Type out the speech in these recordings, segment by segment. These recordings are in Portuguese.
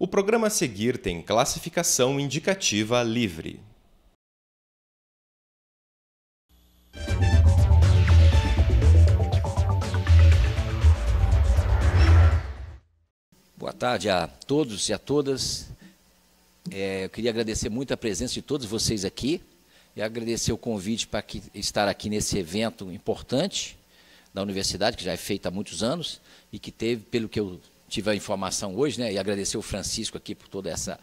O programa a seguir tem classificação indicativa livre. Boa tarde a todos e a todas. É, eu queria agradecer muito a presença de todos vocês aqui e agradecer o convite para que, estar aqui nesse evento importante da universidade, que já é feito há muitos anos e que teve, pelo que eu tive a informação hoje, né, e agradecer o Francisco aqui por todo essa,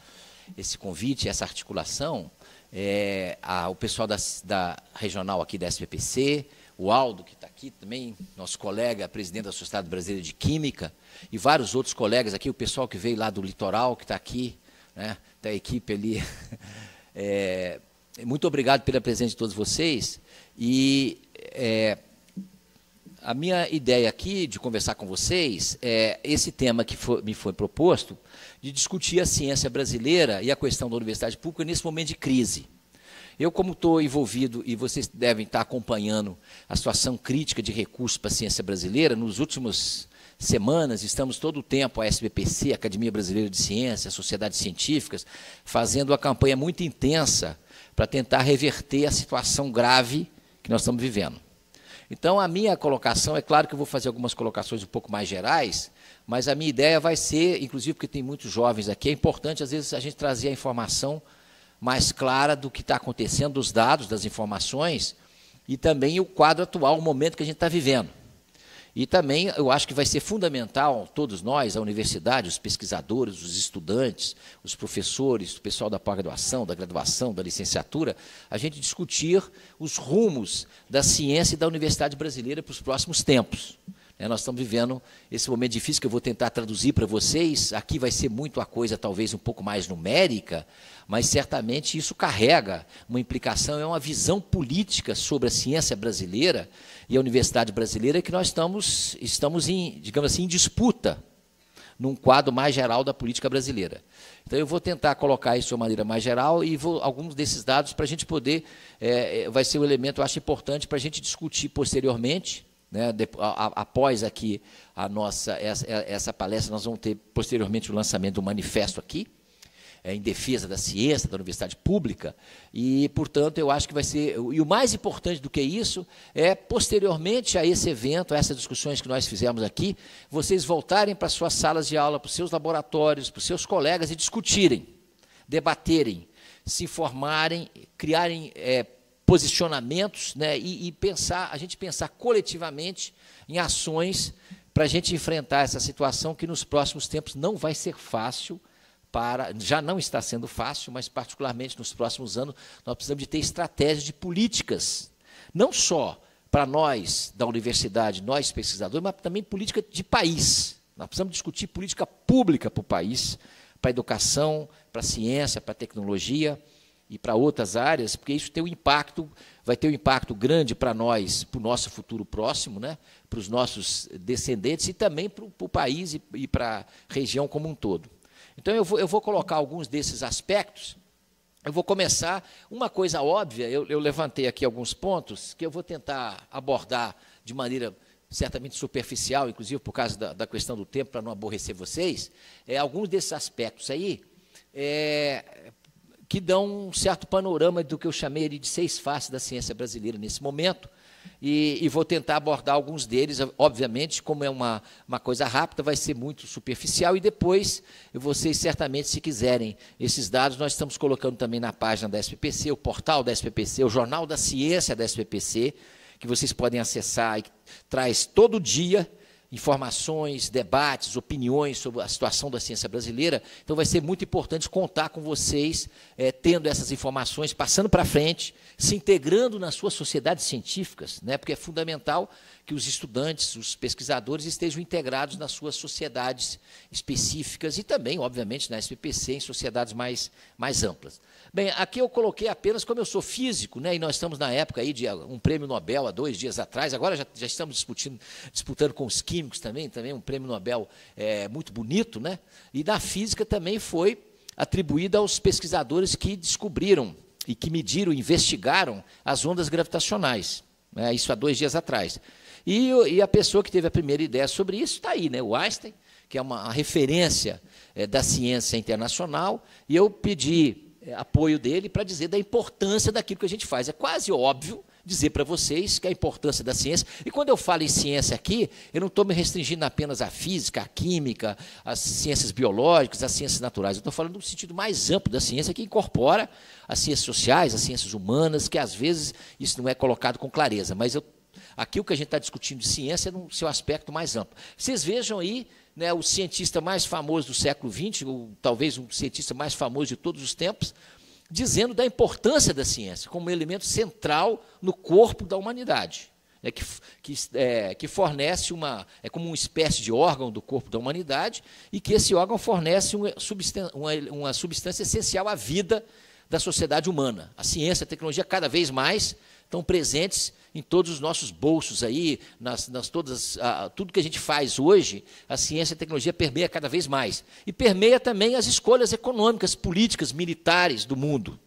esse convite, essa articulação, é, a, o pessoal da, da, regional aqui da SPPC, o Aldo, que está aqui também, nosso colega, presidente da Sociedade Brasileira de Química, e vários outros colegas aqui, o pessoal que veio lá do litoral, que está aqui, né, da equipe ali. É, muito obrigado pela presença de todos vocês. E é, a minha ideia aqui de conversar com vocês é esse tema que foi, me foi proposto, de discutir a ciência brasileira e a questão da universidade pública nesse momento de crise. Eu, como estou envolvido, e vocês devem estar acompanhando a situação crítica de recursos para a ciência brasileira, nos últimos semanas, estamos todo o tempo, a SBPC, a Academia Brasileira de Ciências, sociedades científicas, fazendo uma campanha muito intensa para tentar reverter a situação grave que nós estamos vivendo. Então, a minha colocação, é claro que eu vou fazer algumas colocações um pouco mais gerais, mas a minha ideia vai ser, inclusive porque tem muitos jovens aqui, é importante às vezes a gente trazer a informação mais clara do que está acontecendo, dos dados, das informações, e também o quadro atual, o momento que a gente está vivendo. E também eu acho que vai ser fundamental, todos nós, a universidade, os pesquisadores, os estudantes, os professores, o pessoal da pós-graduação, da graduação, da licenciatura, a gente discutir os rumos da ciência e da universidade brasileira para os próximos tempos. É, nós estamos vivendo esse momento difícil que eu vou tentar traduzir para vocês. Aqui vai ser muito a coisa, talvez um pouco mais numérica, mas certamente isso carrega uma implicação, é uma visão política sobre a ciência brasileira e a Universidade Brasileira é que nós estamos, estamos em, digamos assim, em disputa num quadro mais geral da política brasileira. Então, eu vou tentar colocar isso de uma maneira mais geral e vou, alguns desses dados para a gente poder, é, vai ser um elemento, eu acho, importante para a gente discutir posteriormente, né, de, a, após aqui a nossa, essa, essa palestra, nós vamos ter posteriormente o lançamento do manifesto aqui, é, em defesa da ciência, da universidade pública, e, portanto, eu acho que vai ser. E o mais importante do que isso é, posteriormente a esse evento, a essas discussões que nós fizemos aqui, vocês voltarem para suas salas de aula, para os seus laboratórios, para os seus colegas e discutirem, debaterem, se informarem, criarem. É, posicionamentos né, e, e, pensar, a gente pensar coletivamente em ações para a gente enfrentar essa situação que nos próximos tempos não vai ser fácil, para. Já não está sendo fácil, mas particularmente nos próximos anos, nós precisamos de ter estratégias de políticas, não só para nós da universidade, nós pesquisadores, mas também política de país. Nós precisamos discutir política pública para o país, para a educação, para a ciência, para a tecnologia e para outras áreas, porque isso tem um impacto, vai ter um impacto grande para nós, para o nosso futuro próximo, né? para os nossos descendentes e também para o, país e, e para a região como um todo. Então eu vou, eu vou colocar alguns desses aspectos. Eu vou começar uma coisa óbvia, eu, eu levantei aqui alguns pontos que eu vou tentar abordar de maneira certamente superficial, inclusive por causa da, da questão do tempo, para não aborrecer vocês, é, alguns desses aspectos aí é, que dão um certo panorama do que eu chamei de seis faces da ciência brasileira nesse momento, e, e, vou tentar abordar alguns deles. Obviamente, como é uma, uma coisa rápida, vai ser muito superficial. E depois, vocês certamente, se quiserem esses dados, nós estamos colocando também na página da SPPC, o portal da SPPC, o Jornal da Ciência da SPPC, que vocês podem acessar e traz todo dia informações, debates, opiniões sobre a situação da ciência brasileira. Então, vai ser muito importante contar com vocês, é, tendo essas informações, passando para frente, se integrando nas suas sociedades científicas, né, porque é fundamental que os estudantes, os pesquisadores estejam integrados nas suas sociedades específicas e também, obviamente, na SPPC, em sociedades mais, mais amplas. Bem, aqui eu coloquei apenas, como eu sou físico, né, e nós estamos na época aí de ah, um prêmio Nobel há dois dias atrás, agora já, já estamos disputando com os 15 químicos também, também um prêmio Nobel é, muito bonito, né? E da física também foi atribuída aos pesquisadores que descobriram e que mediram, investigaram as ondas gravitacionais. Né? Isso há dois dias atrás. E, e, a pessoa que teve a primeira ideia sobre isso está aí, né? O Einstein, que é uma referência é, da ciência internacional. E eu pedi é, apoio dele para dizer da importância daquilo que a gente faz. É quase óbvio dizer para vocês que a importância da ciência. E quando eu falo em ciência aqui, eu não estou me restringindo apenas à física, à química, às ciências biológicas, às ciências naturais. Eu estou falando no sentido mais amplo da ciência, que incorpora as ciências sociais, as ciências humanas, que às vezes isso não é colocado com clareza. Mas eu, aqui o que a gente está discutindo de ciência é no seu aspecto mais amplo. Vocês vejam aí né, o cientista mais famoso do século XX, ou talvez um cientista mais famoso de todos os tempos, dizendo da importância da ciência como elemento central no corpo da humanidade, né, que, que, é, que, fornece uma. é como uma espécie de órgão do corpo da humanidade, e que esse órgão fornece uma, uma, uma substância essencial à vida da sociedade humana. A ciência e a tecnologia, cada vez mais, estão presentes em todos os nossos bolsos aí, nas, nas todas, a, tudo que a gente faz hoje, a ciência e a tecnologia permeia cada vez mais. E permeia também as escolhas econômicas, políticas, militares do mundo.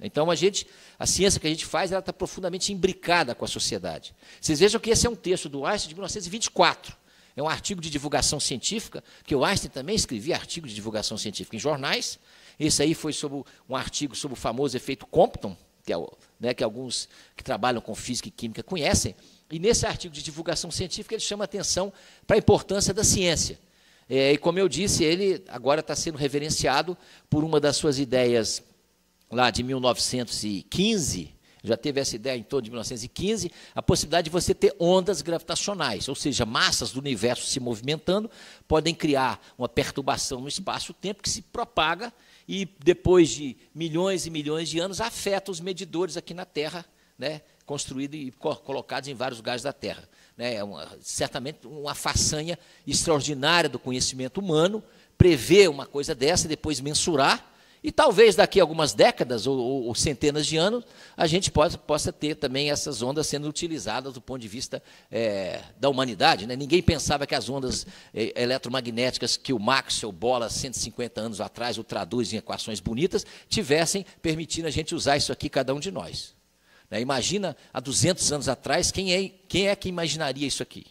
Então a gente, a ciência que a gente faz, ela está profundamente imbricada com a sociedade. Vocês vejam que esse é um texto do Einstein de 1924. É um artigo de divulgação científica, que o Einstein também escrevia artigo de divulgação científica em jornais. Esse aí foi sobre um artigo sobre o famoso efeito Compton, que é o, né, que alguns que trabalham com física e química conhecem, e nesse artigo de divulgação científica ele chama atenção para a importância da ciência. É, e como eu disse, ele agora está sendo reverenciado por uma das suas ideias lá de 1915, já teve essa ideia em torno de 1915, a possibilidade de você ter ondas gravitacionais, ou seja, massas do universo se movimentando podem criar uma perturbação no espaço-tempo que se propaga e depois de milhões e milhões de anos afeta os medidores aqui na Terra, né, construídos e co colocados em vários lugares da Terra. Né, é uma, certamente uma façanha extraordinária do conhecimento humano prever uma coisa dessa e depois mensurar e talvez daqui a algumas décadas ou, ou, ou centenas de anos, a gente possa, possa, ter também essas ondas sendo utilizadas do ponto de vista é, da humanidade. Né? Ninguém pensava que as ondas é, eletromagnéticas que o Maxwell bola 150 anos atrás o traduz em equações bonitas, tivessem permitindo a gente usar isso aqui, cada um de nós. Né? Imagina, há 200 anos atrás, quem é, quem é que imaginaria isso aqui?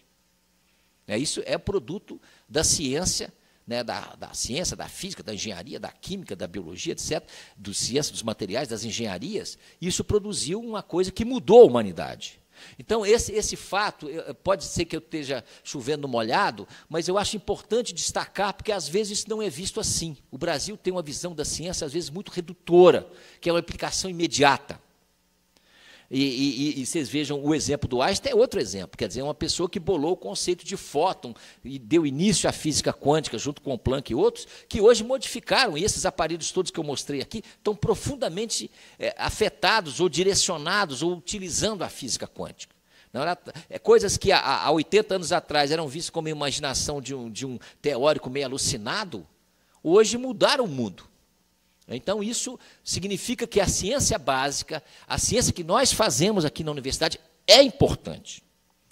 Né? Isso é produto da ciência né, da, da ciência, da física, da engenharia, da química, da biologia, etc., do ciência, dos materiais, das engenharias, isso produziu uma coisa que mudou a humanidade. Então, esse, esse fato, pode ser que eu esteja chovendo molhado, mas eu acho importante destacar, porque às vezes isso não é visto assim. O Brasil tem uma visão da ciência, às vezes, muito redutora, que é uma aplicação imediata. E, e, e, vocês vejam o exemplo do Einstein é outro exemplo, quer dizer, uma pessoa que bolou o conceito de fóton e deu início à física quântica junto com Planck e outros, que hoje modificaram e esses aparelhos todos que eu mostrei aqui, estão profundamente é, afetados ou direcionados ou utilizando a física quântica. Não era, é, coisas que há, há 80 anos atrás eram vistas como imaginação de um, de um teórico meio alucinado, hoje mudaram o mundo. Então, isso significa que a ciência básica, a ciência que nós fazemos aqui na universidade, é importante.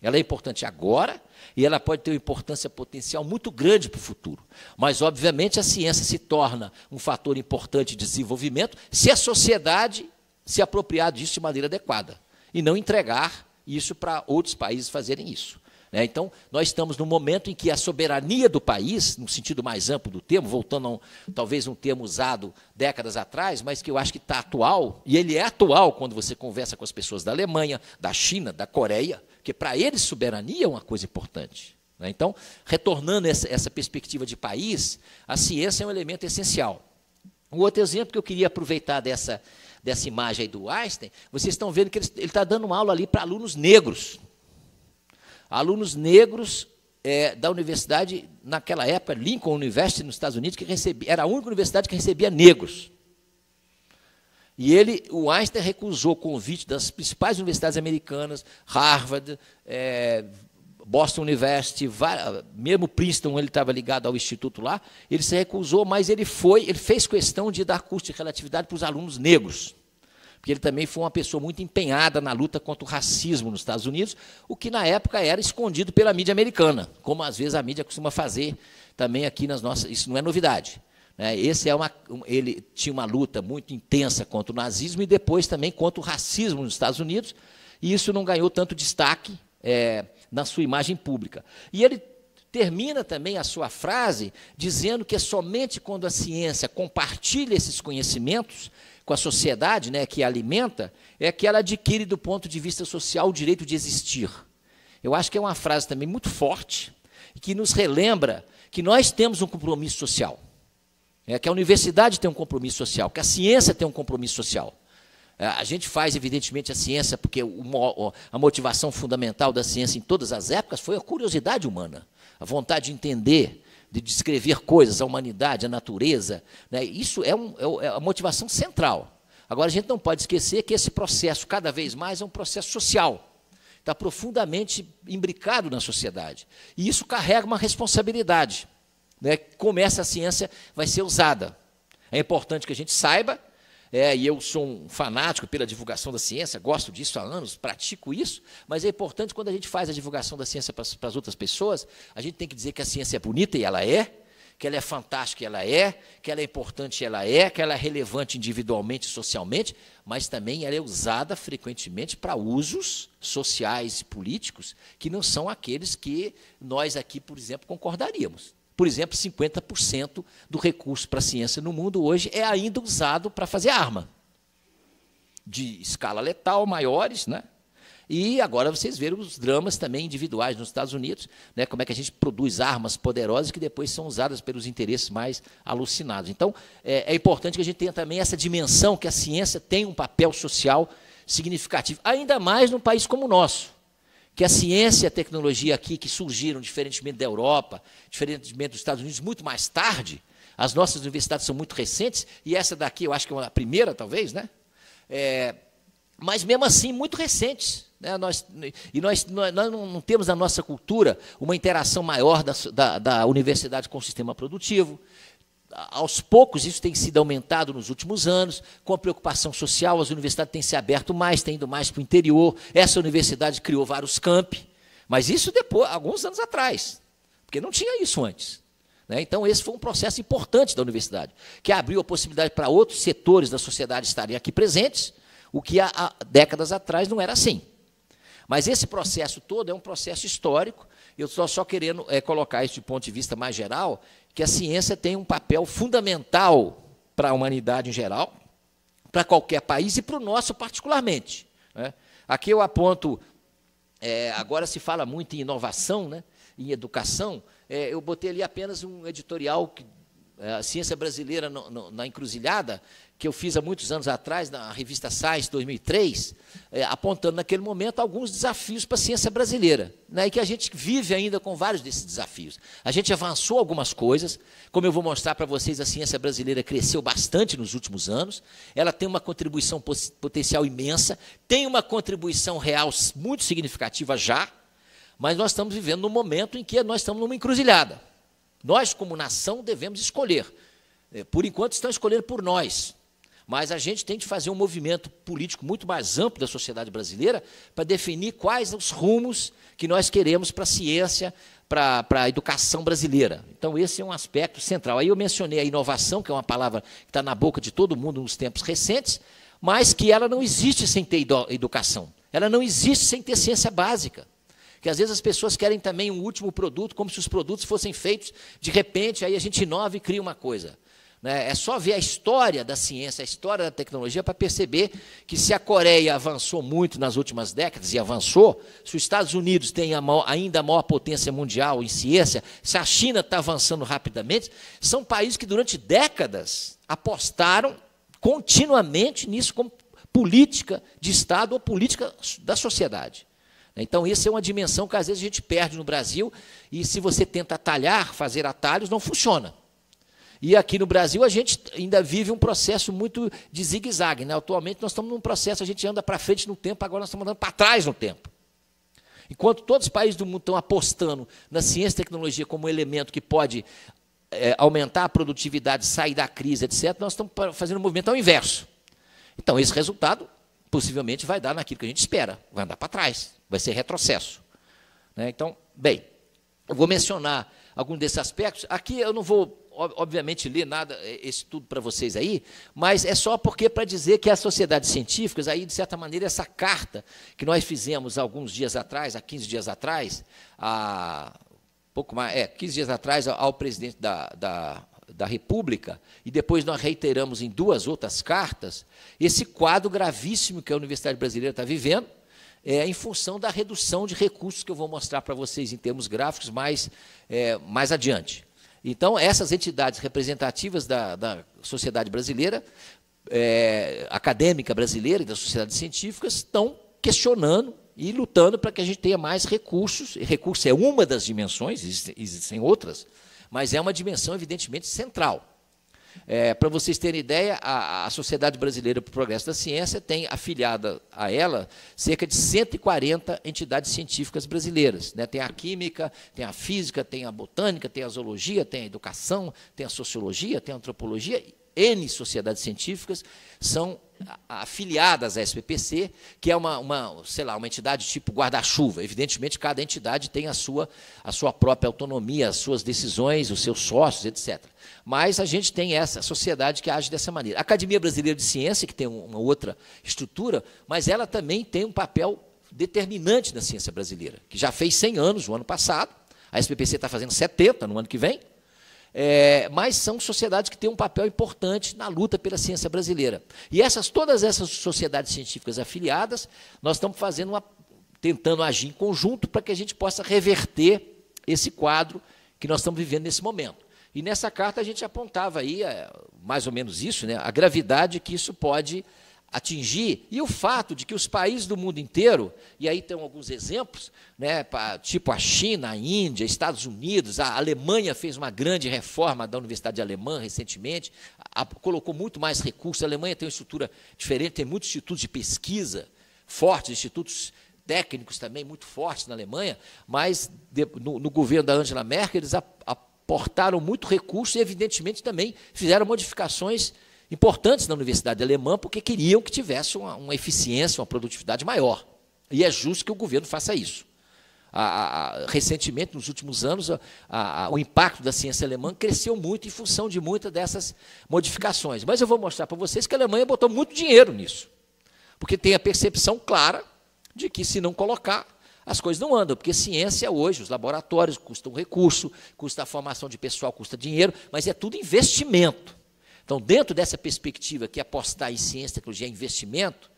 Ela é importante agora e ela pode ter uma importância potencial muito grande para o futuro. Mas, obviamente, a ciência se torna um fator importante de desenvolvimento se a sociedade se apropriar disso de maneira adequada e não entregar isso para outros países fazerem isso. É, então, nós estamos num momento em que a soberania do país, no sentido mais amplo do termo, voltando a um, talvez um termo usado décadas atrás, mas que eu acho que está atual, e ele é atual quando você conversa com as pessoas da Alemanha, da China, da Coreia, que para eles soberania é uma coisa importante. Né? Então, retornando essa, essa perspectiva de país, a ciência é um elemento essencial. Um outro exemplo que eu queria aproveitar dessa, dessa imagem aí do Einstein, vocês estão vendo que ele está dando uma aula ali para alunos negros alunos negros é, da universidade, naquela época, Lincoln University, nos Estados Unidos, que recebia, era a única universidade que recebia negros. E ele, o Einstein recusou o convite das principais universidades americanas, Harvard, é, Boston University, mesmo Princeton, ele estava ligado ao instituto lá, ele se recusou, mas ele foi, ele fez questão de dar curso de relatividade para os alunos negros porque ele também foi uma pessoa muito empenhada na luta contra o racismo nos Estados Unidos, o que na época era escondido pela mídia americana, como às vezes a mídia costuma fazer também aqui nas nossas. Isso não é novidade. Né? Esse é uma, ele tinha uma luta muito intensa contra o nazismo e depois também contra o racismo nos Estados Unidos, e isso não ganhou tanto destaque é, na sua imagem pública. E ele termina também a sua frase dizendo que é somente quando a ciência compartilha esses conhecimentos com a sociedade, né, que a alimenta, é que ela adquire do ponto de vista social o direito de existir. Eu acho que é uma frase também muito forte que nos relembra que nós temos um compromisso social. É que a universidade tem um compromisso social, que a ciência tem um compromisso social. É, a gente faz, evidentemente, a ciência, porque a motivação fundamental da ciência em todas as épocas foi a curiosidade humana, a vontade de entender, de descrever coisas, a humanidade, a natureza. Né? Isso é, um, é, é a motivação central. Agora, a gente não pode esquecer que esse processo, cada vez mais, é um processo social. Está profundamente imbricado na sociedade. E isso carrega uma responsabilidade. Né? Como essa ciência vai ser usada. É importante que a gente saiba é, e eu sou um fanático pela divulgação da ciência, gosto disso há anos, pratico isso, mas é importante quando a gente faz a divulgação da ciência para, para as outras pessoas, a gente tem que dizer que a ciência é bonita e ela é, que ela é fantástica e ela é, que ela é importante e ela é, que ela é relevante individualmente e socialmente, mas também ela é usada frequentemente para usos sociais e políticos que não são aqueles que nós aqui, por exemplo, concordaríamos por exemplo, 50% do recurso para a ciência no mundo hoje é ainda usado para fazer arma. De escala letal, maiores, né? E agora vocês viram os dramas também individuais nos Estados Unidos, né, como é que a gente produz armas poderosas que depois são usadas pelos interesses mais alucinados. Então, é, é, importante que a gente tenha também essa dimensão que a ciência tem um papel social significativo, ainda mais num país como o nosso, que a ciência e a tecnologia aqui, que surgiram, diferentemente da Europa, diferentemente dos Estados Unidos, muito mais tarde, as nossas universidades são muito recentes, e essa daqui eu acho que é a primeira, talvez, né? É, mas mesmo assim, muito recentes. Né? Nós, e nós, nós não temos na nossa cultura uma interação maior da, da, da universidade com o sistema produtivo aos poucos isso tem sido aumentado nos últimos anos, com a preocupação social, as universidades têm se aberto mais, têm ido mais para o interior. Essa universidade criou vários campi, mas isso depois, alguns anos atrás, porque não tinha isso antes. Né? Então, esse foi um processo importante da universidade, que abriu a possibilidade para outros setores da sociedade estarem aqui presentes, o que há, há décadas atrás não era assim. Mas esse processo todo é um processo histórico, eu estou só querendo é, colocar isso de ponto de vista mais geral, que a ciência tem um papel fundamental para a humanidade em geral, para qualquer país e para o nosso particularmente. Né? Aqui eu aponto, é, agora se fala muito em inovação, né? em educação, é, eu botei ali apenas um editorial que é, a ciência brasileira no, no, na encruzilhada, que eu fiz há muitos anos atrás, na revista Science 2003, é, apontando naquele momento alguns desafios para a ciência brasileira, né, e que a gente vive ainda com vários desses desafios. A gente avançou algumas coisas, como eu vou mostrar para vocês, a ciência brasileira cresceu bastante nos últimos anos, ela tem uma contribuição potencial imensa, tem uma contribuição real muito significativa já, mas nós estamos vivendo num momento em que nós estamos numa encruzilhada. Nós, como nação, devemos escolher. É, por enquanto, estão escolhendo por nós. Mas a gente tem de fazer um movimento político muito mais amplo da sociedade brasileira para definir quais os rumos que nós queremos para a ciência, para, para a educação brasileira. Então, esse é um aspecto central. Aí eu mencionei a inovação, que é uma palavra que está na boca de todo mundo nos tempos recentes, mas que ela não existe sem ter educação. Ela não existe sem ter ciência básica. Que às vezes as pessoas querem também um último produto, como se os produtos fossem feitos de repente, aí a gente inova e cria uma coisa. Né? É só ver a história da ciência, a história da tecnologia, para perceber que se a Coreia avançou muito nas últimas décadas, e avançou, se os Estados Unidos têm a maior, ainda a maior potência mundial em ciência, se a China está avançando rapidamente, são países que durante décadas apostaram continuamente nisso como política de Estado ou política da sociedade. Então, essa é uma dimensão que às vezes a gente perde no Brasil e se você tenta atalhar, fazer atalhos, não funciona. E aqui no Brasil a gente ainda vive um processo muito de zigue-zague. Né? Atualmente nós estamos num processo, a gente anda para frente no tempo, agora nós estamos andando para trás no tempo. Enquanto todos os países do mundo estão apostando na ciência e tecnologia como elemento que pode é, aumentar a produtividade, sair da crise, etc., nós estamos fazendo um movimento ao inverso. Então, esse resultado possivelmente vai dar naquilo que a gente espera, vai andar para trás, vai ser retrocesso. Né? Então, bem, eu vou mencionar alguns desses aspectos. Aqui eu não vou obviamente, ler nada, é, esse tudo para vocês aí, mas é só porque para dizer que as sociedades científicas, aí, de certa maneira, essa carta que nós fizemos alguns dias atrás, há 15 dias atrás, há pouco mais, é, 15 dias atrás, ao presidente da, da, da República, e depois nós reiteramos em duas outras cartas, esse quadro gravíssimo que a Universidade Brasileira está vivendo, é, em função da redução de recursos que eu vou mostrar para vocês em termos gráficos mais, é, mais adiante. Então, essas entidades representativas da, da sociedade brasileira, é, acadêmica brasileira e das sociedades científicas, estão questionando e lutando para que a gente tenha mais recursos. E recurso é uma das dimensões, existem, existem outras, mas é uma dimensão, evidentemente, central. É, para vocês terem ideia, a, a Sociedade Brasileira para o Progresso da Ciência tem afiliada a ela cerca de 140 entidades científicas brasileiras. Né? Tem a química, tem a física, tem a botânica, tem a zoologia, tem a educação, tem a sociologia, tem a antropologia. N sociedades científicas são afiliadas à SPPC, que é uma, uma, sei lá, uma entidade tipo guarda-chuva. Evidentemente, cada entidade tem a sua, a sua própria autonomia, as suas decisões, os seus sócios, etc. Mas a gente tem essa sociedade que age dessa maneira. A Academia Brasileira de Ciência, que tem uma outra estrutura, mas ela também tem um papel determinante na ciência brasileira, que já fez 100 anos, no ano passado, a SPPC está fazendo 70 no ano que vem, é, mas são sociedades que têm um papel importante na luta pela ciência brasileira. E essas, todas essas sociedades científicas afiliadas, nós estamos fazendo uma, tentando agir em conjunto para que a gente possa reverter esse quadro que nós estamos vivendo nesse momento. E nessa carta a gente apontava aí é, mais ou menos isso, né, a gravidade que isso pode atingir, e o fato de que os países do mundo inteiro, e aí tem alguns exemplos, né, tipo a China, a Índia, Estados Unidos, a Alemanha fez uma grande reforma da Universidade Alemã recentemente, a, a, colocou muito mais recursos, a Alemanha tem uma estrutura diferente, tem muitos institutos de pesquisa fortes, institutos técnicos também muito fortes na Alemanha, mas de, no, no, governo da Angela Merkel eles aportaram muito recurso e, evidentemente, também fizeram modificações importantes na universidade alemã porque queriam que tivesse uma, uma eficiência, uma produtividade maior. E é justo que o governo faça isso. A, a, recentemente, nos últimos anos, a, o impacto da ciência alemã cresceu muito em função de muitas dessas modificações. Mas eu vou mostrar para vocês que a Alemanha botou muito dinheiro nisso, porque tem a percepção clara de que, se não colocar, as coisas não andam, porque ciência hoje, os laboratórios custam recurso, custa a formação de pessoal, custa dinheiro, mas é tudo investimento. Então, dentro dessa perspectiva que é apostar em ciência, tecnologia é investimento,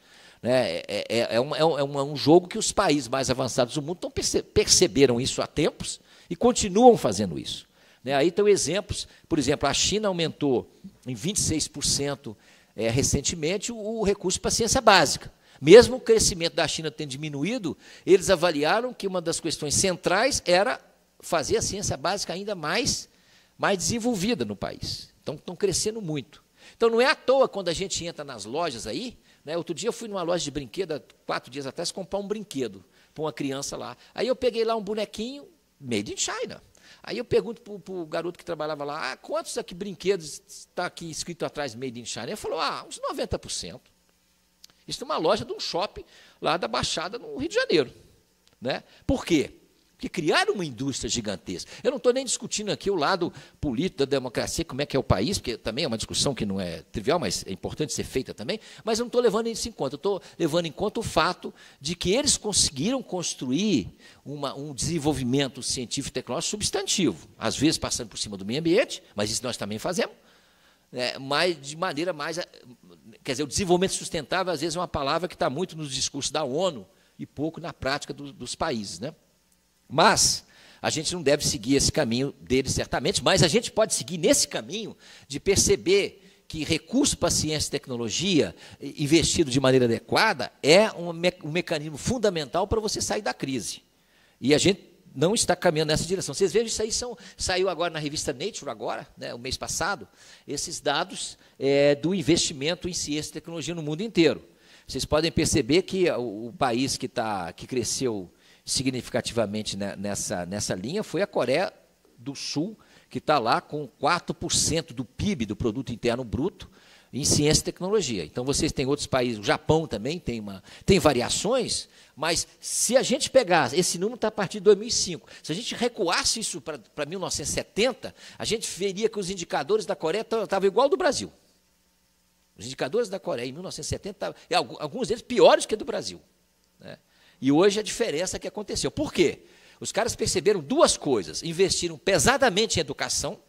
né, é, é, é, é um, é, um, jogo que os países mais avançados do mundo perce perceberam isso há tempos e continuam fazendo isso. Né, aí estão exemplos, por exemplo, a China aumentou em 26% é, recentemente o, o recurso para ciência básica. Mesmo o crescimento da China tendo diminuído, eles avaliaram que uma das questões centrais era fazer a ciência básica ainda mais, mais desenvolvida no país. Estão, estão crescendo muito. Então não é à toa quando a gente entra nas lojas aí. Né? Outro dia eu fui numa loja de brinquedo, quatro dias atrás, comprar um brinquedo para uma criança lá. Aí eu peguei lá um bonequinho made in China. Aí eu pergunto para o garoto que trabalhava lá, ah, quantos aqui brinquedos está aqui escrito atrás made in China? Ele falou, ah, uns 90%. Isso é uma loja de um shopping lá da Baixada, no Rio de Janeiro. Né? Por quê? Porque criaram uma indústria gigantesca. Eu não estou nem discutindo aqui o lado político da democracia, como é que é o país, porque também é uma discussão que não é trivial, mas é importante ser feita também. Mas eu não estou levando isso em conta. Eu estou levando em conta o fato de que eles conseguiram construir uma, um desenvolvimento científico e tecnológico substantivo. Às vezes passando por cima do meio ambiente, mas isso nós também fazemos. Né, mas de maneira mais. Quer dizer, o desenvolvimento sustentável, às vezes, é uma palavra que está muito nos discursos da ONU e pouco na prática do, dos países. Né? Mas a gente não deve seguir esse caminho deles, certamente, mas a gente pode seguir nesse caminho de perceber que recurso para ciência e tecnologia, investido de maneira adequada, é um, me um mecanismo fundamental para você sair da crise. E a gente não está caminhando nessa direção. Vocês vejam, isso aí são, saiu agora na revista Nature, agora, né, o mês passado, esses dados é, do investimento em ciência e tecnologia no mundo inteiro. Vocês podem perceber que o, o país que, tá, que cresceu significativamente nessa, nessa linha foi a Coreia do Sul, que está lá com 4% do PIB, do Produto Interno Bruto, em ciência e tecnologia. Então vocês têm outros países, o Japão também tem, uma, tem variações, mas se a gente pegar, esse número está a partir de 2005, se a gente recuasse isso para 1970, a gente veria que os indicadores da Coreia estavam igual ao do Brasil. Os indicadores da Coreia em 1970, alguns deles piores que do Brasil. Né? E hoje a diferença que aconteceu. Por quê? Os caras perceberam duas coisas: investiram pesadamente em educação,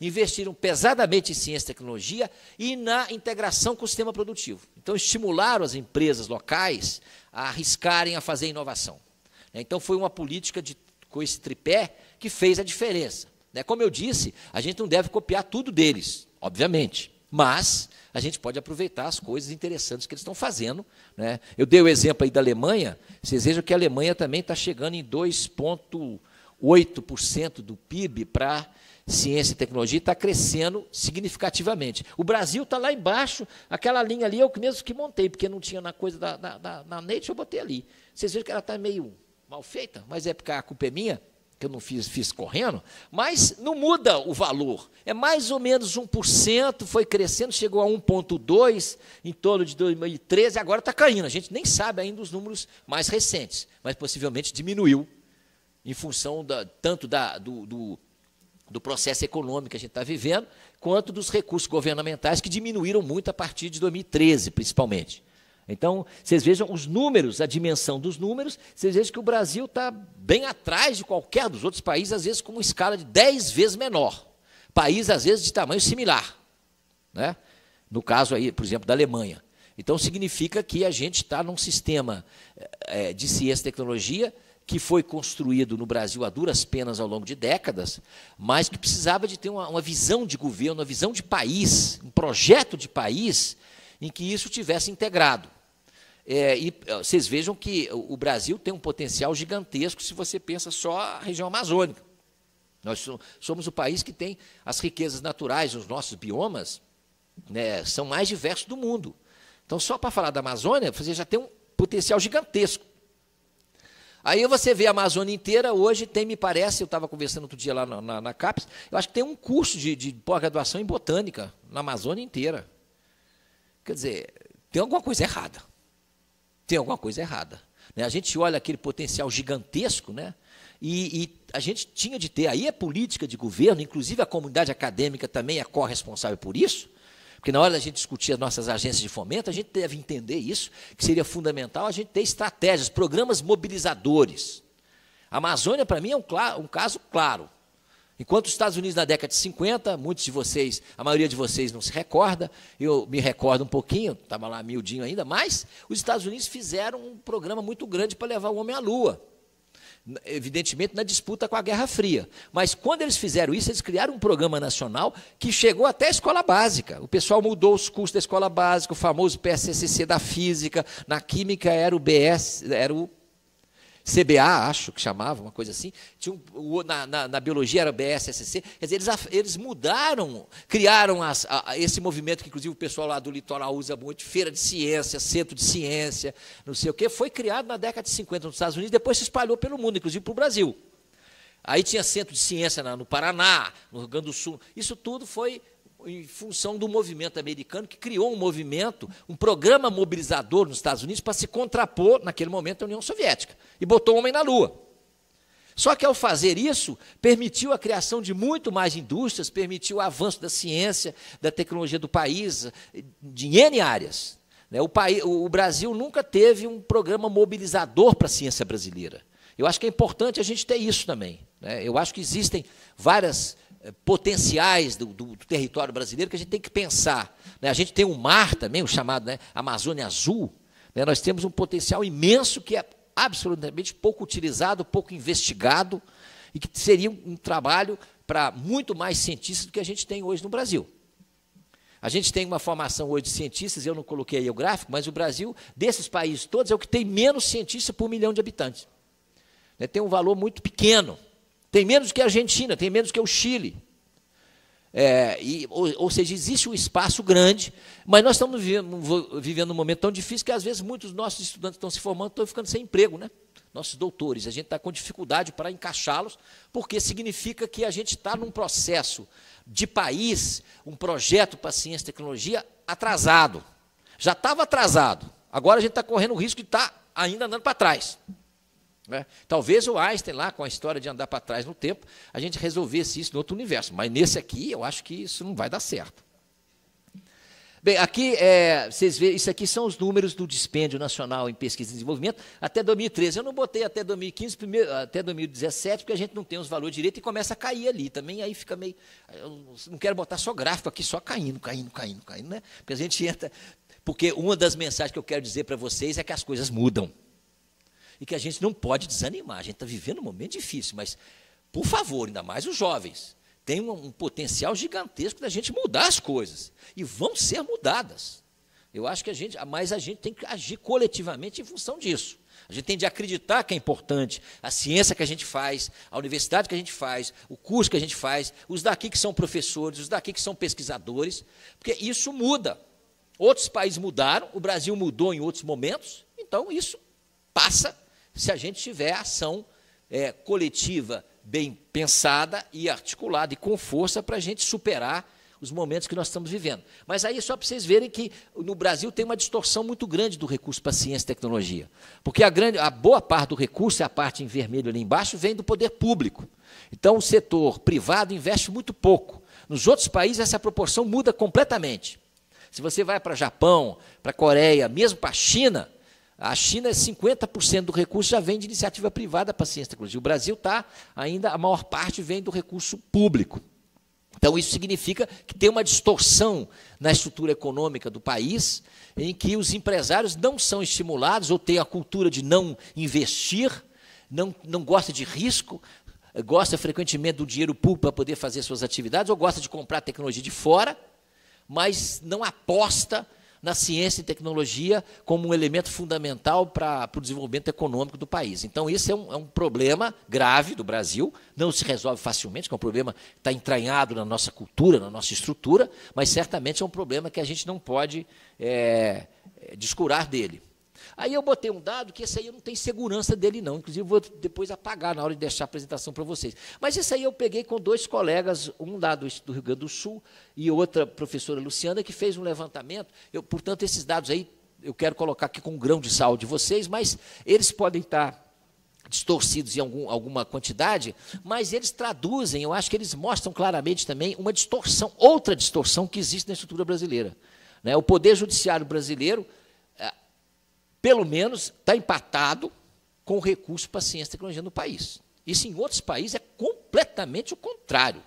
investiram pesadamente em ciência e tecnologia e na integração com o sistema produtivo. Então, estimularam as empresas locais a arriscarem a fazer inovação. Né? Então, foi uma política de, com esse tripé que fez a diferença. Né? Como eu disse, a gente não deve copiar tudo deles, obviamente mas a gente pode aproveitar as coisas interessantes que eles estão fazendo. Né? Eu dei o exemplo aí da Alemanha, vocês vejam que a Alemanha também está chegando em 2,8% do PIB para ciência e tecnologia, está crescendo significativamente. O Brasil está lá embaixo, aquela linha ali, eu mesmo que montei, porque não tinha na coisa da, da, da, da Nature, eu botei ali. Vocês vejam que ela está meio mal feita, mas é porque a culpa é minha, que eu não fiz, fiz correndo, mas não muda o valor. É mais ou menos 1%, foi crescendo, chegou a 1,2% em torno de 2013, agora está caindo. A gente nem sabe ainda os números mais recentes, mas possivelmente diminuiu em função da, tanto da, do, do, do processo econômico que a gente está vivendo, quanto dos recursos governamentais que diminuíram muito a partir de 2013, principalmente. Então, vocês vejam os números, a dimensão dos números, vocês vejam que o Brasil está bem atrás de qualquer dos outros países, às vezes com uma escala de 10 vezes menor. País, às vezes, de tamanho similar. Né? No caso aí, por exemplo, da Alemanha. Então, significa que a gente está num sistema é, de ciência e tecnologia que foi construído no Brasil a duras penas ao longo de décadas, mas que precisava de ter uma, uma visão de governo, uma visão de país, um projeto de país em que isso tivesse integrado. É, e vocês vejam que o Brasil tem um potencial gigantesco se você pensa só a região amazônica. Nós somos o país que tem as riquezas naturais, os nossos biomas né, são mais diversos do mundo. Então, só para falar da Amazônia, você já tem um potencial gigantesco. Aí você vê a Amazônia inteira, hoje tem, me parece, eu estava conversando outro dia lá na, na, na, CAPES, eu acho que tem um curso de, de pós-graduação em botânica na Amazônia inteira. Quer dizer, tem alguma coisa errada tem alguma coisa errada. Né? A gente olha aquele potencial gigantesco, né? E, e, a gente tinha de ter, aí é política de governo, inclusive a comunidade acadêmica também é corresponsável por isso, porque na hora da gente discutir as nossas agências de fomento, a gente deve entender isso, que seria fundamental a gente ter estratégias, programas mobilizadores. A Amazônia, para mim, é um, um caso claro. Enquanto os Estados Unidos na década de 50, muitos de vocês, a maioria de vocês não se recorda, eu me recordo um pouquinho, estava lá miudinho ainda, mas os Estados Unidos fizeram um programa muito grande para levar o homem à Lua. Evidentemente na disputa com a Guerra Fria. Mas quando eles fizeram isso, eles criaram um programa nacional que chegou até a escola básica. O pessoal mudou os cursos da escola básica, o famoso PSCC da física, na química era o BS, era o CBA, acho que chamava, uma coisa assim. Tinha um, na, na, na, biologia era BSSC. Quer dizer, eles, eles mudaram, criaram as, a, esse movimento que, inclusive, o pessoal lá do litoral usa muito, feira de ciência, centro de ciência, não sei o quê. Foi criado na década de 50 nos Estados Unidos, depois se espalhou pelo mundo, inclusive para o Brasil. Aí tinha centro de ciência no Paraná, no Rio Grande do Sul. Isso tudo foi em função do movimento americano, que criou um movimento, um programa mobilizador nos Estados Unidos para se contrapor, naquele momento, à União Soviética, e botou o homem na Lua. Só que ao fazer isso, permitiu a criação de muito mais indústrias, permitiu o avanço da ciência, da tecnologia do país, de N áreas. Né? O, país, o Brasil nunca teve um programa mobilizador para a ciência brasileira. Eu acho que é importante a gente ter isso também. Né? Eu acho que existem várias eh, potenciais do, do, do, território brasileiro que a gente tem que pensar. Né? A gente tem um mar também, o chamado né, Amazônia Azul. Né? Nós temos um potencial imenso que é absolutamente pouco utilizado, pouco investigado, e que seria um trabalho para muito mais cientistas do que a gente tem hoje no Brasil. A gente tem uma formação hoje de cientistas, eu não coloquei aí o gráfico, mas o Brasil, desses países todos, é o que tem menos cientistas por milhão de habitantes. Né? Tem um valor muito pequeno. Tem menos que a Argentina, tem menos que o Chile. É, e, ou, ou, seja, existe um espaço grande, mas nós estamos vivendo, vivendo, um momento tão difícil que, às vezes, muitos dos nossos estudantes estão se formando estão ficando sem emprego, né? Nossos doutores, a gente está com dificuldade para encaixá-los, porque significa que a gente está num processo de país, um projeto para ciência e tecnologia atrasado. Já estava atrasado, agora a gente está correndo o risco de estar tá ainda andando para trás. Né? Talvez o Einstein, lá com a história de andar para trás no tempo, a gente resolvesse isso no outro universo, mas nesse aqui eu acho que isso não vai dar certo. Bem, aqui é, vocês veem, isso aqui são os números do dispêndio nacional em pesquisa e desenvolvimento até 2013. Eu não botei até 2015, primeiro, até 2017, porque a gente não tem os valores direito e começa a cair ali também. Aí fica meio. Eu não quero botar só gráfico aqui, só caindo, caindo, caindo, caindo, né? Porque a gente entra. Porque uma das mensagens que eu quero dizer para vocês é que as coisas mudam e que a gente não pode desanimar. A gente está vivendo um momento difícil, mas, por favor, ainda mais os jovens, tem um, um potencial gigantesco da gente mudar as coisas e vão ser mudadas. Eu acho que a gente, mas a gente tem que agir coletivamente em função disso. A gente tem de acreditar que é importante a ciência que a gente faz, a universidade que a gente faz, o curso que a gente faz, os daqui que são professores, os daqui que são pesquisadores, porque isso muda. Outros países mudaram, o Brasil mudou em outros momentos, então isso passa se a gente tiver ação é, coletiva bem pensada e articulada e com força para a gente superar os momentos que nós estamos vivendo. Mas aí é só para vocês verem que no Brasil tem uma distorção muito grande do recurso para ciência e tecnologia. Porque a, grande, a boa parte do recurso, e é a parte em vermelho ali embaixo, vem do poder público. Então o setor privado investe muito pouco. Nos outros países essa proporção muda completamente. Se você vai para Japão, para Coreia, mesmo para a China, a China, 50% do recurso já vem de iniciativa privada para a ciência e tecnologia. O Brasil está, ainda, a maior parte vem do recurso público. Então, isso significa que tem uma distorção na estrutura econômica do país, em que os empresários não são estimulados ou têm a cultura de não investir, não, não gosta de risco, gosta frequentemente do dinheiro público para poder fazer suas atividades, ou gosta de comprar tecnologia de fora, mas não aposta na ciência e tecnologia como um elemento fundamental para, o desenvolvimento econômico do país. Então, esse é um, é um problema grave do Brasil, não se resolve facilmente, que é um problema que está entranhado na nossa cultura, na nossa estrutura, mas certamente é um problema que a gente não pode é, descurar dele. Aí eu botei um dado que esse aí eu não tenho segurança dele, não. Inclusive, vou depois apagar na hora de deixar a apresentação para vocês. Mas esse aí eu peguei com dois colegas, um lá do, do Rio Grande do Sul e outra professora Luciana, que fez um levantamento. Eu, portanto, esses dados aí eu quero colocar aqui com um grão de sal de vocês, mas eles podem estar distorcidos em algum, alguma quantidade, mas eles traduzem, eu acho que eles mostram claramente também uma distorção, outra distorção que existe na estrutura brasileira. Né? O poder judiciário brasileiro pelo menos está empatado com o recurso para ciência e tecnologia no país. Isso em outros países é completamente o contrário.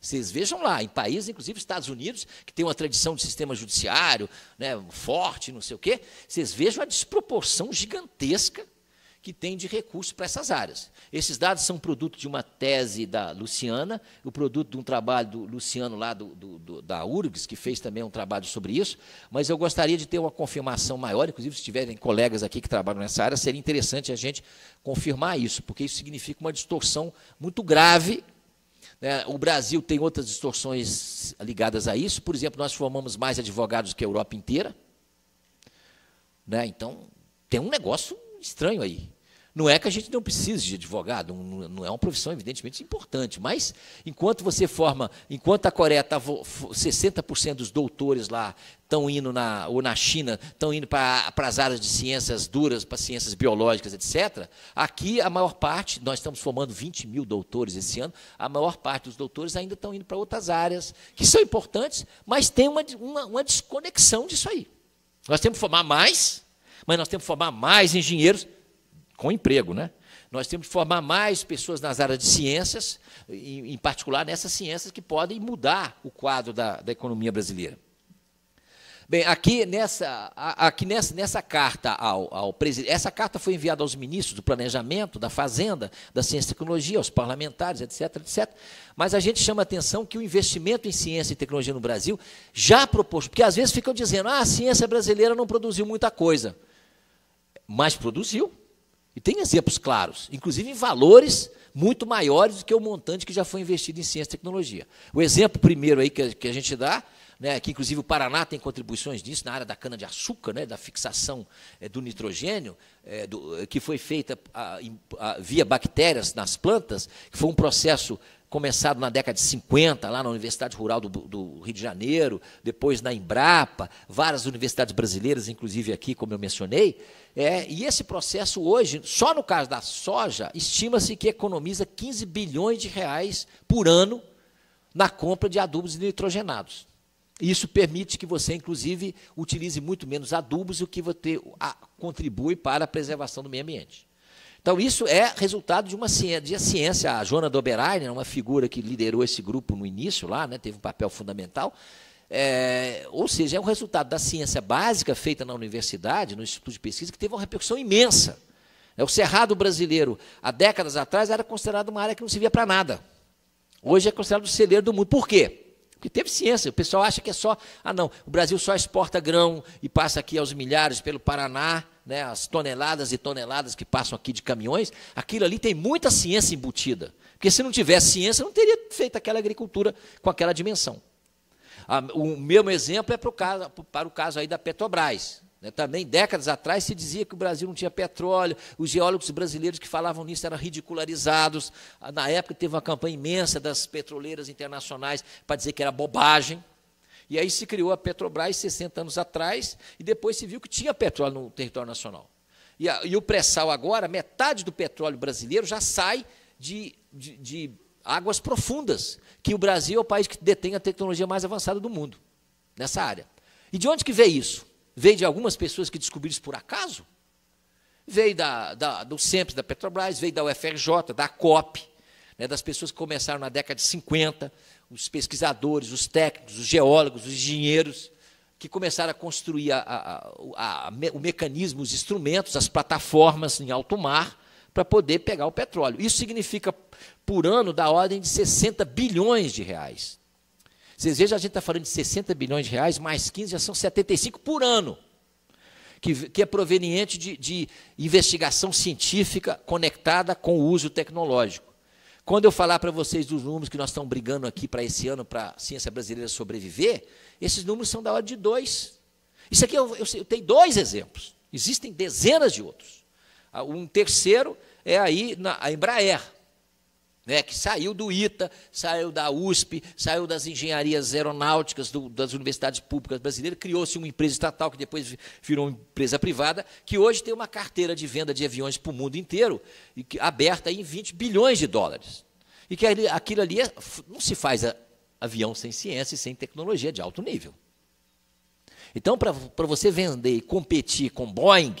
Vocês vejam lá, em países, inclusive Estados Unidos, que tem uma tradição de sistema judiciário né, forte, não sei o quê, vocês vejam a desproporção gigantesca que tem de recursos para essas áreas. Esses dados são produto de uma tese da Luciana, o produto de um trabalho do Luciano lá do, do, do, da URGS, que fez também um trabalho sobre isso, mas eu gostaria de ter uma confirmação maior, inclusive se tiverem colegas aqui que trabalham nessa área, seria interessante a gente confirmar isso, porque isso significa uma distorção muito grave né? o Brasil tem outras distorções ligadas a isso. Por exemplo, nós formamos mais advogados que a Europa inteira. Né? Então, tem um negócio estranho aí. Não é que a gente não precise de advogado, não é uma profissão, evidentemente, importante, mas enquanto você forma, enquanto a Coreia está, 60% dos doutores lá estão indo na, ou na China, estão indo para, para as áreas de ciências duras, para ciências biológicas, etc., aqui a maior parte, nós estamos formando 20 mil doutores esse ano, a maior parte dos doutores ainda estão indo para outras áreas, que são importantes, mas tem uma, uma, uma desconexão disso aí. Nós temos que formar mais mas nós temos que formar mais engenheiros com emprego, né? Nós temos que formar mais pessoas nas áreas de ciências, em, particular nessas ciências que podem mudar o quadro da, da economia brasileira. Bem, aqui nessa, aqui nessa, nessa carta ao, ao presidente, essa carta foi enviada aos ministros do Planejamento, da Fazenda, da Ciência e Tecnologia, aos parlamentares, etc, etc. Mas a gente chama a atenção que o investimento em ciência e tecnologia no Brasil já proposto, porque às vezes ficam dizendo, ah, a ciência brasileira não produziu muita coisa mas produziu. E tem exemplos claros, inclusive em valores muito maiores do que o montante que já foi investido em ciência e tecnologia. O exemplo primeiro aí que a, gente dá, né, que inclusive o Paraná tem contribuições disso na área da cana-de-açúcar, né, da fixação é, do nitrogênio, é, do, que foi feita a, a, via bactérias nas plantas, que foi um processo começado na década de 50, lá na Universidade Rural do, do, Rio de Janeiro, depois na Embrapa, várias universidades brasileiras, inclusive aqui, como eu mencionei. É, e esse processo hoje, só no caso da soja, estima-se que economiza 15 bilhões de reais por ano na compra de adubos nitrogenados. Isso permite que você, inclusive, utilize muito menos adubos, o que você contribui para a preservação do meio ambiente. Então, isso é resultado de uma ciência. De a, ciência. a Joana Doberainer, uma figura que liderou esse grupo no início lá, né, teve um papel fundamental. É, ou seja, é um resultado da ciência básica feita na universidade, no Instituto de Pesquisa, que teve uma repercussão imensa. É, o Cerrado brasileiro, há décadas atrás, era considerado uma área que não servia para nada. Hoje é considerado o celeiro do mundo. Por quê? Porque teve ciência, o pessoal acha que é só, ah não, o Brasil só exporta grão e passa aqui aos milhares pelo Paraná, né, as toneladas e toneladas que passam aqui de caminhões, aquilo ali tem muita ciência embutida. Porque se não tivesse ciência, não teria feito aquela agricultura com aquela dimensão. Ah, o meu exemplo é para o caso, para o caso aí da Petrobras. Né? Também décadas atrás se dizia que o Brasil não tinha petróleo, os geólogos brasileiros que falavam nisso eram ridicularizados. Ah, na época teve uma campanha imensa das petroleiras internacionais para dizer que era bobagem. E aí se criou a Petrobras 60 anos atrás, e depois se viu que tinha petróleo no território nacional. E, a, e o pré-sal agora, metade do petróleo brasileiro já sai de, de, de águas profundas, que o Brasil é o país que detém a tecnologia mais avançada do mundo nessa área. E de onde que vem isso? Veio de algumas pessoas que descobriram isso por acaso? Veio da, da, do SEMPS, da Petrobras, veio da UFRJ, da COP, né, das pessoas que começaram na década de 50, os pesquisadores, os técnicos, os geólogos, os engenheiros, que começaram a construir a, a, a, o mecanismo, os instrumentos, as plataformas em alto mar, para poder pegar o petróleo. Isso significa, por ano, da ordem de 60 bilhões de reais. Vocês vejam, a gente está falando de 60 bilhões de reais, mais 15 já são 75 por ano, que, que é proveniente de, de investigação científica conectada com o uso tecnológico. Quando eu falar para vocês dos números que nós estamos brigando aqui para esse ano, para a ciência brasileira sobreviver, esses números são da hora de dois. Isso aqui é eu, eu, eu tenho dois exemplos. Existem dezenas de outros. Ah, um terceiro é aí na a Embraer né, que saiu do ITA, saiu da USP, saiu das engenharias aeronáuticas do, das universidades públicas brasileiras, criou-se uma empresa estatal que depois virou uma empresa privada, que hoje tem uma carteira de venda de aviões para o mundo inteiro, e que, aberta em 20 bilhões de dólares. E que aquilo ali é, não se faz a, avião sem ciência e sem tecnologia de alto nível. Então, para você vender e competir com Boeing,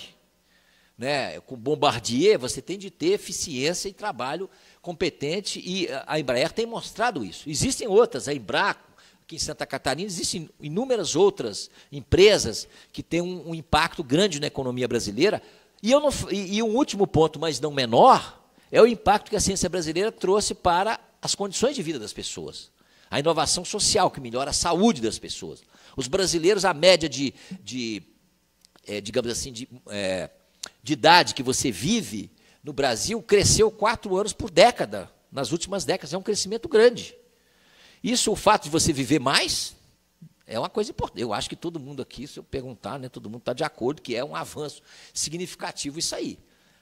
né, com Bombardier, você tem de ter eficiência e trabalho competente e a Embraer tem mostrado isso. Existem outras, a Embraco, aqui em Santa Catarina, existem inúmeras outras empresas que têm um, um impacto grande na economia brasileira. E, eu não, e, e um último ponto, mas não menor, é o impacto que a ciência brasileira trouxe para as condições de vida das pessoas. A inovação social que melhora a saúde das pessoas. Os brasileiros, a média de, de é, digamos assim, de, é, de idade que você vive no Brasil cresceu quatro anos por década, nas últimas décadas. É um crescimento grande. Isso, o fato de você viver mais, é uma coisa importante. Eu acho que todo mundo aqui, se eu perguntar, né, todo mundo está de acordo que é um avanço significativo isso aí.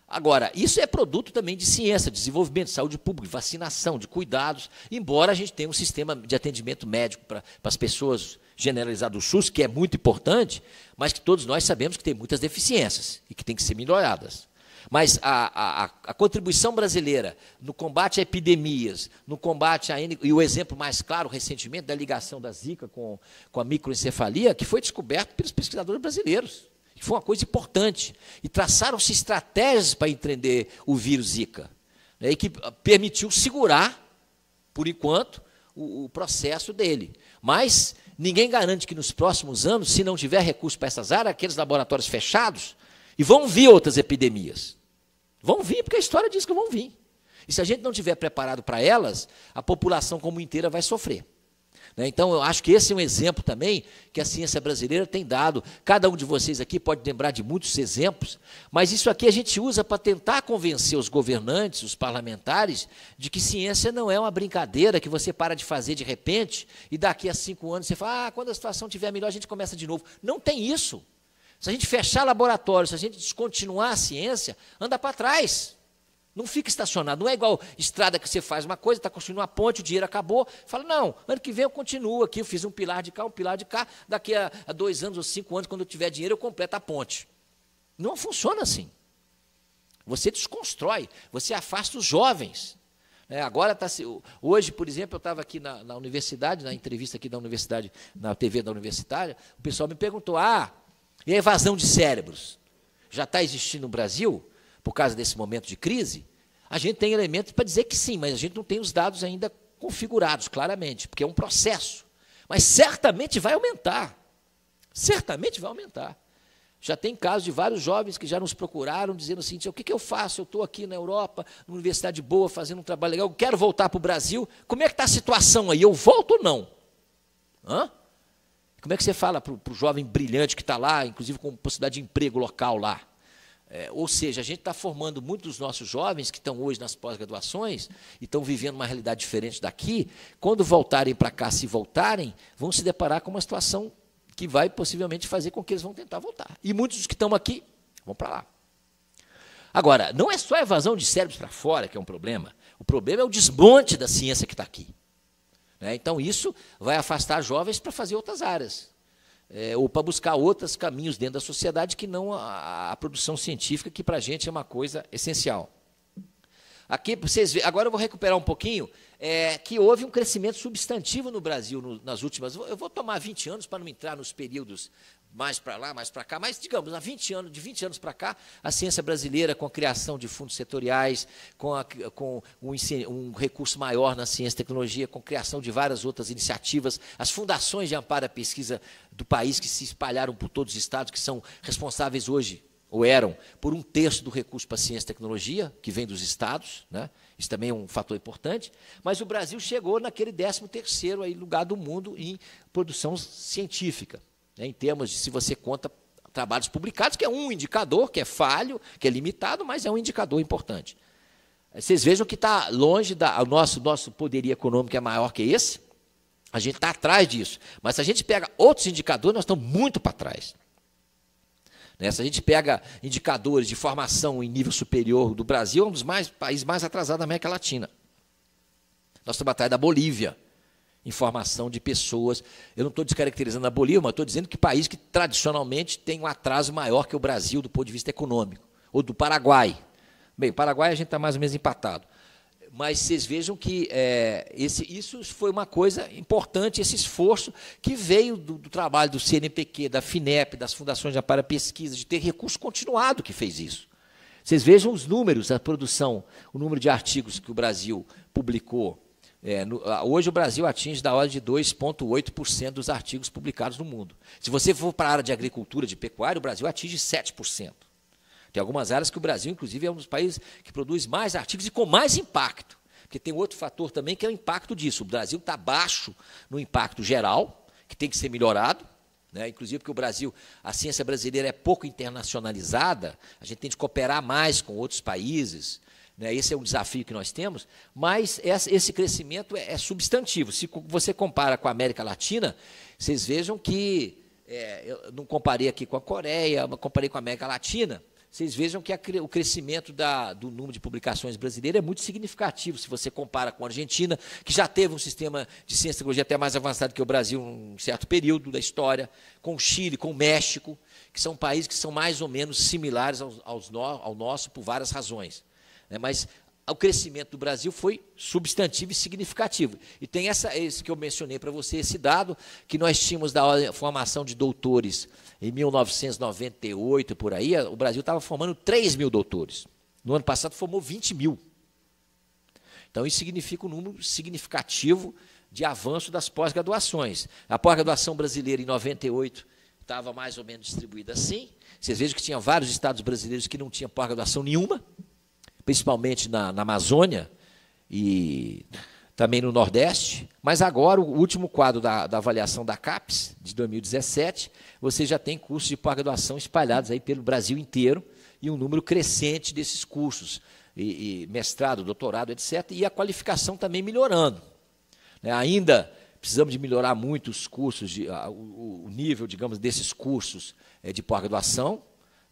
Agora, isso é produto também de ciência, desenvolvimento, saúde pública, vacinação, de cuidados, embora a gente tenha um sistema de atendimento médico para as pessoas generalizado o SUS, que é muito importante, mas que todos nós sabemos que tem muitas deficiências e que tem que ser melhoradas. Mas a, a, a, contribuição brasileira no combate a epidemias, no combate a. E o exemplo mais claro, recentemente, da ligação da Zika com, com a microencefalia, que foi descoberto pelos pesquisadores brasileiros. Que foi uma coisa importante. E traçaram-se estratégias para entender o vírus Zika, né, e que ah, permitiu segurar, por enquanto, o, o processo dele. Mas ninguém garante que nos próximos anos, se não tiver recurso para essas áreas, aqueles laboratórios fechados, e vão vir outras epidemias. Vão vir, porque a história diz que vão vir. E se a gente não tiver preparado para elas, a população como inteira vai sofrer. Né? Então, eu acho que esse é um exemplo também que a ciência brasileira tem dado. Cada um de vocês aqui pode lembrar de muitos exemplos, mas isso aqui a gente usa para tentar convencer os governantes, os parlamentares, de que ciência não é uma brincadeira que você para de fazer de repente e daqui a cinco anos você fala, ah, quando a situação estiver melhor a gente começa de novo. Não tem isso. Se a gente fechar laboratório, se a gente descontinuar a ciência, anda para trás. Não fica estacionado. Não é igual estrada que você faz uma coisa, está construindo uma ponte, o dinheiro acabou. Fala, não, ano que vem eu continuo aqui, eu fiz um pilar de cá, um pilar de cá. Daqui a, a dois anos ou cinco anos, quando eu tiver dinheiro, eu completo a ponte. Não funciona assim. Você desconstrói, você afasta os jovens. É, agora tá hoje, por exemplo, eu estava aqui na, na, universidade, na entrevista aqui da universidade, na TV da universitária, o pessoal me perguntou: ah, e a evasão de cérebros já está existindo no Brasil, por causa desse momento de crise? A gente tem elementos para dizer que sim, mas a gente não tem os dados ainda configurados claramente, porque é um processo. Mas certamente vai aumentar. Certamente vai aumentar. Já tem casos de vários jovens que já nos procuraram dizendo assim: o que, que eu faço? Eu estou aqui na Europa, numa universidade boa, fazendo um trabalho legal, eu quero voltar para o Brasil. Como é que está a situação aí? Eu volto ou não? Hã? Como é que você fala para o jovem brilhante que está lá, inclusive com possibilidade de emprego local lá? É, ou seja, a gente está formando muitos dos nossos jovens que estão hoje nas pós-graduações e estão vivendo uma realidade diferente daqui. Quando voltarem para cá, se voltarem, vão se deparar com uma situação que vai possivelmente fazer com que eles vão tentar voltar. E muitos dos que estão aqui vão para lá. Agora, não é só a evasão de cérebros para fora que é um problema. O problema é o desmonte da ciência que está aqui. Né? Então, isso vai afastar jovens para fazer outras áreas, é, ou para buscar outros caminhos dentro da sociedade que não a, a produção científica, que para a gente é uma coisa essencial. Aqui, vocês vê, agora eu vou recuperar um pouquinho, é, que houve um crescimento substantivo no Brasil no, nas últimas. Eu vou tomar 20 anos para não entrar nos períodos mais para lá, mais para cá, mas digamos, há 20 anos, de 20 anos para cá, a ciência brasileira, com a criação de fundos setoriais, com, a, com um, um, recurso maior na ciência e tecnologia, com a criação de várias outras iniciativas, as fundações de amparo à pesquisa do país que se espalharam por todos os estados, que são responsáveis hoje, ou eram, por um terço do recurso para ciência e tecnologia, que vem dos estados, né? isso também é um fator importante, mas o Brasil chegou naquele 13 lugar do mundo em produção científica. Né, em termos de se você conta trabalhos publicados, que é um indicador, que é falho, que é limitado, mas é um indicador importante. Eh, vocês vejam que está longe da. O nosso, nosso poder econômico é maior que esse. A gente está atrás disso. Mas se a gente pega outros indicadores, nós estamos muito para trás. Né? Se a gente pega indicadores de formação em nível superior do Brasil, é um dos mais, países mais atrasados da América Latina. Nós estamos atrás da Bolívia informação de pessoas. Eu não estou descaracterizando a Bolívia, mas estou dizendo que país que tradicionalmente tem um atraso maior que o Brasil do ponto de vista econômico, ou do Paraguai. Bem, Paraguai a gente está mais ou menos empatado. Mas vocês vejam que é, esse, isso foi uma coisa importante, esse esforço que veio do, do trabalho do CNPq, da FINEP, das fundações de para pesquisa, de ter recurso continuado que fez isso. Vocês vejam os números, a produção, o número de artigos que o Brasil publicou é, no, hoje o Brasil atinge da ordem de 2,8% dos artigos publicados no mundo. Se você for para a área de agricultura, de pecuária, o Brasil atinge 7%. Tem algumas áreas que o Brasil, inclusive, é um dos países que produz mais artigos e com mais impacto. Porque tem outro fator também que é o impacto disso. O Brasil está baixo no impacto geral, que tem que ser melhorado. Né? Inclusive porque o Brasil, a ciência brasileira é pouco internacionalizada, a gente tem de cooperar mais com outros países né? Esse é um desafio que nós temos, mas esse crescimento é, é substantivo. Se você compara com a América Latina, vocês vejam que. É, eu não comparei aqui com a Coreia, comparei com a América Latina. Vocês vejam que a, o crescimento da, do número de publicações brasileiras é muito significativo, se você compara com a Argentina, que já teve um sistema de ciência e tecnologia até mais avançado que o Brasil em um certo período da história, com o Chile, com o México, que são países que são mais ou menos similares aos, aos no, ao nosso por várias razões. Né? Mas o crescimento do Brasil foi substantivo e significativo. E tem essa, esse que eu mencionei para você, esse dado que nós tínhamos da formação de doutores em 1998, por aí, o Brasil estava formando 3 mil doutores. No ano passado formou 20 mil. Então, isso significa um número significativo de avanço das pós-graduações. A pós-graduação brasileira em 98 estava mais ou menos distribuída assim. Vocês vejam que tinha vários estados brasileiros que não tinham pós-graduação nenhuma principalmente na, na Amazônia e também no Nordeste. Mas agora, o último quadro da, da avaliação da CAPES, de 2017, você já tem cursos de pós-graduação espalhados aí pelo Brasil inteiro e um número crescente desses cursos, e, e mestrado, doutorado, etc., e a qualificação também melhorando. Né? Ainda precisamos de melhorar muito os cursos, de, a, o, o, nível, digamos, desses cursos é, de pós-graduação,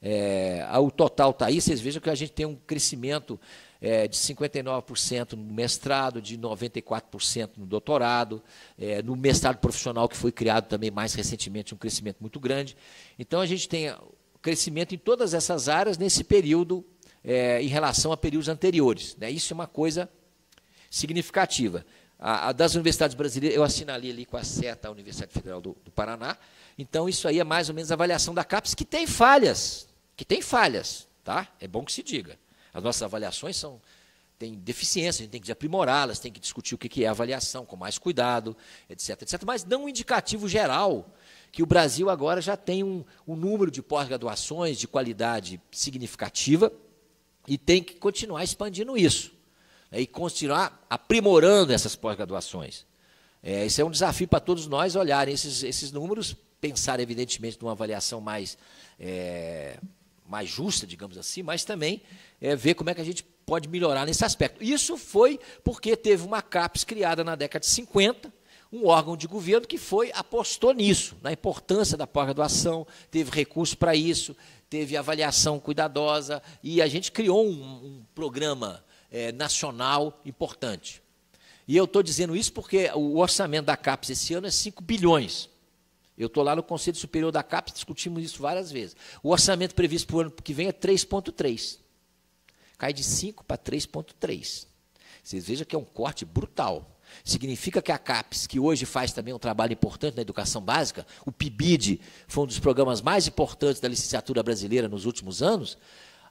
é, o total está aí, vocês vejam que a gente tem um crescimento é, de 59% no mestrado, de 94% no doutorado, é, no mestrado profissional que foi criado também mais recentemente, um crescimento muito grande. Então a gente tem crescimento em todas essas áreas nesse período é, em relação a períodos anteriores. Né? Isso é uma coisa significativa. A, a das universidades brasileiras, eu assinalei ali com a seta a Universidade Federal do, do Paraná, então isso aí é mais ou menos a avaliação da CAPES, que tem falhas, que tem falhas, tá? É bom que se diga. As nossas avaliações são têm deficiências, a gente tem que aprimorá-las, tem que discutir o que é avaliação com mais cuidado, etc, etc. Mas dá um indicativo geral que o Brasil agora já tem um, um número de pós-graduações de qualidade significativa e tem que continuar expandindo isso né, e continuar aprimorando essas pós-graduações. É, esse é um desafio para todos nós olharem esses, esses números, pensar, evidentemente, numa avaliação mais. É, mais justa, digamos assim, mas também é, ver como é que a gente pode melhorar nesse aspecto. Isso foi porque teve uma CAPES criada na década de 50, um órgão de governo que foi apostou nisso, na importância da pós-graduação, teve recurso para isso, teve avaliação cuidadosa e a gente criou um, um programa é, nacional importante. E eu estou dizendo isso porque o orçamento da CAPES esse ano é 5 bilhões. Eu estou lá no Conselho Superior da CAPES, discutimos isso várias vezes. O orçamento previsto para o ano que vem é 3,3. Cai de 5 para 3,3. Vocês vejam que é um corte brutal. Significa que a CAPES, que hoje faz também um trabalho importante na educação básica, o PIBID foi um dos programas mais importantes da licenciatura brasileira nos últimos anos,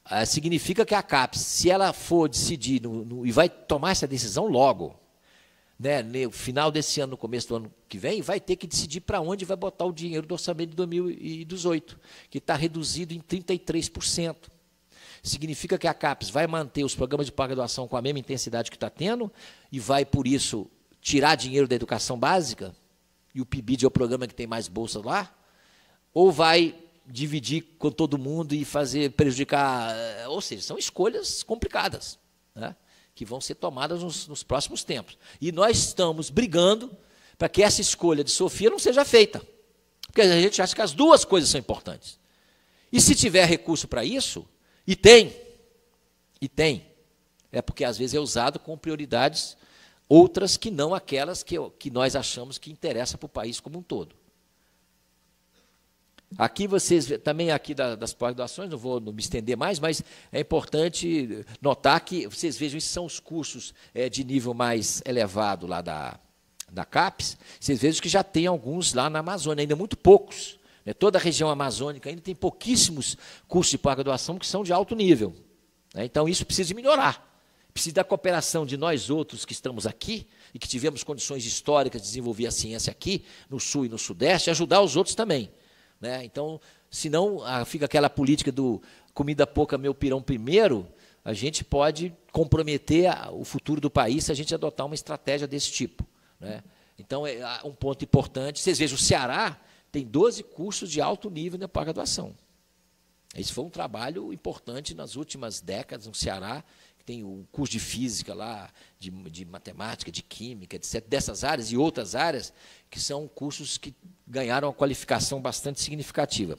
eh, significa que a CAPES, se ela for decidir no, no, e vai tomar essa decisão logo, né, no final desse ano, no começo do ano que vem, vai ter que decidir para onde vai botar o dinheiro do orçamento de 2018, que está reduzido em 33%. Significa que a CAPES vai manter os programas de pós-graduação com a mesma intensidade que está tendo e vai, por isso, tirar dinheiro da educação básica, e o PIBID é o programa que tem mais bolsa lá, ou vai dividir com todo mundo e fazer prejudicar. Eh, ou seja, são escolhas complicadas. Né? que vão ser tomadas nos, nos próximos tempos. E nós estamos brigando para que essa escolha de Sofia não seja feita. Porque a gente acha que as duas coisas são importantes. E se tiver recurso para isso, e tem, e tem, é porque às vezes é usado com prioridades outras que não aquelas que, que nós achamos que interessa para o país como um todo. Aqui vocês, também aqui das pós-graduações, não vou me estender mais, mas é importante notar que vocês vejam, esses são os cursos é, de nível mais elevado lá da, da CAPES, vocês vejam que já tem alguns lá na Amazônia, ainda muito poucos. Né? Toda a região amazônica ainda tem pouquíssimos cursos de pós-graduação que são de alto nível. Né? Então, isso precisa melhorar. Precisa da cooperação de nós outros que estamos aqui e que tivemos condições históricas de desenvolver a ciência aqui, no Sul e no Sudeste, e ajudar os outros também. Né? Então, não ah, fica aquela política do comida pouca, meu pirão primeiro, a gente pode comprometer o futuro do país se a gente adotar uma estratégia desse tipo. Né? Então, é ah, um ponto importante. Vocês vejam, o Ceará tem 12 cursos de alto nível na pós-graduação. Esse foi um trabalho importante nas últimas décadas no Ceará, tem o curso de física lá, de, de, matemática, de química, etc., dessas áreas e outras áreas, que são cursos que ganharam uma qualificação bastante significativa.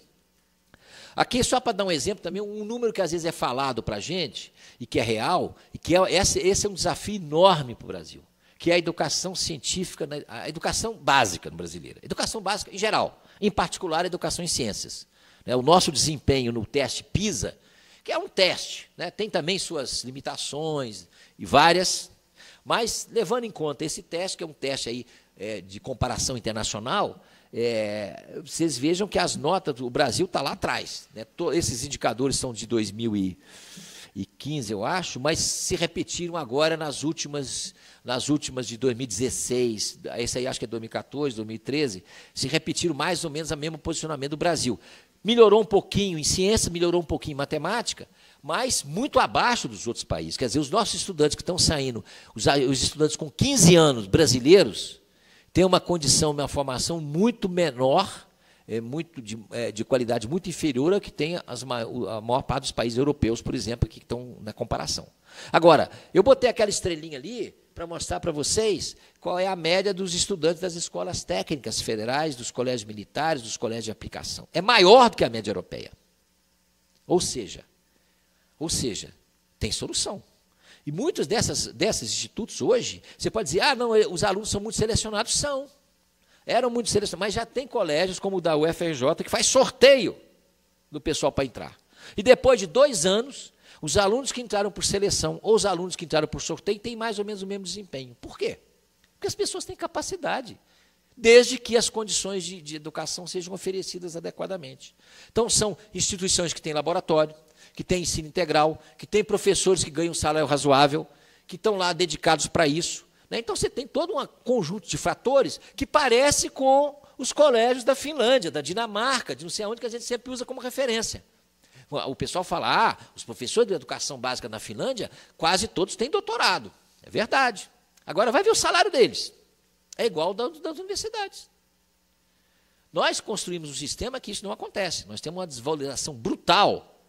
Aqui, só para dar um exemplo também, um número que às vezes é falado para a gente, e que é real, e que é, esse, esse é um desafio enorme para o Brasil, que é a educação científica, né, a educação básica no brasileiro. Educação básica em geral, em particular a educação em ciências. Né. O nosso desempenho no teste PISA que é um teste, né? tem também suas limitações e várias, mas levando em conta esse teste, que é um teste aí, é, de comparação internacional, é, vocês vejam que as notas, o Brasil está lá atrás. Né? Esses indicadores são de 2015, eu acho, mas se repetiram agora nas últimas, nas últimas de 2016, esse aí acho que é 2014, 2013, se repetiram mais ou menos o mesmo posicionamento do Brasil melhorou um pouquinho em ciência, melhorou um pouquinho em matemática, mas muito abaixo dos outros países. Quer dizer, os nossos estudantes que estão saindo, os, os estudantes com 15 anos brasileiros, têm uma condição, uma formação muito menor é, muito de, é, de, qualidade muito inferior à que tem as, a maior parte dos países europeus, por exemplo, que estão na comparação. Agora, eu botei aquela estrelinha ali para mostrar para vocês qual é a média dos estudantes das escolas técnicas federais, dos colégios militares, dos colégios de aplicação. É maior do que a média europeia. Ou seja, ou seja, tem solução. E muitos dessas, desses institutos hoje, você pode dizer, ah, não, eh, os alunos são muito selecionados, são eram muito selecionados, mas já tem colégios como o da UFRJ que faz sorteio do pessoal para entrar. E depois de dois anos, os alunos que entraram por seleção ou os alunos que entraram por sorteio têm mais ou menos o mesmo desempenho. Por quê? Porque as pessoas têm capacidade, desde que as condições de, de educação sejam oferecidas adequadamente. Então, são instituições que têm laboratório, que têm ensino integral, que têm professores que ganham um salário razoável, que estão lá dedicados para isso né? Então você tem todo um conjunto de fatores que parece com os colégios da Finlândia, da Dinamarca, de não sei aonde, que a gente sempre usa como referência. O pessoal fala, ah, os professores de educação básica na Finlândia, quase todos têm doutorado. É verdade. Agora, vai ver o salário deles. É igual ao das universidades. Nós construímos um sistema que isso não acontece. Nós temos uma desvalorização brutal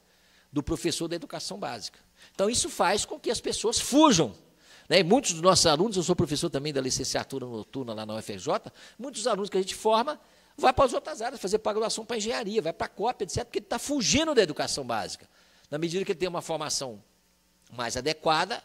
do professor da educação básica. Então, isso faz com que as pessoas fujam né? Muitos dos nossos alunos, eu sou professor também da licenciatura noturna lá na UFRJ, muitos alunos que a gente forma vai para as outras áreas, fazer pós-graduação para engenharia, vai para a COP, etc., porque ele está fugindo da educação básica. Na medida que ele tem uma formação mais adequada,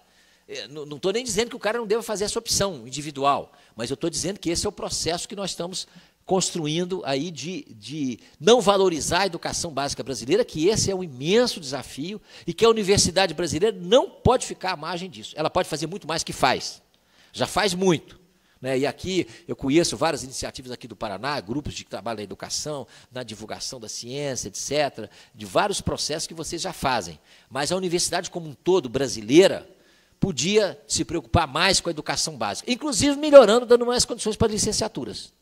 é, não estou nem dizendo que o cara não deva fazer essa opção individual, mas eu estou dizendo que esse é o processo que nós estamos construindo aí de, de não valorizar a educação básica brasileira, que esse é um imenso desafio e que a universidade brasileira não pode ficar à margem disso. Ela pode fazer muito mais que faz. Já faz muito. Né? E aqui eu conheço várias iniciativas aqui do Paraná, grupos de trabalho na educação, na divulgação da ciência, etc., de vários processos que vocês já fazem. Mas a universidade como um todo brasileira, podia se preocupar mais com a educação básica, inclusive melhorando, dando mais condições para licenciaturas,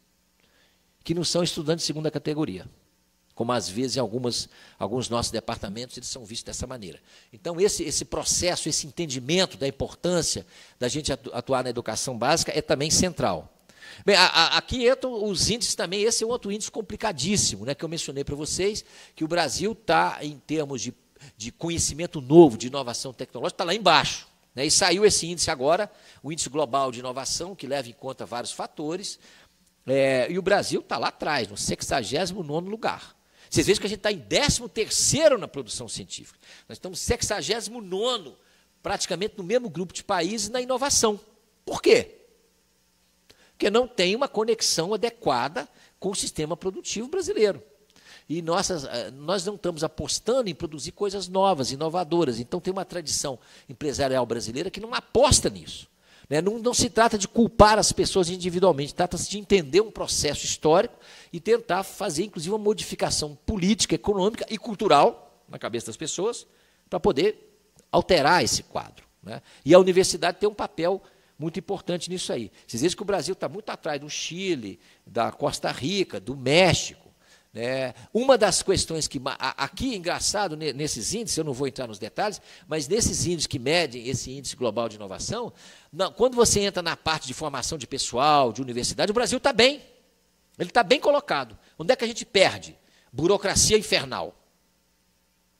que não são estudantes de segunda categoria, como às vezes em algumas, alguns nossos departamentos eles são vistos dessa maneira. Então, esse, esse processo, esse entendimento da importância da gente atuar na educação básica é também central. Bem, a, a, aqui entram os índices também, esse é outro índice complicadíssimo, né, que eu mencionei para vocês, que o Brasil está, em termos de, de conhecimento novo, de inovação tecnológica, está lá embaixo. Né? E saiu esse índice agora, o índice global de inovação, que leva em conta vários fatores. É, e o Brasil está lá atrás, no 69 lugar. Vocês veem que a gente está em 13 na produção científica. Nós estamos 69, praticamente no mesmo grupo de países, na inovação. Por quê? Porque não tem uma conexão adequada com o sistema produtivo brasileiro. E nossas, eh, nós não estamos apostando em produzir coisas novas, inovadoras. Então, tem uma tradição empresarial brasileira que não aposta nisso. Né? Não, não se trata de culpar as pessoas individualmente, trata-se de entender um processo histórico e tentar fazer, inclusive, uma modificação política, econômica e cultural na cabeça das pessoas para poder alterar esse quadro. Né? E a universidade tem um papel muito importante nisso aí. Vocês veem que o Brasil está muito atrás do Chile, da Costa Rica, do México. Né? uma das questões que. Aqui, engraçado, nesses índices, eu não vou entrar nos detalhes, mas nesses índices que medem esse índice global de inovação, não, quando você entra na parte de formação de pessoal, de universidade, o Brasil está bem. Ele está bem colocado. Onde é que a gente perde? Burocracia infernal.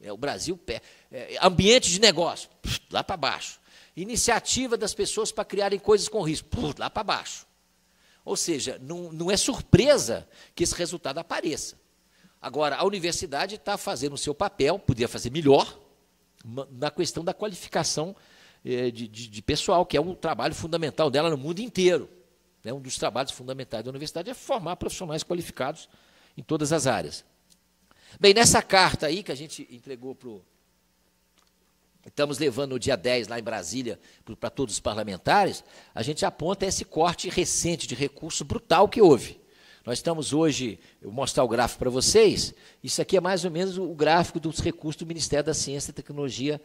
É, o Brasil perde. É, ambiente de negócio, lá para baixo. Iniciativa das pessoas para criarem coisas com risco, lá para baixo. Ou seja, não, não é surpresa que esse resultado apareça. Agora, a universidade está fazendo o seu papel, podia fazer melhor, na questão da qualificação eh, de, de, de, pessoal, que é um trabalho fundamental dela no mundo inteiro. Né? Um dos trabalhos fundamentais da universidade é formar profissionais qualificados em todas as áreas. Bem, nessa carta aí que a gente entregou para o estamos levando no dia 10 lá em Brasília para todos os parlamentares, a gente aponta esse corte recente de recurso brutal que houve. Nós estamos hoje, eu vou mostrar o gráfico para vocês, isso aqui é mais ou menos o gráfico dos recursos do Ministério da Ciência, Tecnologia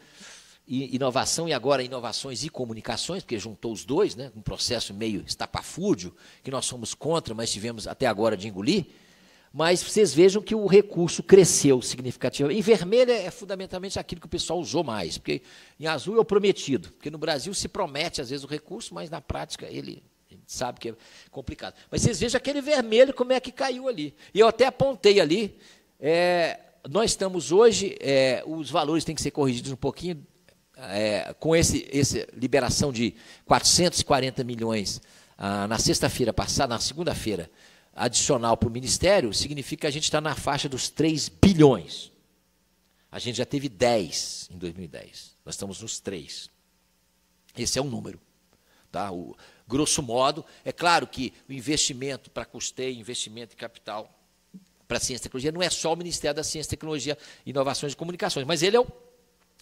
e Inovação, e agora Inovações e Comunicações, porque juntou os dois, né, um processo meio estapafúrdio, que nós somos contra, mas tivemos até agora de engolir. Mas vocês vejam que o recurso cresceu significativamente. Em vermelho é, é fundamentalmente aquilo que o pessoal usou mais, porque em azul é o prometido, porque no Brasil se promete às vezes o recurso, mas na prática ele sabe que é complicado. Mas vocês vejam aquele vermelho como é que caiu ali. E eu até apontei ali, é, nós estamos hoje, é, os valores têm que ser corrigidos um pouquinho, é, com esse, esse liberação de 440 milhões ah, na sexta-feira passada, na segunda-feira, adicional para o Ministério significa que a gente está na faixa dos 3 bilhões. A gente já teve 10 em 2010. Nós estamos nos 3. Esse é um número. Tá? O, grosso modo, é claro que o investimento para custeio, investimento em capital para ciência e tecnologia não é só o Ministério da Ciência, Tecnologia, Inovações e Comunicações, mas ele é o,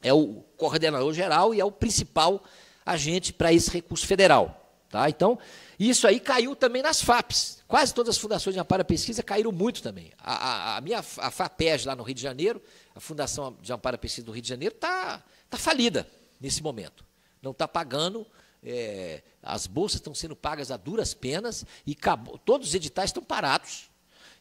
é o coordenador geral e é o principal agente para esse recurso federal. Tá? Então, isso aí caiu também nas FAPs. Quase todas as fundações de amparo à pesquisa caíram muito também. A, a, a minha a FAPES lá no Rio de Janeiro, a Fundação de Amparo à Pesquisa do Rio de Janeiro, está tá falida nesse momento. Não está pagando, é, as bolsas estão sendo pagas a duras penas e acabou, todos os editais estão parados.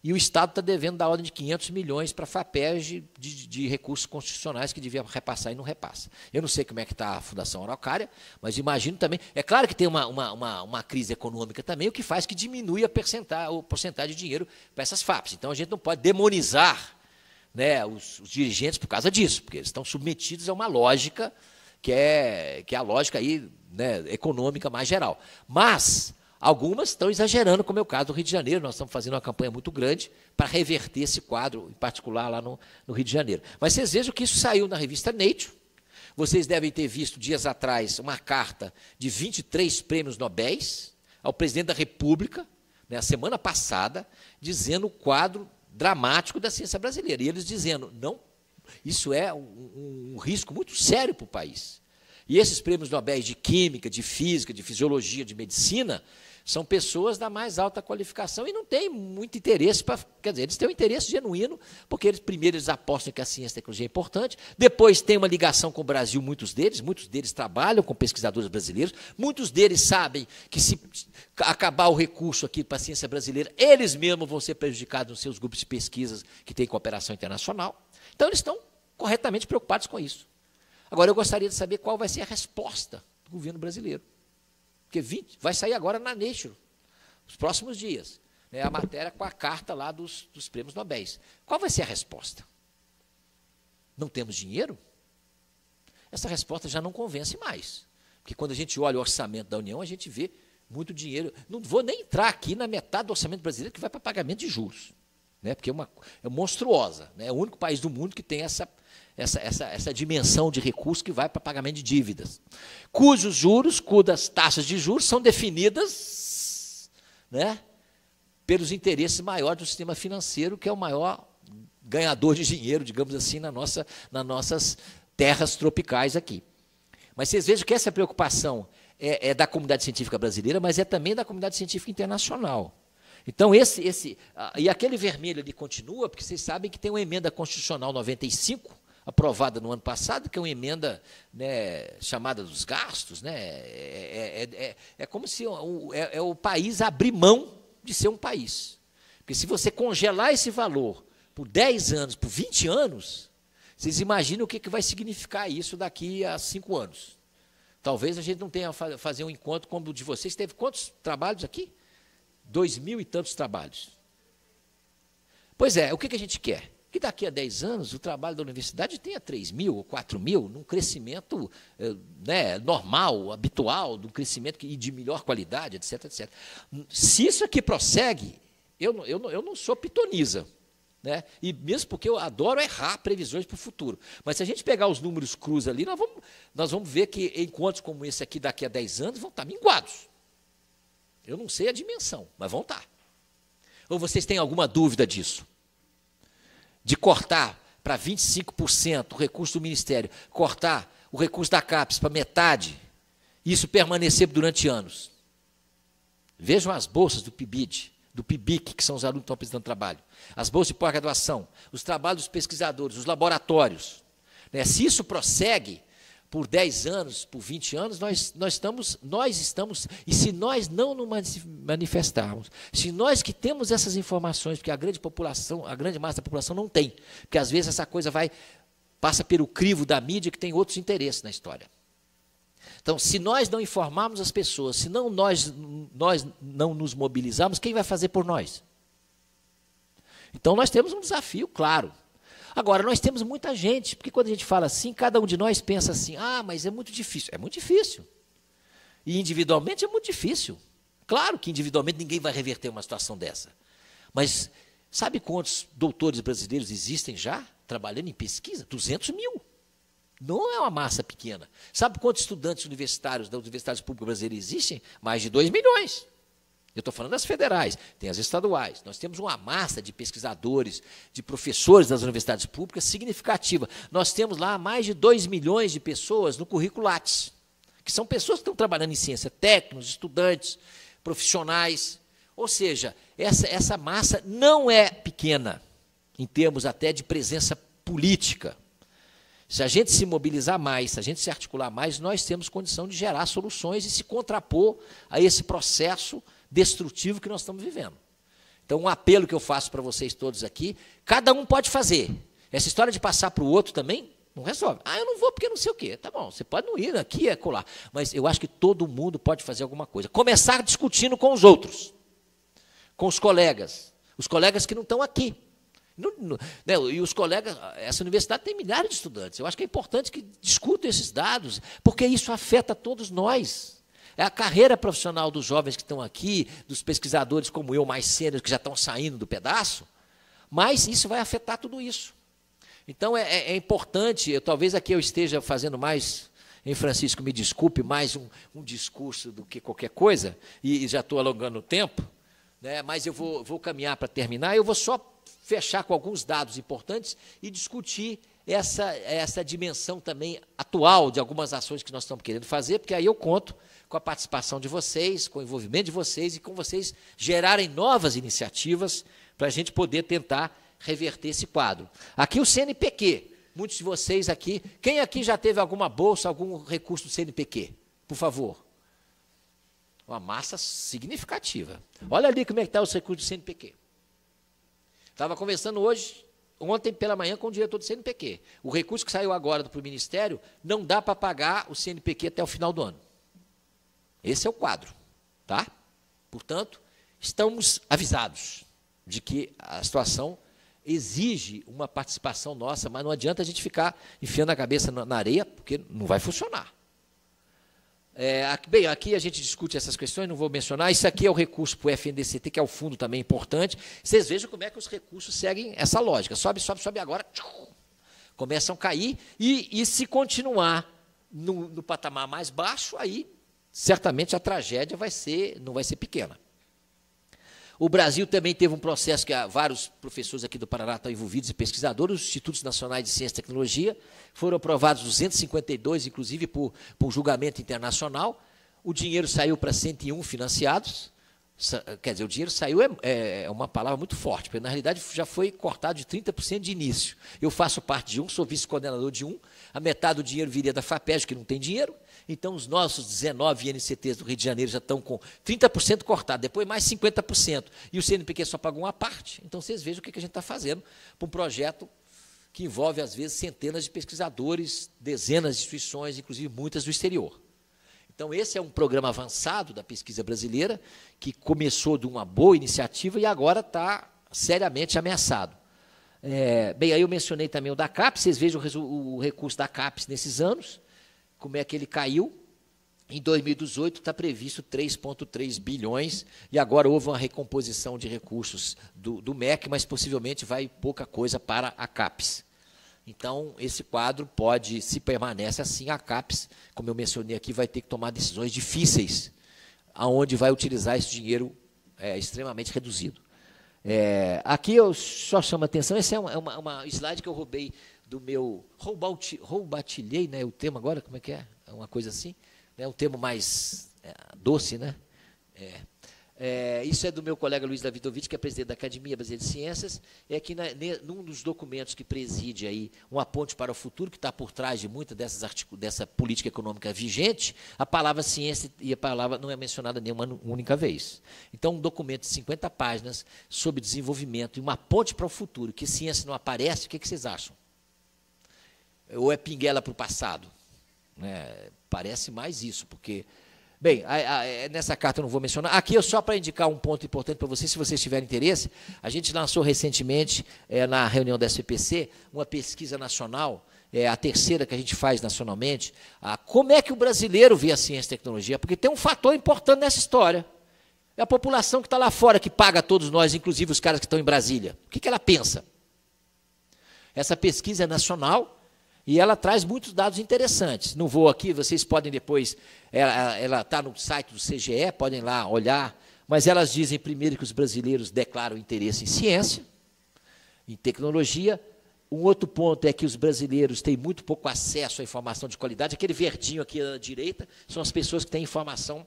E o Estado está devendo da ordem de 500 milhões para a FAPERJ de, de, recursos constitucionais que devia repassar e não repassa. Eu não sei como é que está a Fundação Araucária, mas imagino também. É claro que tem uma, uma, uma, uma crise econômica também, o que faz que diminui a percentagem, o porcentagem de dinheiro para essas FAPs. Então a gente não pode demonizar né, os, os dirigentes por causa disso, porque eles estão submetidos a uma lógica que é, que é a lógica aí, né, econômica mais geral. Mas Algumas estão exagerando, como é o caso do Rio de Janeiro. Nós estamos fazendo uma campanha muito grande para reverter esse quadro, em particular lá no, no Rio de Janeiro. Mas vocês vejam que isso saiu na revista Nature. Vocês devem ter visto dias atrás uma carta de 23 prêmios Nobéis ao presidente da República, na né, semana passada, dizendo o quadro dramático da ciência brasileira. E eles dizendo, não, isso é um, um risco muito sério para o país. E esses prêmios Nobel de Química, de Física, de Fisiologia, de Medicina, são pessoas da mais alta qualificação e não têm muito interesse para. Quer dizer, eles têm um interesse genuíno, porque eles primeiro eles apostam que a ciência e a tecnologia é importante, depois tem uma ligação com o Brasil, muitos deles, muitos deles trabalham com pesquisadores brasileiros, muitos deles sabem que se acabar o recurso aqui para a ciência brasileira, eles mesmos vão ser prejudicados nos seus grupos de pesquisas que têm cooperação internacional. Então, eles estão corretamente preocupados com isso. Agora, eu gostaria de saber qual vai ser a resposta do governo brasileiro. Porque 20, vai sair agora na Nature, nos próximos dias, né, a matéria com a carta lá dos, dos prêmios Nobel. Qual vai ser a resposta? Não temos dinheiro? Essa resposta já não convence mais. Porque quando a gente olha o orçamento da União, a gente vê muito dinheiro. Não vou nem entrar aqui na metade do orçamento brasileiro que vai para pagamento de juros. Né, porque é, uma, é monstruosa. Né, é o único país do mundo que tem essa essa, essa, essa dimensão de recurso que vai para pagamento de dívidas, cujos juros, cujas taxas de juros são definidas né, pelos interesses maiores do sistema financeiro, que é o maior ganhador de dinheiro, digamos assim, na nossa, nas nossas terras tropicais aqui. Mas vocês vejam que essa preocupação é, é, da comunidade científica brasileira, mas é também da comunidade científica internacional. Então, esse, esse. E aquele vermelho ali continua, porque vocês sabem que tem uma emenda constitucional 95, aprovada no ano passado, que é uma emenda né, chamada dos gastos. Né? É, é, é, é como se o, é, é, o país abrir mão de ser um país. Porque se você congelar esse valor por 10 anos, por 20 anos, vocês imaginam o que, que vai significar isso daqui a cinco anos. Talvez a gente não tenha fazer um encontro como o de vocês. Teve quantos trabalhos aqui? Dois mil e tantos trabalhos. Pois é, o que, que a gente quer? que daqui a 10 anos o trabalho da universidade tenha 3 mil ou 4 mil, num crescimento eh, né, normal, habitual, do crescimento e de melhor qualidade, etc, etc. Se isso aqui prossegue, eu, eu, eu não sou pitonisa. Né? E mesmo porque eu adoro errar previsões para o futuro. Mas se a gente pegar os números cruz ali, nós vamos, nós vamos ver que encontros como esse aqui daqui a 10 anos vão estar tá minguados. Eu não sei a dimensão, mas vão estar. Tá. Ou vocês têm alguma dúvida disso? de cortar para 25% o recurso do Ministério, cortar o recurso da CAPES para metade, isso permanecer durante anos. Vejam as bolsas do PIBID, do PIBIC, que são os alunos que estão apresentando trabalho, as bolsas de pós-graduação, os trabalhos dos pesquisadores, os laboratórios. Né? Se isso prossegue, por 10 anos, por 20 anos, nós, nós, estamos, nós estamos, e se nós não nos manifestarmos, se nós que temos essas informações, porque a grande população, a grande massa da população não tem, porque às vezes essa coisa vai, passa pelo crivo da mídia que tem outros interesses na história. Então, se nós não informarmos as pessoas, se não nós, nós não nos mobilizarmos, quem vai fazer por nós? Então, nós temos um desafio claro. Agora, nós temos muita gente, porque quando a gente fala assim, cada um de nós pensa assim: ah, mas é muito difícil. É muito difícil. E individualmente é muito difícil. Claro que individualmente ninguém vai reverter uma situação dessa. Mas sabe quantos doutores brasileiros existem já trabalhando em pesquisa? 200 mil. Não é uma massa pequena. Sabe quantos estudantes universitários da Universidade Pública Brasileira existem? Mais de 2 milhões. Eu estou falando das federais, tem as estaduais. Nós temos uma massa de pesquisadores, de professores das universidades públicas significativa. Nós temos lá mais de 2 milhões de pessoas no currículo Lattes, que são pessoas que estão trabalhando em ciência, técnicos, estudantes, profissionais. Ou seja, essa, essa massa não é pequena, em termos até de presença política. Se a gente se mobilizar mais, se a gente se articular mais, nós temos condição de gerar soluções e se contrapor a esse processo destrutivo que nós estamos vivendo. Então, um apelo que eu faço para vocês todos aqui: cada um pode fazer. Essa história de passar para o outro também não resolve. Ah, eu não vou porque não sei o quê. Tá bom, você pode não ir aqui e é colar, Mas eu acho que todo mundo pode fazer alguma coisa. Começar discutindo com os outros, com os colegas, os colegas que não estão aqui. né, e os colegas, essa universidade tem milhares de estudantes. Eu acho que é importante que discutam esses dados, porque isso afeta todos nós. É a carreira profissional dos jovens que estão aqui, dos pesquisadores como eu, mais sênios, que já estão saindo do pedaço, mas isso vai afetar tudo isso. Então é, é, é importante, eu, talvez aqui eu esteja fazendo mais em Francisco, me desculpe, mais um, um, discurso do que qualquer coisa, e, e já estou alongando o tempo, né, mas eu vou, vou caminhar para terminar, eu vou só fechar com alguns dados importantes e discutir essa, essa dimensão também atual de algumas ações que nós estamos querendo fazer, porque aí eu conto com a participação de vocês, com o envolvimento de vocês e com vocês gerarem novas iniciativas para a gente poder tentar reverter esse quadro. Aqui o CNPq, muitos de vocês aqui, quem aqui já teve alguma bolsa, algum recurso do CNPq? Por favor. Uma massa significativa. Olha ali como é que está os recursos do CNPq. Estava conversando hoje ontem pela manhã com o diretor do CNPq. O recurso que saiu agora para o Ministério não dá para pagar o CNPq até o final do ano. Esse é o quadro. Tá? Portanto, estamos avisados de que a situação exige uma participação nossa, mas não adianta a gente ficar enfiando a cabeça na areia, porque não vai funcionar. É, bem, aqui a gente discute essas questões, não vou mencionar. Isso aqui é o recurso para o FNDCT, que é o fundo também importante. Vocês vejam como é que os recursos seguem essa lógica. Sobe, sobe, sobe agora. Tchum, começam a cair. E, e se continuar no, no patamar mais baixo, aí certamente a tragédia vai ser, não vai ser pequena. O Brasil também teve um processo que vários professores aqui do Paraná estão envolvidos e pesquisadores, os Institutos Nacionais de Ciência e Tecnologia, foram aprovados 252, inclusive por, por julgamento internacional. O dinheiro saiu para 101 financiados. Quer dizer, o dinheiro saiu é, é, é uma palavra muito forte, porque na realidade já foi cortado de 30% de início. Eu faço parte de um, sou vice-coordenador de um, a metade do dinheiro viria da FAPES, que não tem dinheiro, então, os nossos 19 INCTs do Rio de Janeiro já estão com 30% cortado, depois mais 50%. E o CNPq só pagou uma parte. Então, vocês vejam o que a gente está fazendo para um projeto que envolve, às vezes, centenas de pesquisadores, dezenas de instituições, inclusive muitas do exterior. Então, esse é um programa avançado da pesquisa brasileira, que começou de uma boa iniciativa e agora está seriamente ameaçado. É, bem, aí eu mencionei também o da CAPES, vocês vejam o, o recurso da CAPES nesses anos como é que ele caiu. Em 2018 está previsto 3,3 bilhões e agora houve uma recomposição de recursos do, do MEC, mas possivelmente vai pouca coisa para a CAPES. Então, esse quadro pode, se permanece assim, a CAPES, como eu mencionei aqui, vai ter que tomar decisões difíceis, aonde vai utilizar esse dinheiro é, extremamente reduzido. É, aqui eu só chamo a atenção, esse é uma, uma, uma slide que eu roubei do meu. Roubalti, roubatilhei, né? O tema agora, como é que é? É uma coisa assim. Né, um termo mais é, doce, né? É. É, isso é do meu colega Luiz Davidovich, que é presidente da Academia Brasileira de Ciências, é que na, ne, num dos documentos que preside aí uma ponte para o futuro, que está por trás de muita dessas dessa política econômica vigente, a palavra ciência e a palavra não é mencionada nenhuma única vez. Então, um documento de 50 páginas sobre desenvolvimento e uma ponte para o futuro, que ciência não aparece, o que, que vocês acham? ou é pinguela para o passado? Né? Parece mais isso, porque. Bem, a, a, é, nessa carta eu não vou mencionar. Aqui é só para indicar um ponto importante para vocês, se vocês tiverem interesse. A gente lançou recentemente, é, na reunião da SPC, uma pesquisa nacional, é, a terceira que a gente faz nacionalmente, a, como é que o brasileiro vê a ciência e tecnologia? Porque tem um fator importante nessa história. É a população que está lá fora, que paga todos nós, inclusive os caras que estão em Brasília. O que, que ela pensa? Essa pesquisa é nacional, e ela traz muitos dados interessantes. Não vou aqui, vocês podem depois, é, é, ela está no site do CGE, podem lá olhar, mas elas dizem primeiro que os brasileiros declaram interesse em ciência, em tecnologia. Um outro ponto é que os brasileiros têm muito pouco acesso à informação de qualidade. Aquele verdinho aqui à direita são as pessoas que têm informação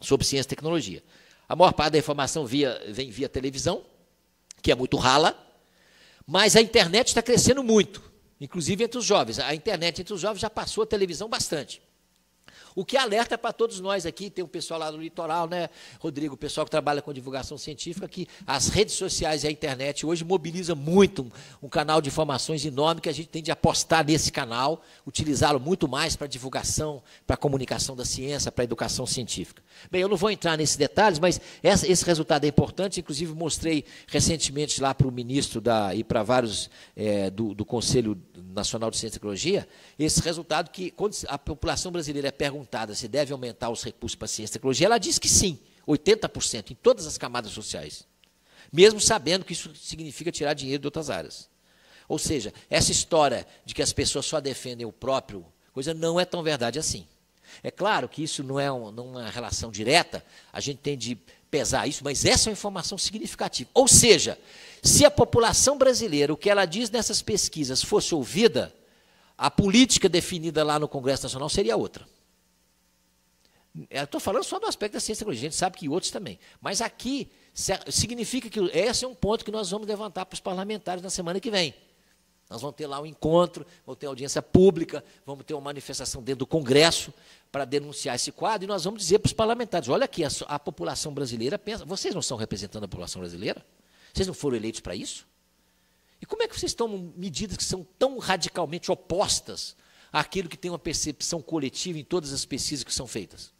sobre ciência e tecnologia. A maior parte da informação via, vem via televisão, que é muito rala, mas a internet está crescendo muito inclusive entre os jovens. A internet entre os jovens já passou a televisão bastante. O que alerta para todos nós aqui, tem o pessoal lá no litoral, né, Rodrigo, o pessoal que trabalha com divulgação científica, que as redes sociais e a internet hoje mobilizam muito um, um canal de informações enorme que a gente tem de apostar nesse canal, utilizá-lo muito mais para divulgação, para comunicação da ciência, para educação científica. Bem, eu não vou entrar nesses detalhes, mas essa, esse resultado é importante, inclusive mostrei recentemente lá para o ministro da, e para vários é, do, do Conselho Nacional de Ciência e Tecnologia, esse resultado que quando a população brasileira é perguntada perguntada se deve aumentar os recursos para ciência e tecnologia, ela diz que sim, 80% em todas as camadas sociais. Mesmo sabendo que isso significa tirar dinheiro de outras áreas. Ou seja, essa história de que as pessoas só defendem o próprio, coisa não é tão verdade assim. É claro que isso é não é uma relação direta, a gente tem de pesar isso, mas essa é uma informação significativa. Ou seja, se a população brasileira, o que ela diz nessas pesquisas, fosse ouvida, a política definida lá no Congresso Nacional seria outra. É, Estou falando só do aspecto da ciência tecnologia, a gente sabe que outros também. Mas aqui significa que esse é um ponto que nós vamos levantar para os parlamentares na semana que vem. Nós vamos ter lá um encontro, vamos ter audiência pública, vamos ter uma manifestação dentro do Congresso para denunciar esse quadro e nós vamos dizer para os parlamentares: olha aqui, a, a população brasileira pensa, vocês não são representando a população brasileira? Vocês não foram eleitos para isso? E como é que vocês tomam medidas que são tão radicalmente opostas àquilo que tem uma percepção coletiva em todas as pesquisas que são feitas?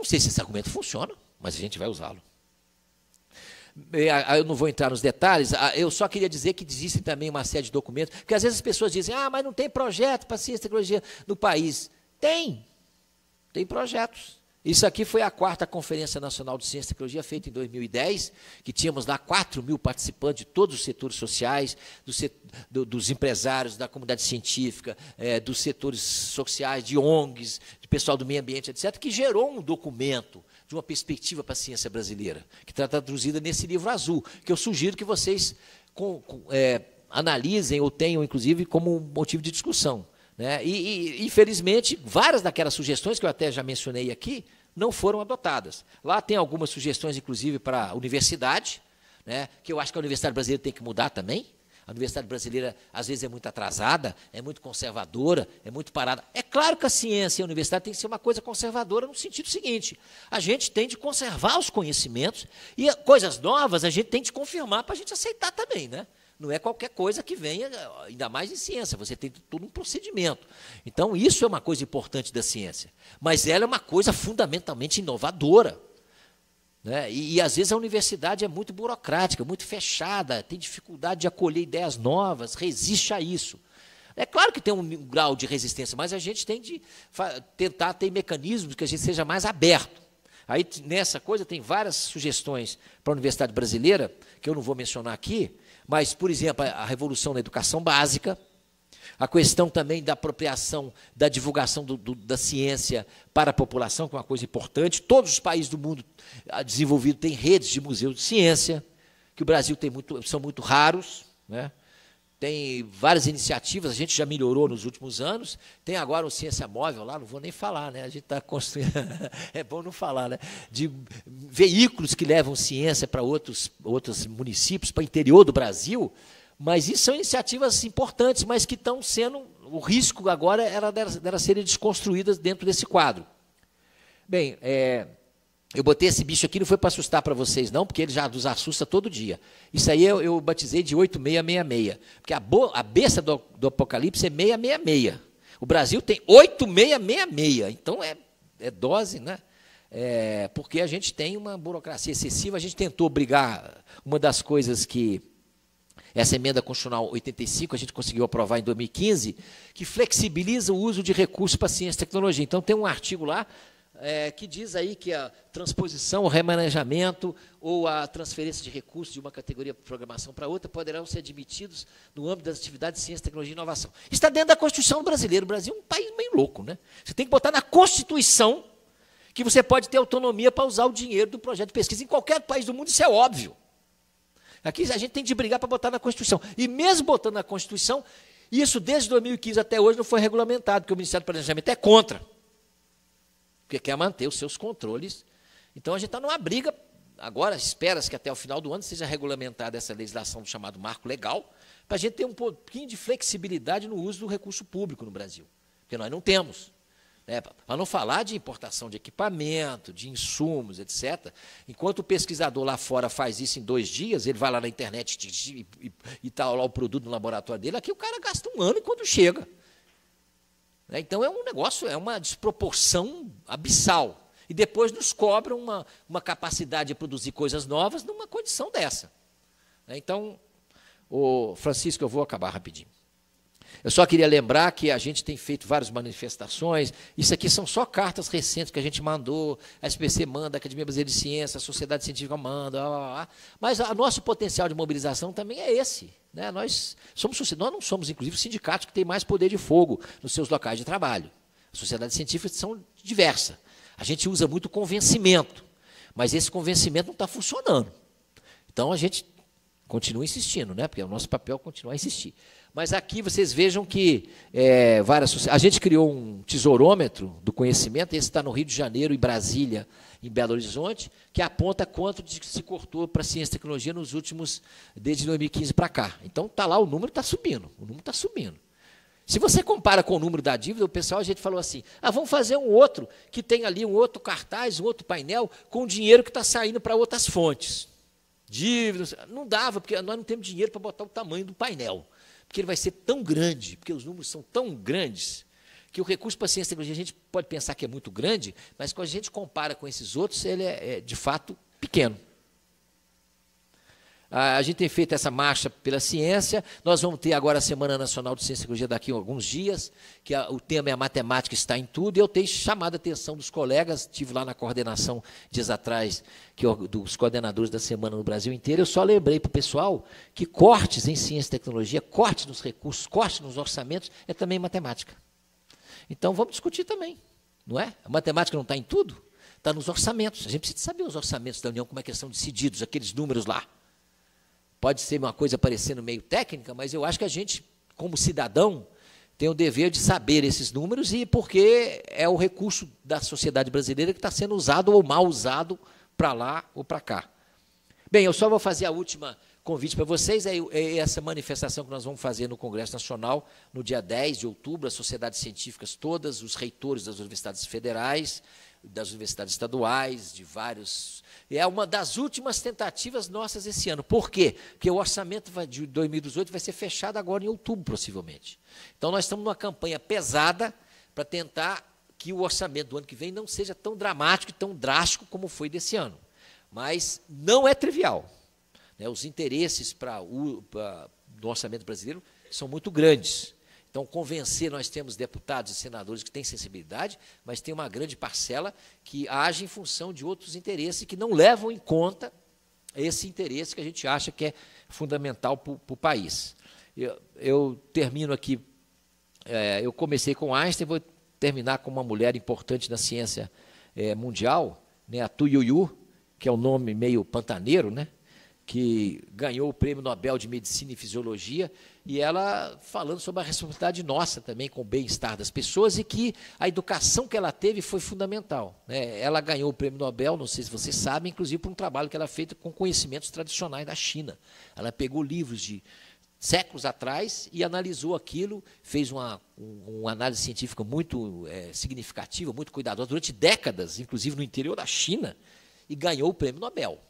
Não sei se esse argumento funciona, mas a gente vai usá-lo. É, eu não vou entrar nos detalhes, eu só queria dizer que existem também uma série de documentos, porque às vezes as pessoas dizem, ah, mas não tem projeto para ciência e tecnologia no país. Tem, tem projetos. Isso aqui foi a quarta Conferência Nacional de Ciência e Tecnologia, feita em 2010, que tínhamos lá 4 mil participantes de todos os setores sociais, do do, dos empresários, da comunidade científica, é, dos setores sociais, de ONGs, de pessoal do meio ambiente, etc., que gerou um documento de uma perspectiva para a ciência brasileira, que está traduzida nesse livro azul, que eu sugiro que vocês com, com, é, analisem ou tenham, inclusive, como motivo de discussão. Né? E, e, infelizmente, várias daquelas sugestões que eu até já mencionei aqui não foram adotadas. Lá tem algumas sugestões, inclusive, para a universidade, né? que eu acho que a universidade brasileira tem que mudar também. A universidade brasileira, às vezes, é muito atrasada, é muito conservadora, é muito parada. É claro que a ciência e a universidade tem que ser uma coisa conservadora no sentido seguinte: a gente tem de conservar os conhecimentos e coisas novas a gente tem de confirmar para a gente aceitar também, né? Não é qualquer coisa que venha, ainda mais em ciência, você tem todo um procedimento. Então, isso é uma coisa importante da ciência. Mas ela é uma coisa fundamentalmente inovadora. Né? E, e, às vezes a universidade é muito burocrática, muito fechada, tem dificuldade de acolher ideias novas, resiste a isso. É claro que tem um grau de resistência, mas a gente tem de tentar ter mecanismos que a gente seja mais aberto. Aí nessa coisa tem várias sugestões para a universidade brasileira que eu não vou mencionar aqui, mas, por exemplo, a revolução na educação básica, a questão também da apropriação, da divulgação do, do, da ciência para a população, que é uma coisa importante. Todos os países do mundo ah, desenvolvido têm redes de museus de ciência, que o Brasil tem muito, são muito raros. Né? tem várias iniciativas, a gente já melhorou nos últimos anos, tem agora o Ciência Móvel lá, não vou nem falar, né? A gente está construindo, é bom não falar, né? De veículos que levam ciência para outros, outros municípios, para o interior do Brasil, mas isso são iniciativas importantes, mas que estão sendo, o risco agora era delas, delas serem desconstruídas dentro desse quadro. Bem, é, eu botei esse bicho aqui, não foi para assustar para vocês, não, porque ele já nos assusta todo dia. Isso aí eu, eu batizei de 8666, porque a, bo, a besta do, do, Apocalipse é 666. O Brasil tem 8666, então é, é dose, né? É, porque a gente tem uma burocracia excessiva, a gente tentou brigar. Uma das coisas que essa emenda constitucional 85 a gente conseguiu aprovar em 2015, que flexibiliza o uso de recursos para ciência e tecnologia. Então tem um artigo lá é, que diz aí que a transposição, o remanejamento ou a transferência de recursos de uma categoria de programação para outra poderão ser admitidos no âmbito das atividades de ciência, tecnologia e inovação. Está dentro da Constituição brasileira. O Brasil é um país meio louco, né? Você tem que botar na Constituição que você pode ter autonomia para usar o dinheiro do projeto de pesquisa. Em qualquer país do mundo, isso é óbvio. Aqui a gente tem de brigar para botar na Constituição. E mesmo botando na Constituição, isso desde 2015 até hoje não foi regulamentado, porque o Ministério do Planejamento é contra porque quer manter os seus controles. Então a gente está numa briga. Agora, espera-se que até o final do ano seja regulamentada essa legislação do chamado marco legal, para a gente ter um pouquinho de flexibilidade no uso do recurso público no Brasil, porque nós não temos. Né? Para não falar de importação de equipamento, de insumos, etc. Enquanto o pesquisador lá fora faz isso em dois dias, ele vai lá na internet e está lá o produto no laboratório dele, aqui o cara gasta um ano e quando chega. Né? Então é um negócio, é uma desproporção abissal. E depois nos cobram uma, uma capacidade de produzir coisas novas numa condição dessa. Né? Então, o Francisco, eu vou acabar rapidinho. Eu só queria lembrar que a gente tem feito várias manifestações. Isso aqui são só cartas recentes que a gente mandou. A SPC manda, a Academia Brasileira de Ciência, a Sociedade Científica manda. Lá, Mas o nosso potencial de mobilização também é esse. Né? Nós, somos, nós não somos, inclusive, o sindicato que tem mais poder de fogo nos seus locais de trabalho. As sociedades científicas são diversas. A gente usa muito convencimento, mas esse convencimento não está funcionando. Então, a gente continua insistindo, né? Porque é o nosso papel é continuar a insistir. Mas aqui vocês vejam que é, várias. A gente criou um tesourômetro do conhecimento, esse está no Rio de Janeiro e Brasília, em Belo Horizonte, que aponta quanto se cortou para ciência e tecnologia nos últimos. desde 2015 para cá. Então está lá, o número está subindo, o número está subindo. Se você compara com o número da dívida, o pessoal a gente falou assim: ah, vamos fazer um outro que tem ali um outro cartaz, um outro painel com o dinheiro que está saindo para outras fontes dívidas. Não dava, porque nós não temos dinheiro para botar o tamanho do painel, porque ele vai ser tão grande, porque os números são tão grandes, que o recurso para ciência e tecnologia a gente pode pensar que é muito grande, mas quando a gente compara com esses outros, ele é, é de fato pequeno. A gente tem feito essa marcha pela ciência. Nós vamos ter agora a Semana Nacional de Ciência e Tecnologia daqui a alguns dias, que o tema é a matemática está em tudo. E eu tenho chamado a atenção dos colegas. Estive lá na coordenação dias atrás, que eu, dos coordenadores da semana no Brasil inteiro. Eu só lembrei para o pessoal que cortes em ciência e tecnologia, cortes nos recursos, cortes nos orçamentos, é também matemática. Então vamos discutir também, não é? A matemática não está em tudo? Está nos orçamentos. A gente precisa saber os orçamentos da União, como é que são decididos, aqueles números lá. Pode ser uma coisa parecendo meio técnica, mas eu acho que a gente, como cidadão, tem o dever de saber esses números e porque é o recurso da sociedade brasileira que está sendo usado ou mal usado para lá ou para cá. Bem, eu só vou fazer a última convite para vocês é, é, essa manifestação que nós vamos fazer no Congresso Nacional no dia 10 de outubro, as sociedades científicas todas, os reitores das universidades federais, das universidades estaduais, de vários. É uma das últimas tentativas nossas esse ano. Por quê? Porque o orçamento de 2018 vai ser fechado agora em outubro, possivelmente. Então, nós estamos numa campanha pesada para tentar que o orçamento do ano que vem não seja tão dramático e tão drástico como foi desse ano. Mas não é trivial. Né? Os interesses para o, do orçamento brasileiro são muito grandes. Então, convencer, nós temos deputados e senadores que têm sensibilidade, mas tem uma grande parcela que age em função de outros interesses que não levam em conta esse interesse que a gente acha que é fundamental para o país. Eu, eu, termino aqui, é, eu comecei com Einstein, vou terminar com uma mulher importante na ciência é, mundial, né, a Tuiuiu, que é o um nome meio pantaneiro, né? que ganhou o Prêmio Nobel de Medicina e Fisiologia, e ela falando sobre a responsabilidade nossa também com o bem-estar das pessoas e que a educação que ela teve foi fundamental. Né? Ela ganhou o Prêmio Nobel, não sei se vocês sabem, inclusive por um trabalho que ela fez com conhecimentos tradicionais da China. Ela pegou livros de séculos atrás e analisou aquilo, fez uma, uma análise científica muito é, significativa, muito cuidadosa, durante décadas, inclusive no interior da China, e ganhou o Prêmio Nobel.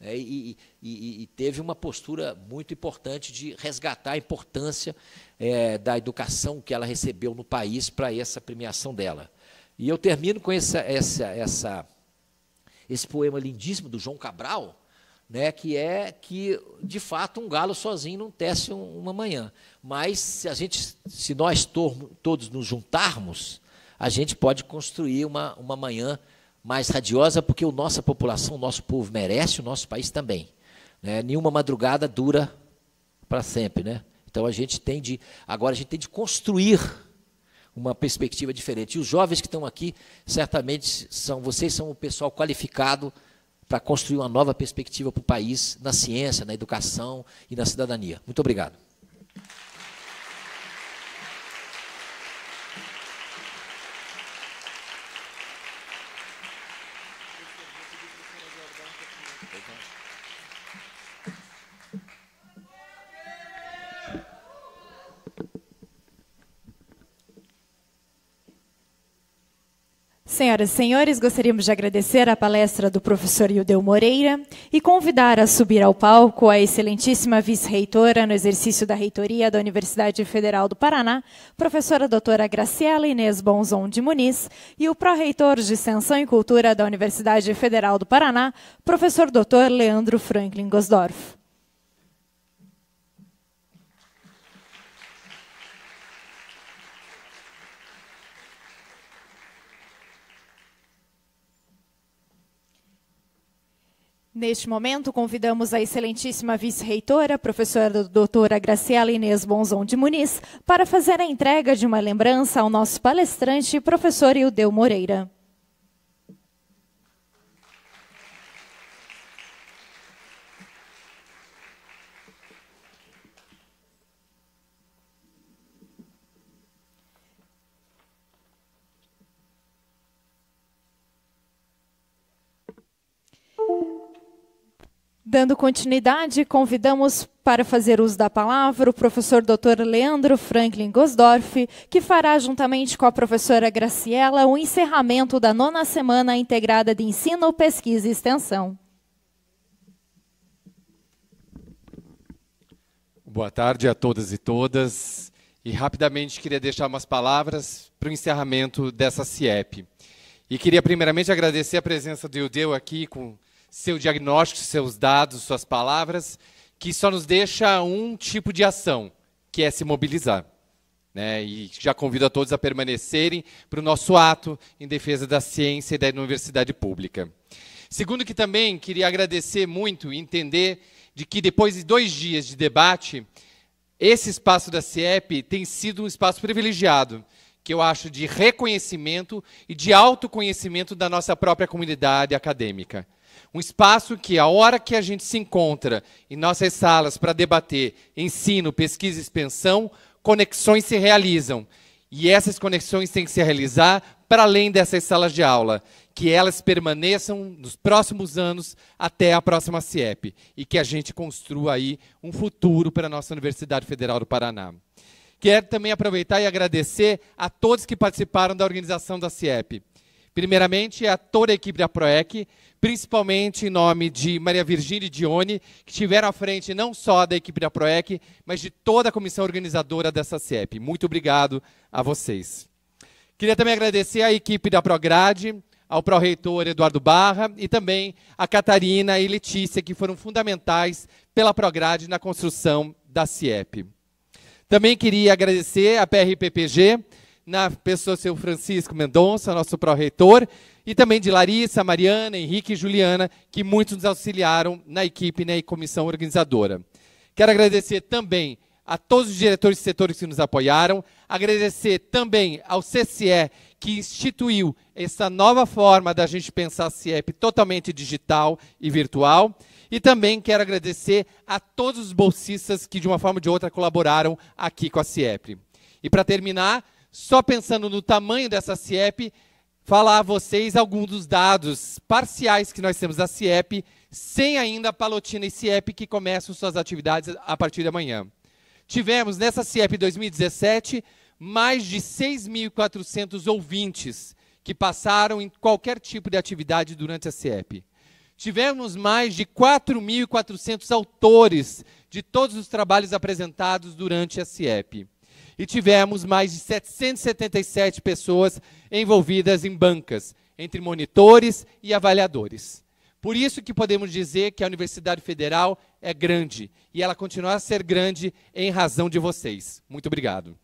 Né, e, e, e, teve uma postura muito importante de resgatar a importância é, da educação que ela recebeu no país para essa premiação dela. E eu termino com essa, essa, essa, esse poema lindíssimo do João Cabral, né, que é que, de fato, um galo sozinho não tece uma manhã. Mas se, a gente, se nós to todos nos juntarmos, a gente pode construir uma, uma manhã mais radiosa, porque a nossa população, o nosso povo merece, o nosso país também. Né? Nenhuma madrugada dura para sempre. Né? Então a gente tem de. Agora a gente tem de construir uma perspectiva diferente. E os jovens que estão aqui, certamente são vocês são o pessoal qualificado para construir uma nova perspectiva para o país na ciência, na educação e na cidadania. Muito obrigado. Senhoras e senhores, gostaríamos de agradecer a palestra do professor Ildeu Moreira e convidar a subir ao palco a excelentíssima vice-reitora no exercício da reitoria da Universidade Federal do Paraná, professora doutora Graciela Inês Bonzon de Muniz, e o pró-reitor de Extensão e Cultura da Universidade Federal do Paraná, professor doutor Leandro Franklin Gosdorff. Neste momento, convidamos a excelentíssima vice-reitora, professora doutora Graciela Inês Bonzon de Muniz, para fazer a entrega de uma lembrança ao nosso palestrante, professor Ildeu Moreira. Dando continuidade, convidamos para fazer uso da palavra o professor Dr. Leandro Franklin Gosdorf, que fará, juntamente com a professora Graciela, o encerramento da nona semana integrada de ensino, pesquisa e extensão. Boa tarde a todas e todas. E rapidamente queria deixar umas palavras para o encerramento dessa CIEP. E queria primeiramente agradecer a presença do Eudeu aqui com seu diagnóstico, seus dados, suas palavras, que só nos deixa um tipo de ação, que é se mobilizar. Né? E já convido a todos a permanecerem para o nosso ato em defesa da ciência e da universidade pública. Segundo que também queria agradecer muito e entender de que depois de dois dias de debate, esse espaço da CIEP tem sido um espaço privilegiado, que eu acho de reconhecimento e de autoconhecimento da nossa própria comunidade acadêmica. Um espaço que, a hora que a gente se encontra em nossas salas para debater ensino, pesquisa e expansão, conexões se realizam. E essas conexões têm que se realizar para além dessas salas de aula, que elas permaneçam nos próximos anos até a próxima CIEP e que a gente construa aí um futuro para a nossa Universidade Federal do Paraná. Quero também aproveitar e agradecer a todos que participaram da organização da CIEP. Primeiramente, a toda a equipe da PROEC, principalmente em nome de Maria Virgínia e Dione, que estiveram à frente não só da equipe da PROEC, mas de toda a comissão organizadora dessa CEP. Muito obrigado a vocês. Queria também agradecer à equipe da Prograde, ao pró-reitor Eduardo Barra e também a Catarina e Letícia, que foram fundamentais pela Prograde na construção da CIEP. Também queria agradecer à PRPPG, na pessoa seu Francisco Mendonça, nosso pró-reitor, e também de Larissa, Mariana, Henrique e Juliana, que muitos nos auxiliaram na equipe né, e comissão organizadora. Quero agradecer também a todos os diretores de setores que nos apoiaram, agradecer também ao CCE, que instituiu essa nova forma da gente pensar a CIEP totalmente digital e virtual. E também quero agradecer a todos os bolsistas que, de uma forma ou de outra, colaboraram aqui com a CIEP. E para terminar, só pensando no tamanho dessa CIEP, falar a vocês alguns dos dados parciais que nós temos da CIEP, sem ainda a Palotina e CIEP que começam suas atividades a partir de amanhã. Tivemos nessa CIEP 2017 mais de 6.400 ouvintes que passaram em qualquer tipo de atividade durante a CIEP. Tivemos mais de 4.400 autores de todos os trabalhos apresentados durante a CIEP e tivemos mais de 777 pessoas envolvidas em bancas, entre monitores e avaliadores. Por isso que podemos dizer que a Universidade Federal é grande e ela continuará a ser grande em razão de vocês. Muito obrigado.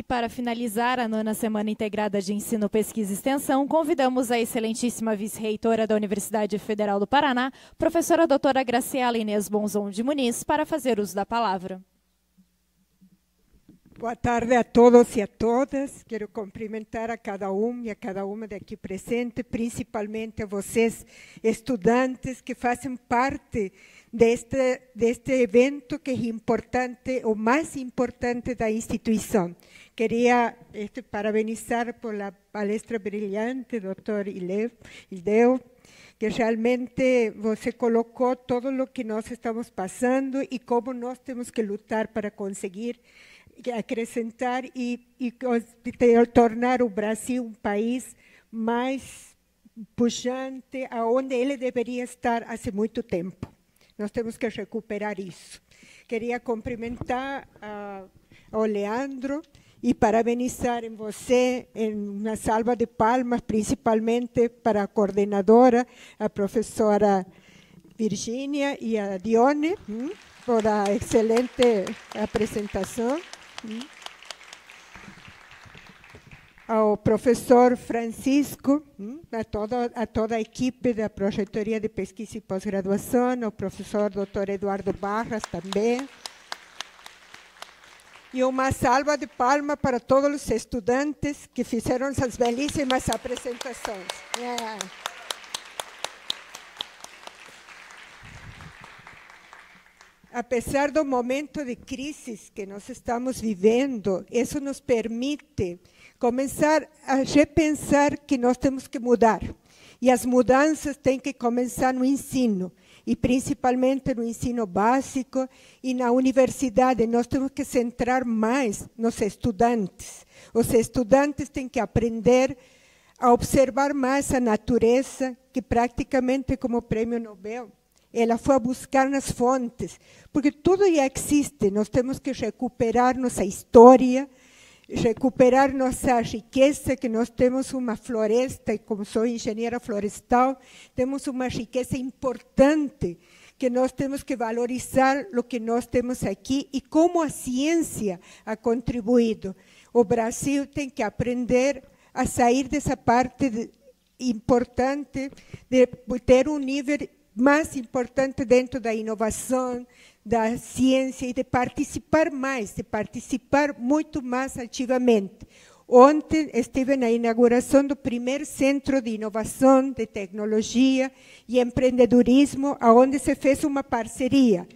E para finalizar a nona semana integrada de ensino, pesquisa e extensão, convidamos a excelentíssima vice-reitora da Universidade Federal do Paraná, professora doutora Graciela Inês Bonzon de Muniz, para fazer uso da palavra. Boa tarde a todos e a todas. Quero cumprimentar a cada um e a cada uma daqui presente, principalmente a vocês, estudantes que fazem parte deste, deste evento que é importante, o mais importante da instituição, quería este, parabenizar por la palestra brillante, doctor Ildeo, que realmente você pues, colocó todo lo que nos estamos pasando y cómo nos tenemos que luchar para conseguir acrescentar y retornar tornar o Brasil un país más pujante, donde él debería estar hace mucho tiempo. Nos tenemos que recuperar eso. Quería cumprimentar a Oleandro. Leandro, e parabenizar em você, em uma salva de palmas, principalmente para a coordenadora, a professora Virginia e a Dione, por a excelente apresentação. Ao professor Francisco, a toda, a toda a equipe da Projetoria de Pesquisa e Pós-Graduação, ao professor doutor Eduardo Barras também. y una salva de palma para todos los estudiantes que hicieron estas bellísimas presentaciones. A pesar del momento de crisis que nos estamos viviendo, eso nos permite comenzar a repensar que nos tenemos que mudar. Y las mudanzas tienen que en no ensino. e principalmente no ensino básico e na universidade. Nós temos que centrar mais nos estudantes. Os estudantes têm que aprender a observar mais a natureza, que praticamente como prêmio Nobel, ela foi a buscar nas fontes, porque tudo já existe. Nós temos que recuperar nossa história, recuperar nossa riqueza, que nós temos uma floresta, e como sou engenheira florestal, temos uma riqueza importante que nós temos que valorizar o que nós temos aqui e como a ciência ha contribuído. O Brasil tem que aprender a sair dessa parte de, importante de ter um nível mais importante dentro da inovação, da ciência y de participar más, de participar muito mais ativamente. Ontem estive na inauguración do primer centro de innovación, de tecnologia e empreendedorismo, donde se fez una parceria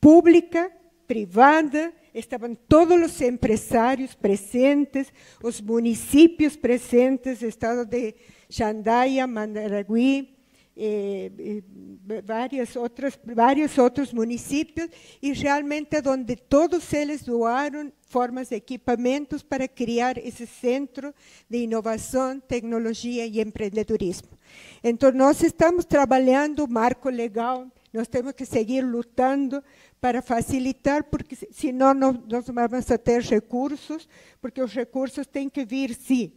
pública, privada, estaban todos los empresarios presentes, los municipios presentes, estado de Xandaia, Mandaragui, eh, eh, várias outras, vários outros municípios, e realmente onde todos eles doaram formas de equipamentos para criar esse centro de inovação, tecnologia e empreendedorismo. Então, nós estamos trabalhando o marco legal, nós temos que seguir lutando para facilitar, porque senão nós, nós vamos ter recursos, porque os recursos têm que vir, sim,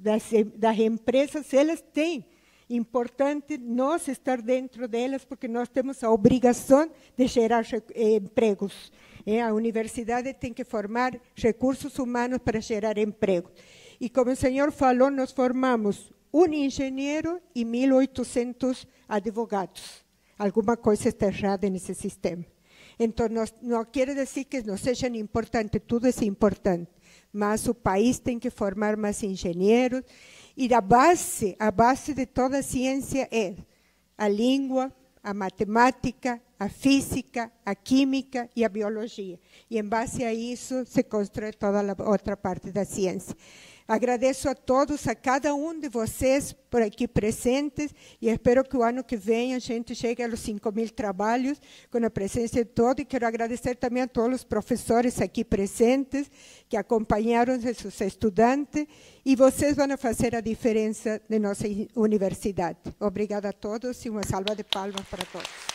das, das empresas, elas têm importante nós estar dentro delas, porque nós temos a obrigação de gerar eh, empregos. Eh? a universidade tem que formar recursos humanos para gerar emprego. E como o senhor falou, nós formamos um engenheiro e 1.800 advogados. Alguma coisa está errada nesse sistema. Então, não quer dizer que não seja importante, tudo é importante mas o país tem que formar mais engenheiros. E a base, a base de toda a ciência é a língua, a matemática, a física, a química e a biologia. E em base a isso se constrói toda a outra parte da ciência. Agradeço a todos, a cada um de vocês por aqui presentes e espero que o ano que vem a gente chegue aos 5 mil trabalhos com a presença de todos. E quero agradecer também a todos os professores aqui presentes que acompanharam seus estudantes e vocês vão fazer a diferença de nossa universidade. Obrigada a todos e uma salva de palmas para todos.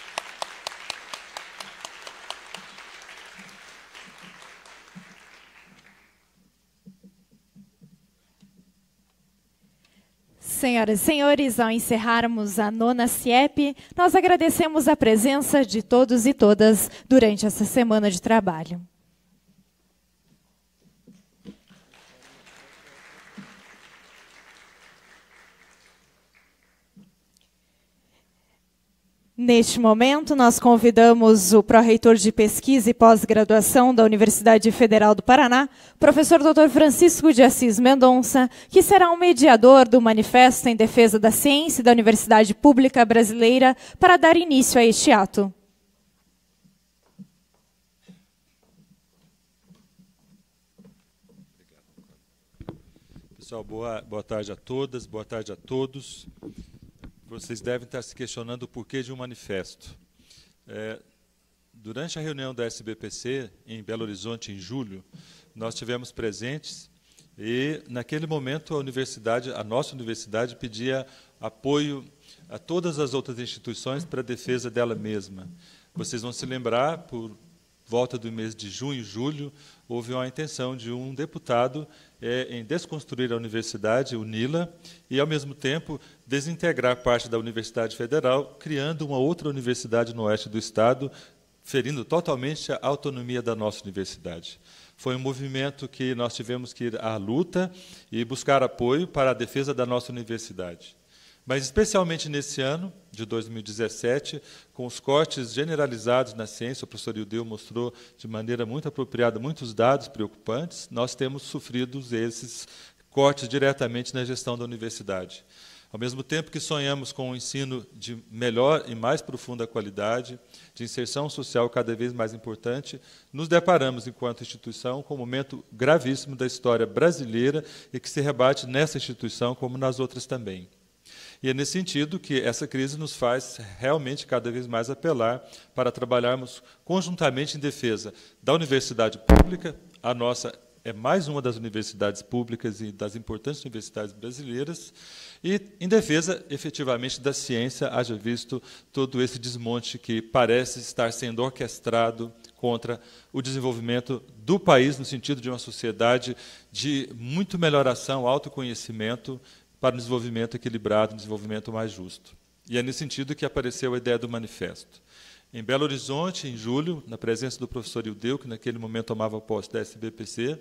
Senhoras e senhores, ao encerrarmos a nona CIEP, nós agradecemos a presença de todos e todas durante essa semana de trabalho. Neste momento, nós convidamos o pró-reitor de pesquisa e pós-graduação da Universidade Federal do Paraná, professor Dr. Francisco de Assis Mendonça, que será o um mediador do Manifesto em Defesa da Ciência da Universidade Pública Brasileira, para dar início a este ato. Pessoal, boa, boa tarde a todas, boa tarde a todos. Vocês devem estar se questionando o porquê de um manifesto. É, durante a reunião da SBPC, em Belo Horizonte, em julho, nós tivemos presentes e, naquele momento, a universidade, a nossa universidade, pedia apoio a todas as outras instituições para a defesa dela mesma. Vocês vão se lembrar, por volta do mês de junho, e julho, houve uma intenção de um deputado é, em desconstruir a universidade, o NILA, e, ao mesmo tempo, desintegrar parte da Universidade Federal, criando uma outra universidade no oeste do Estado, ferindo totalmente a autonomia da nossa universidade. Foi um movimento que nós tivemos que ir à luta e buscar apoio para a defesa da nossa universidade. Mas especialmente nesse ano de 2017, com os cortes generalizados na ciência, o professor Ildeu mostrou de maneira muito apropriada muitos dados preocupantes, nós temos sofrido esses cortes diretamente na gestão da universidade. Ao mesmo tempo que sonhamos com um ensino de melhor e mais profunda qualidade, de inserção social cada vez mais importante, nos deparamos, enquanto instituição, com um momento gravíssimo da história brasileira e que se rebate nessa instituição como nas outras também. E é nesse sentido que essa crise nos faz realmente cada vez mais apelar para trabalharmos conjuntamente em defesa da universidade pública, a nossa é mais uma das universidades públicas e das importantes universidades brasileiras, e em defesa, efetivamente, da ciência, haja visto todo esse desmonte que parece estar sendo orquestrado contra o desenvolvimento do país, no sentido de uma sociedade de muito melhoração, autoconhecimento para um desenvolvimento equilibrado, um desenvolvimento mais justo. E é nesse sentido que apareceu a ideia do manifesto. Em Belo Horizonte, em julho, na presença do professor Ildeu, que naquele momento tomava posse da SBPC,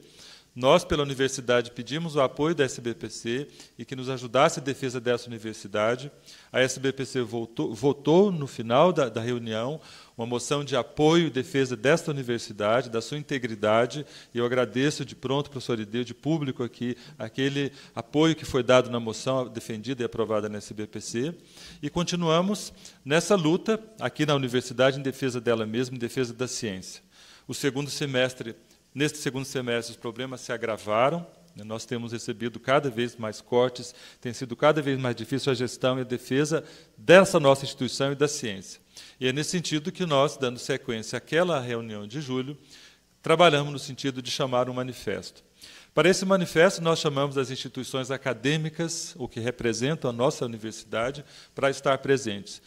nós, pela universidade, pedimos o apoio da SBPC e que nos ajudasse a defesa dessa universidade. A SBPC votou, votou no final da, da reunião uma moção de apoio e defesa desta universidade, da sua integridade, e eu agradeço de pronto, professor Ideu, de público aqui, aquele apoio que foi dado na moção defendida e aprovada na SBPC. E continuamos nessa luta aqui na universidade em defesa dela mesma, em defesa da ciência. O segundo semestre, neste segundo semestre, os problemas se agravaram, né? nós temos recebido cada vez mais cortes, tem sido cada vez mais difícil a gestão e a defesa dessa nossa instituição e da ciência. E é nesse sentido que nós, dando sequência àquela reunião de julho, trabalhamos no sentido de chamar um manifesto. Para esse manifesto, nós chamamos as instituições acadêmicas, o que representam a nossa universidade, para estar presentes.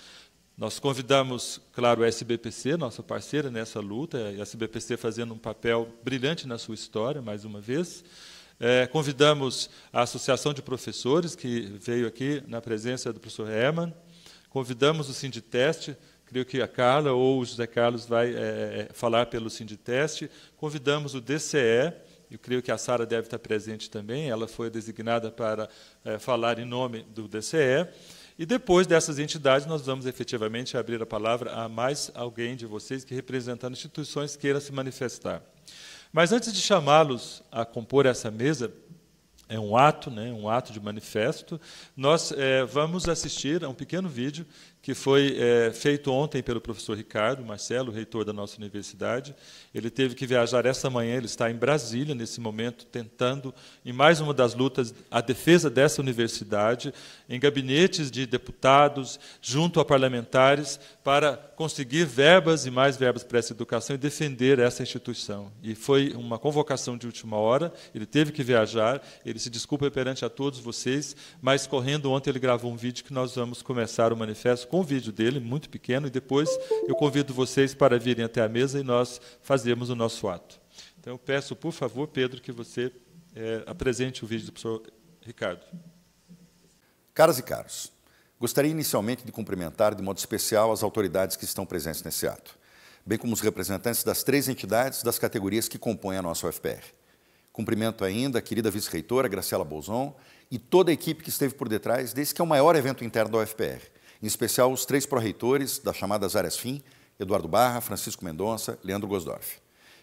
Nós convidamos, claro, a SBPC, nossa parceira nessa luta, a SBPC fazendo um papel brilhante na sua história, mais uma vez. É, convidamos a Associação de Professores, que veio aqui na presença do professor Herman. Convidamos o Sinditeste, Creio que a Carla ou o José Carlos vai é, falar pelo Sinditeste. Convidamos o DCE, eu creio que a Sara deve estar presente também, ela foi designada para é, falar em nome do DCE. E depois dessas entidades, nós vamos efetivamente abrir a palavra a mais alguém de vocês que, representando instituições, queira se manifestar. Mas antes de chamá-los a compor essa mesa, é um ato, né, um ato de manifesto, nós é, vamos assistir a um pequeno vídeo que foi é, feito ontem pelo professor Ricardo Marcelo, reitor da nossa universidade. Ele teve que viajar esta manhã, ele está em Brasília nesse momento, tentando, em mais uma das lutas, a defesa dessa universidade, em gabinetes de deputados, junto a parlamentares, para conseguir verbas e mais verbas para essa educação e defender essa instituição. E foi uma convocação de última hora, ele teve que viajar, ele se desculpa perante a todos vocês, mas correndo ontem ele gravou um vídeo que nós vamos começar o manifesto com o vídeo dele, muito pequeno, e depois eu convido vocês para virem até a mesa e nós fazemos o nosso ato. Então, eu peço, por favor, Pedro, que você é, apresente o vídeo do professor Ricardo. Caras e caros, gostaria inicialmente de cumprimentar de modo especial as autoridades que estão presentes nesse ato, bem como os representantes das três entidades das categorias que compõem a nossa UFPR. Cumprimento ainda a querida vice-reitora Graciela Bolzon e toda a equipe que esteve por detrás desse que é o maior evento interno da UFPR, em especial os três pró-reitores das chamadas áreas FIM, Eduardo Barra, Francisco Mendonça, Leandro Gosdorf.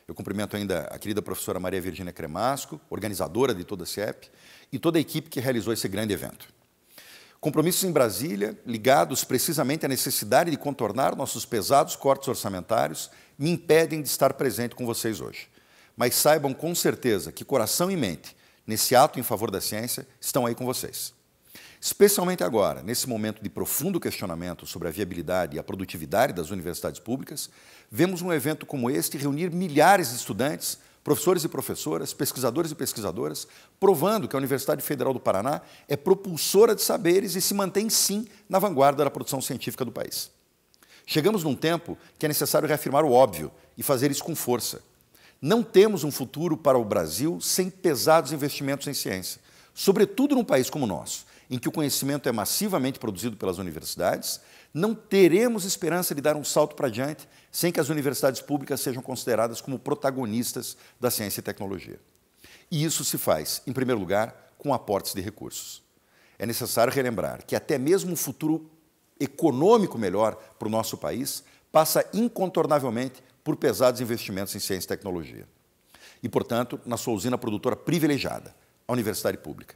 Eu cumprimento ainda a querida professora Maria Virgínia Cremasco, organizadora de toda a CEP e toda a equipe que realizou esse grande evento. Compromissos em Brasília, ligados precisamente à necessidade de contornar nossos pesados cortes orçamentários, me impedem de estar presente com vocês hoje. Mas saibam com certeza que coração e mente, nesse ato em favor da ciência, estão aí com vocês. Especialmente agora, nesse momento de profundo questionamento sobre a viabilidade e a produtividade das universidades públicas, vemos um evento como este reunir milhares de estudantes, professores e professoras, pesquisadores e pesquisadoras, provando que a Universidade Federal do Paraná é propulsora de saberes e se mantém, sim, na vanguarda da produção científica do país. Chegamos num tempo que é necessário reafirmar o óbvio e fazer isso com força. Não temos um futuro para o Brasil sem pesados investimentos em ciência, sobretudo num país como o nosso em que o conhecimento é massivamente produzido pelas universidades, não teremos esperança de dar um salto para diante sem que as universidades públicas sejam consideradas como protagonistas da ciência e tecnologia. E isso se faz, em primeiro lugar, com aportes de recursos. É necessário relembrar que até mesmo um futuro econômico melhor para o nosso país passa incontornavelmente por pesados investimentos em ciência e tecnologia. E, portanto, na sua usina produtora privilegiada, a universidade pública.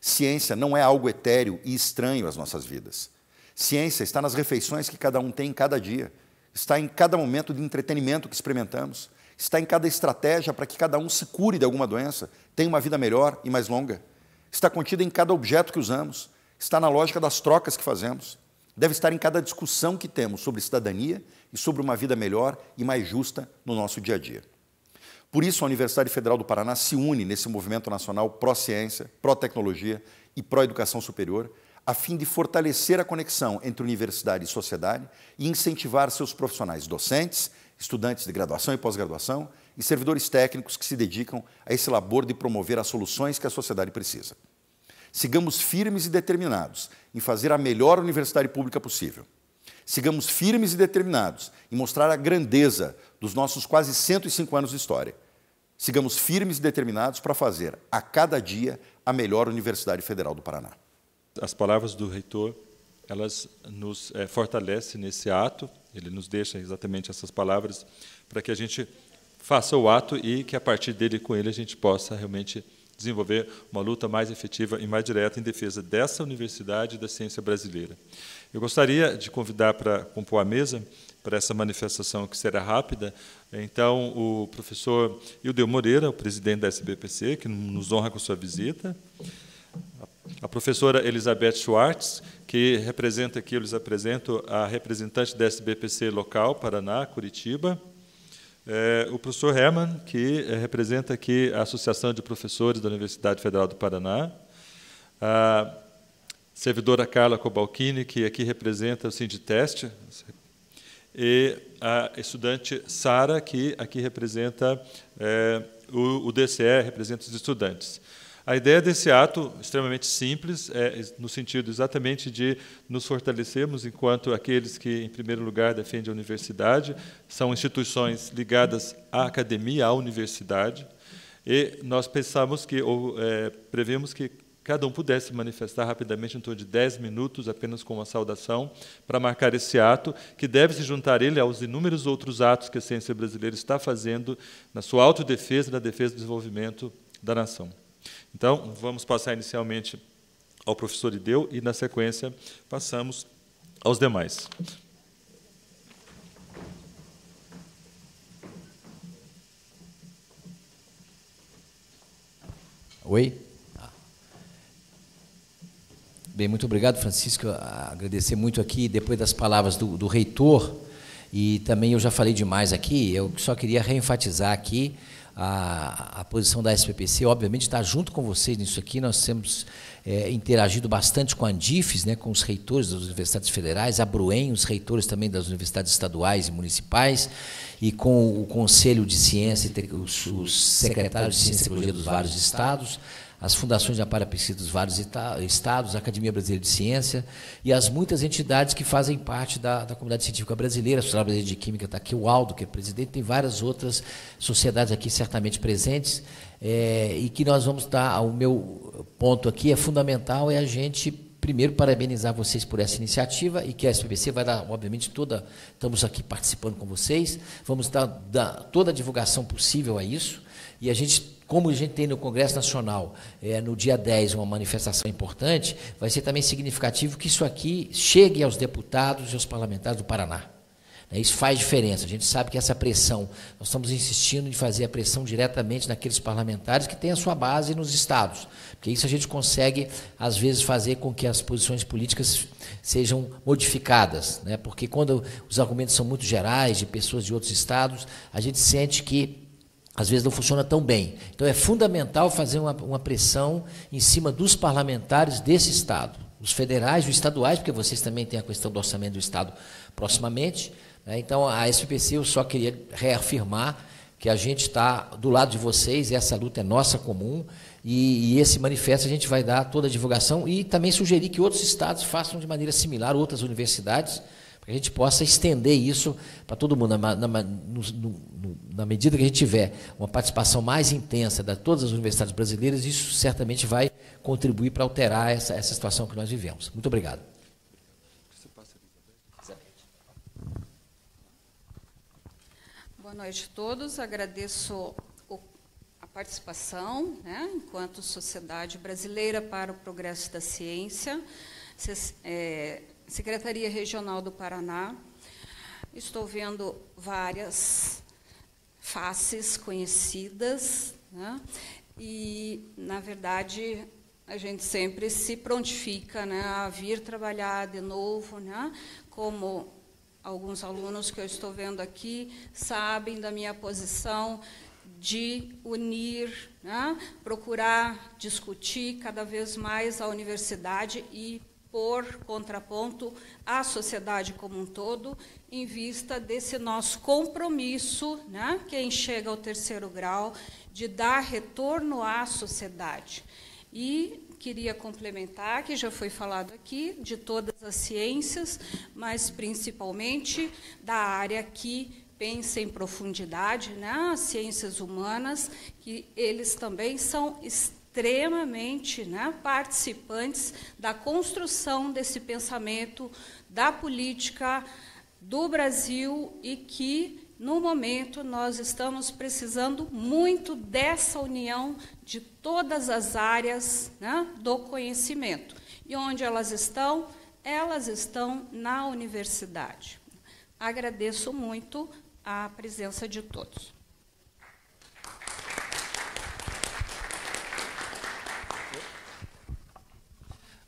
Ciência não é algo etéreo e estranho às nossas vidas. Ciência está nas refeições que cada um tem em cada dia, está em cada momento de entretenimento que experimentamos, está em cada estratégia para que cada um se cure de alguma doença, tenha uma vida melhor e mais longa. Está contida em cada objeto que usamos, está na lógica das trocas que fazemos, deve estar em cada discussão que temos sobre cidadania e sobre uma vida melhor e mais justa no nosso dia a dia. Por isso, a Universidade Federal do Paraná se une nesse movimento nacional pró-ciência, pró-tecnologia e pró-educação superior, a fim de fortalecer a conexão entre universidade e sociedade e incentivar seus profissionais docentes, estudantes de graduação e pós-graduação e servidores técnicos que se dedicam a esse labor de promover as soluções que a sociedade precisa. Sigamos firmes e determinados em fazer a melhor universidade pública possível. Sigamos firmes e determinados em mostrar a grandeza dos nossos quase 105 anos de história Sigamos firmes e determinados para fazer a cada dia a melhor Universidade Federal do Paraná. As palavras do reitor, elas nos é, fortalecem nesse ato, ele nos deixa exatamente essas palavras para que a gente faça o ato e que a partir dele com ele a gente possa realmente desenvolver uma luta mais efetiva e mais direta em defesa dessa universidade e da ciência brasileira. Eu gostaria de convidar para compor a mesa para essa manifestação que será rápida. Então, o professor Ildeu Moreira, o presidente da SBPC, que nos honra com sua visita. A professora Elizabeth Schwartz, que representa aqui, eu lhes apresento a representante da SBPC local, Paraná, Curitiba. É, o professor Herman, que representa aqui a Associação de Professores da Universidade Federal do Paraná. A servidora Carla Cobalcini, que aqui representa o Sinditeste, e a estudante Sara, que aqui representa é, o, o DCE, representa os estudantes. A ideia desse ato, extremamente simples, é no sentido exatamente de nos fortalecermos enquanto aqueles que, em primeiro lugar, defendem a universidade, são instituições ligadas à academia, à universidade, e nós pensamos que, ou é, prevemos que cada um pudesse manifestar rapidamente em torno de 10 minutos, apenas com uma saudação, para marcar esse ato, que deve se juntar ele aos inúmeros outros atos que a ciência brasileira está fazendo na sua autodefesa, na defesa do desenvolvimento da nação. Então, vamos passar inicialmente ao professor Ideu e, na sequência, passamos aos demais. Oi? Bem, muito obrigado, Francisco. Agradecer muito aqui, depois das palavras do, do reitor, e também eu já falei demais aqui, eu só queria reenfatizar aqui a, a posição da SPPC, obviamente está junto com vocês nisso aqui, nós temos é, interagido bastante com a Andifes, né, com os reitores das universidades federais, a Bruen, os reitores também das universidades estaduais e municipais, e com o Conselho de Ciência, os, os secretários de Ciência e Tecnologia dos vários estados, as fundações de amparo dos vários estados, a Academia Brasileira de Ciência e as muitas entidades que fazem parte da, da comunidade científica brasileira. A Sociedade Brasileira de Química está aqui, o Aldo, que é presidente, tem várias outras sociedades aqui certamente presentes é, e que nós vamos estar. Ah, o meu ponto aqui é fundamental é a gente primeiro parabenizar vocês por essa iniciativa e que a SPBC vai dar, obviamente, toda. Estamos aqui participando com vocês, vamos dar, dar toda a divulgação possível a isso. E a gente como a gente tem no Congresso Nacional, é, no dia 10, uma manifestação importante, vai ser também significativo que isso aqui chegue aos deputados e aos parlamentares do Paraná. Né, isso faz diferença. A gente sabe que essa pressão, nós estamos insistindo em fazer a pressão diretamente naqueles parlamentares que têm a sua base nos estados, porque isso a gente consegue, às vezes, fazer com que as posições políticas sejam modificadas, né? porque quando os argumentos são muito gerais, de pessoas de outros estados, a gente sente que às vezes não funciona tão bem. Então é fundamental fazer uma, uma, pressão em cima dos parlamentares desse Estado, os federais, os estaduais, porque vocês também têm a questão do orçamento do Estado proximamente. Né? Então a SPC eu só queria reafirmar que a gente está do lado de vocês, essa luta é nossa comum, e, e, esse manifesto a gente vai dar toda a divulgação e também sugerir que outros estados façam de maneira similar, outras universidades, que a gente possa estender isso para todo mundo, na, na, no, no, na, medida que a gente tiver uma participação mais intensa de todas as universidades brasileiras, isso certamente vai contribuir para alterar essa, essa situação que nós vivemos. Muito obrigado. Boa noite a todos, agradeço a participação, né, enquanto Sociedade Brasileira para o Progresso da Ciência. é, Secretaria Regional do Paraná. Estou vendo várias faces conhecidas, né? e, na verdade, a gente sempre se prontifica né, a vir trabalhar de novo, né, como alguns alunos que eu estou vendo aqui sabem da minha posição de unir, né, procurar discutir cada vez mais a universidade e por contraponto à sociedade como um todo, em vista desse nosso compromisso, né, quem chega ao terceiro grau, de dar retorno à sociedade. E queria complementar, que já foi falado aqui, de todas as ciências, mas principalmente da área que pensa em profundidade, né, as ciências humanas, que eles também são extremamente extremamente né, participantes da construção desse pensamento da política do Brasil e que, no momento, nós estamos precisando muito dessa união de todas as áreas né, do conhecimento. E onde elas estão? Elas estão na universidade. Agradeço muito a presença de todos.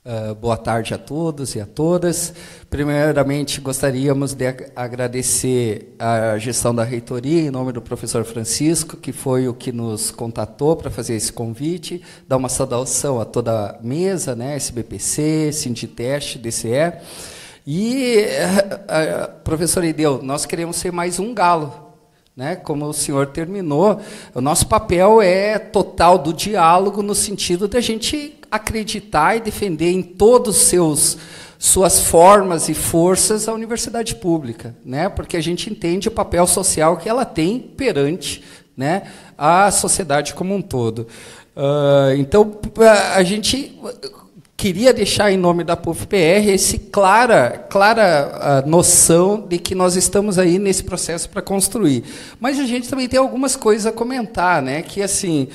Uh, boa tarde a todos e a todas. Primeiramente, gostaríamos de agradecer a gestão da reitoria, em nome do professor Francisco, que foi o que nos contatou para fazer esse convite, dar uma saudação a toda a mesa, né, SBPC, Sinditeste, DCE. E, uh, uh, professor Ideu, nós queremos ser mais um galo né? Como o senhor terminou, o nosso papel é total do diálogo no sentido da gente acreditar e defender em todos os seus suas formas e forças a universidade pública, né? Porque a gente entende o papel social que ela tem perante, né, a sociedade como um todo. Uh, então a gente queria deixar em nome da PUF-PR esse clara, clara ah, noção de que nós estamos aí nesse processo para construir. Mas a gente também tem algumas coisas a comentar, né? Que assim,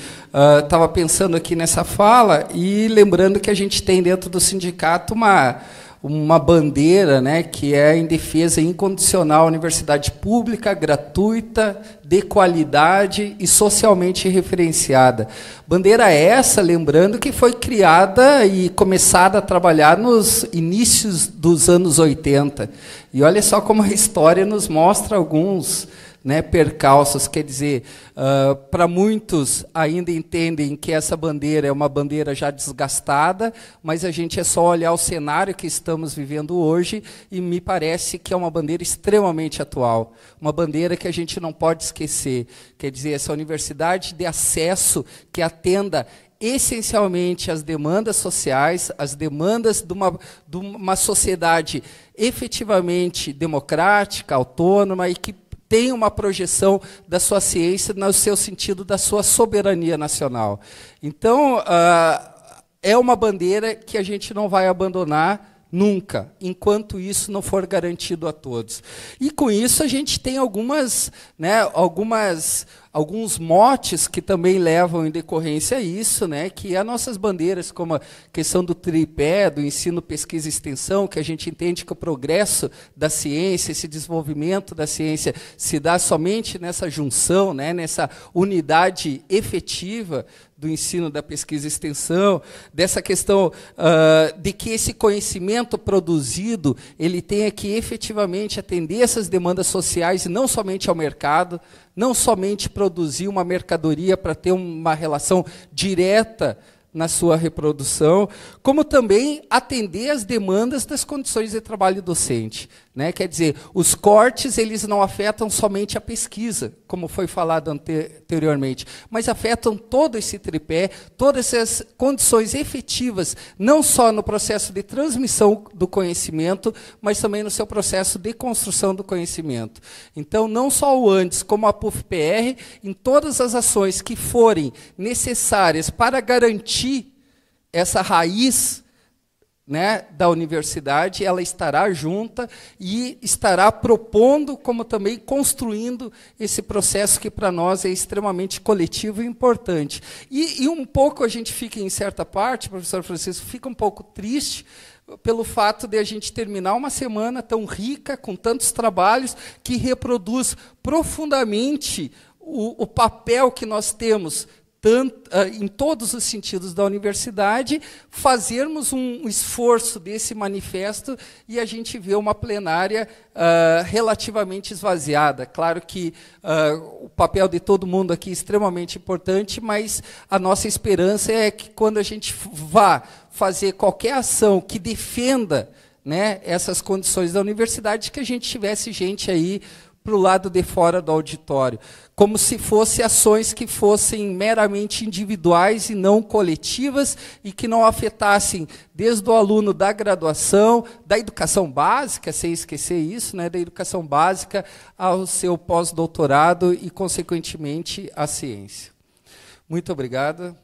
estava ah, uh, pensando aqui nessa fala e lembrando que a gente tem dentro do sindicato uma uma bandeira né, que é em defesa incondicional universidade pública, gratuita, de qualidade e socialmente referenciada. Bandeira essa, lembrando, que foi criada e começada a trabalhar nos inícios dos anos 80. E olha só como a história nos mostra alguns né, percalços. Quer dizer, uh, para muitos ainda entendem que essa bandeira é uma bandeira já desgastada, mas a gente é só olhar o cenário que estamos vivendo hoje e me parece que é uma bandeira extremamente atual, uma bandeira que a gente não pode esquecer. Quer dizer, essa universidade de acesso que atenda essencialmente as demandas sociais, as demandas de uma, de uma sociedade efetivamente democrática, autônoma e que tem uma projeção da sua ciência no seu sentido da sua soberania nacional. Então, uh, é uma bandeira que a gente não vai abandonar nunca, enquanto isso não for garantido a todos. E com isso a gente tem algumas, né, algumas alguns motes que também levam em decorrência a isso, né, que é as nossas bandeiras, como a questão do tripé, do ensino, pesquisa e extensão, que a gente entende que o progresso da ciência, esse desenvolvimento da ciência, se dá somente nessa junção, né, nessa unidade efetiva do ensino, da pesquisa e extensão, dessa questão uh, de que esse conhecimento produzido ele tenha que efetivamente atender essas demandas sociais e não somente ao mercado, não somente produzir uma mercadoria para ter uma relação direta na sua reprodução, como também atender às demandas das condições de trabalho docente. Né? Quer dizer, os cortes eles não afetam somente a pesquisa, como foi falado anteriormente, mas afetam todo esse tripé, todas essas condições efetivas, não só no processo de transmissão do conhecimento, mas também no seu processo de construção do conhecimento. Então, não só o antes, como a PUFPR, em todas as ações que forem necessárias para garantir essa raiz né, da universidade, ela estará junta e estará propondo, como também construindo esse processo que para nós é extremamente coletivo e importante. E, e, um pouco a gente fica, em certa parte, professor Francisco, fica um pouco triste pelo fato de a gente terminar uma semana tão rica, com tantos trabalhos, que reproduz profundamente o, o papel que nós temos tanto, ah, em todos os sentidos da universidade, fazermos um esforço desse manifesto e a gente vê uma plenária uh, relativamente esvaziada. Claro que uh, o papel de todo mundo aqui é extremamente importante, mas a nossa esperança é que quando a gente vá fazer qualquer ação que defenda né, essas condições da universidade, que a gente tivesse gente aí para o lado de fora do auditório, como se fossem ações que fossem meramente individuais e não coletivas e que não afetassem desde o aluno da graduação, da educação básica, sem esquecer isso, né, da educação básica ao seu pós-doutorado e, consequentemente, à ciência. Muito obrigado.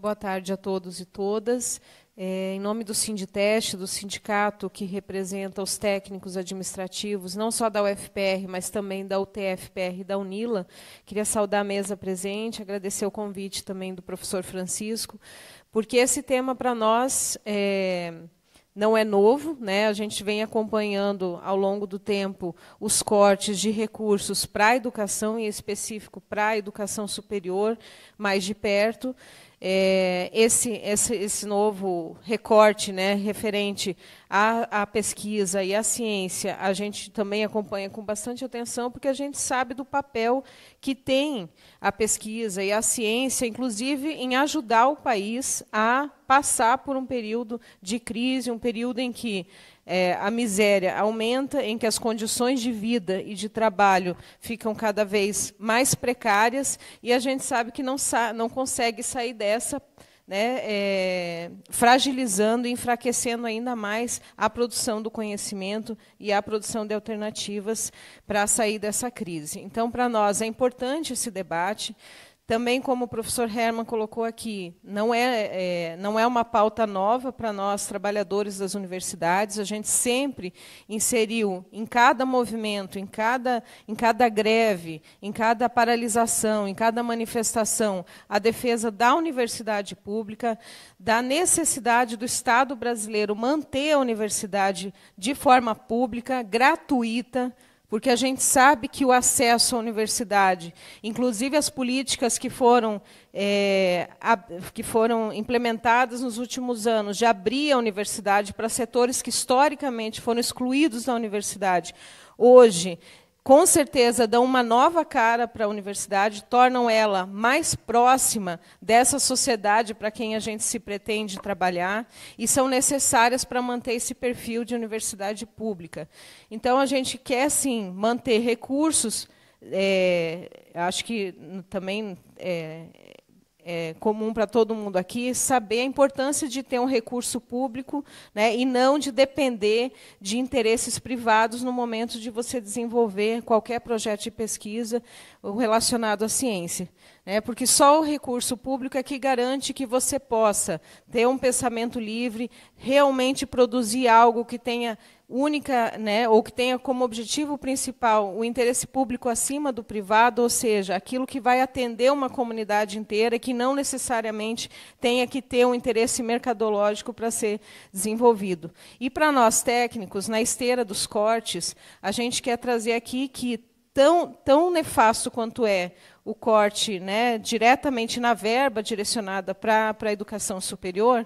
Boa tarde a todos e todas. É, em nome do Sinditeste, do sindicato que representa os técnicos administrativos, não só da UFPR, mas também da UTFPR e da UNILA, queria saudar a mesa presente, agradecer o convite também do professor Francisco, porque esse tema para nós é, não é novo, né? a gente vem acompanhando ao longo do tempo os cortes de recursos para a educação, em específico para a educação superior, mais de perto é, esse, esse, esse novo recorte né, referente à, à pesquisa e à ciência, a gente também acompanha com bastante atenção, porque a gente sabe do papel que tem a pesquisa e a ciência, inclusive em ajudar o país a passar por um período de crise, um período em que é, a miséria aumenta, em que as condições de vida e de trabalho ficam cada vez mais precárias, e a gente sabe que não, sa não consegue sair dessa. Né, é, fragilizando e enfraquecendo ainda mais a produção do conhecimento e a produção de alternativas para sair dessa crise. Então, para nós é importante esse debate. Também, como o professor Herman colocou aqui, não é, é não é uma pauta nova para nós, trabalhadores das universidades. A gente sempre inseriu em cada movimento, em cada, em cada greve, em cada paralisação, em cada manifestação, a defesa da universidade pública, da necessidade do Estado brasileiro manter a universidade de forma pública, gratuita, porque a gente sabe que o acesso à universidade, inclusive as políticas que foram, é, a, que foram implementadas nos últimos anos, de abrir a universidade para setores que historicamente foram excluídos da universidade, hoje com certeza dão uma nova cara para a universidade, tornam ela mais próxima dessa sociedade para quem a gente se pretende trabalhar e são necessárias para manter esse perfil de universidade pública. Então a gente quer sim manter recursos. É, acho que também é, é, comum para todo mundo aqui, saber a importância de ter um recurso público né, e não de depender de interesses privados no momento de você desenvolver qualquer projeto de pesquisa relacionado à ciência. Né, porque só o recurso público é que garante que você possa ter um pensamento livre, realmente produzir algo que tenha única, né, ou que tenha como objetivo principal o interesse público acima do privado, ou seja, aquilo que vai atender uma comunidade inteira, que não necessariamente tenha que ter um interesse mercadológico para ser desenvolvido. E para nós técnicos, na esteira dos cortes, a gente quer trazer aqui que tão, tão nefasto quanto é o corte né, diretamente na verba direcionada para a educação superior,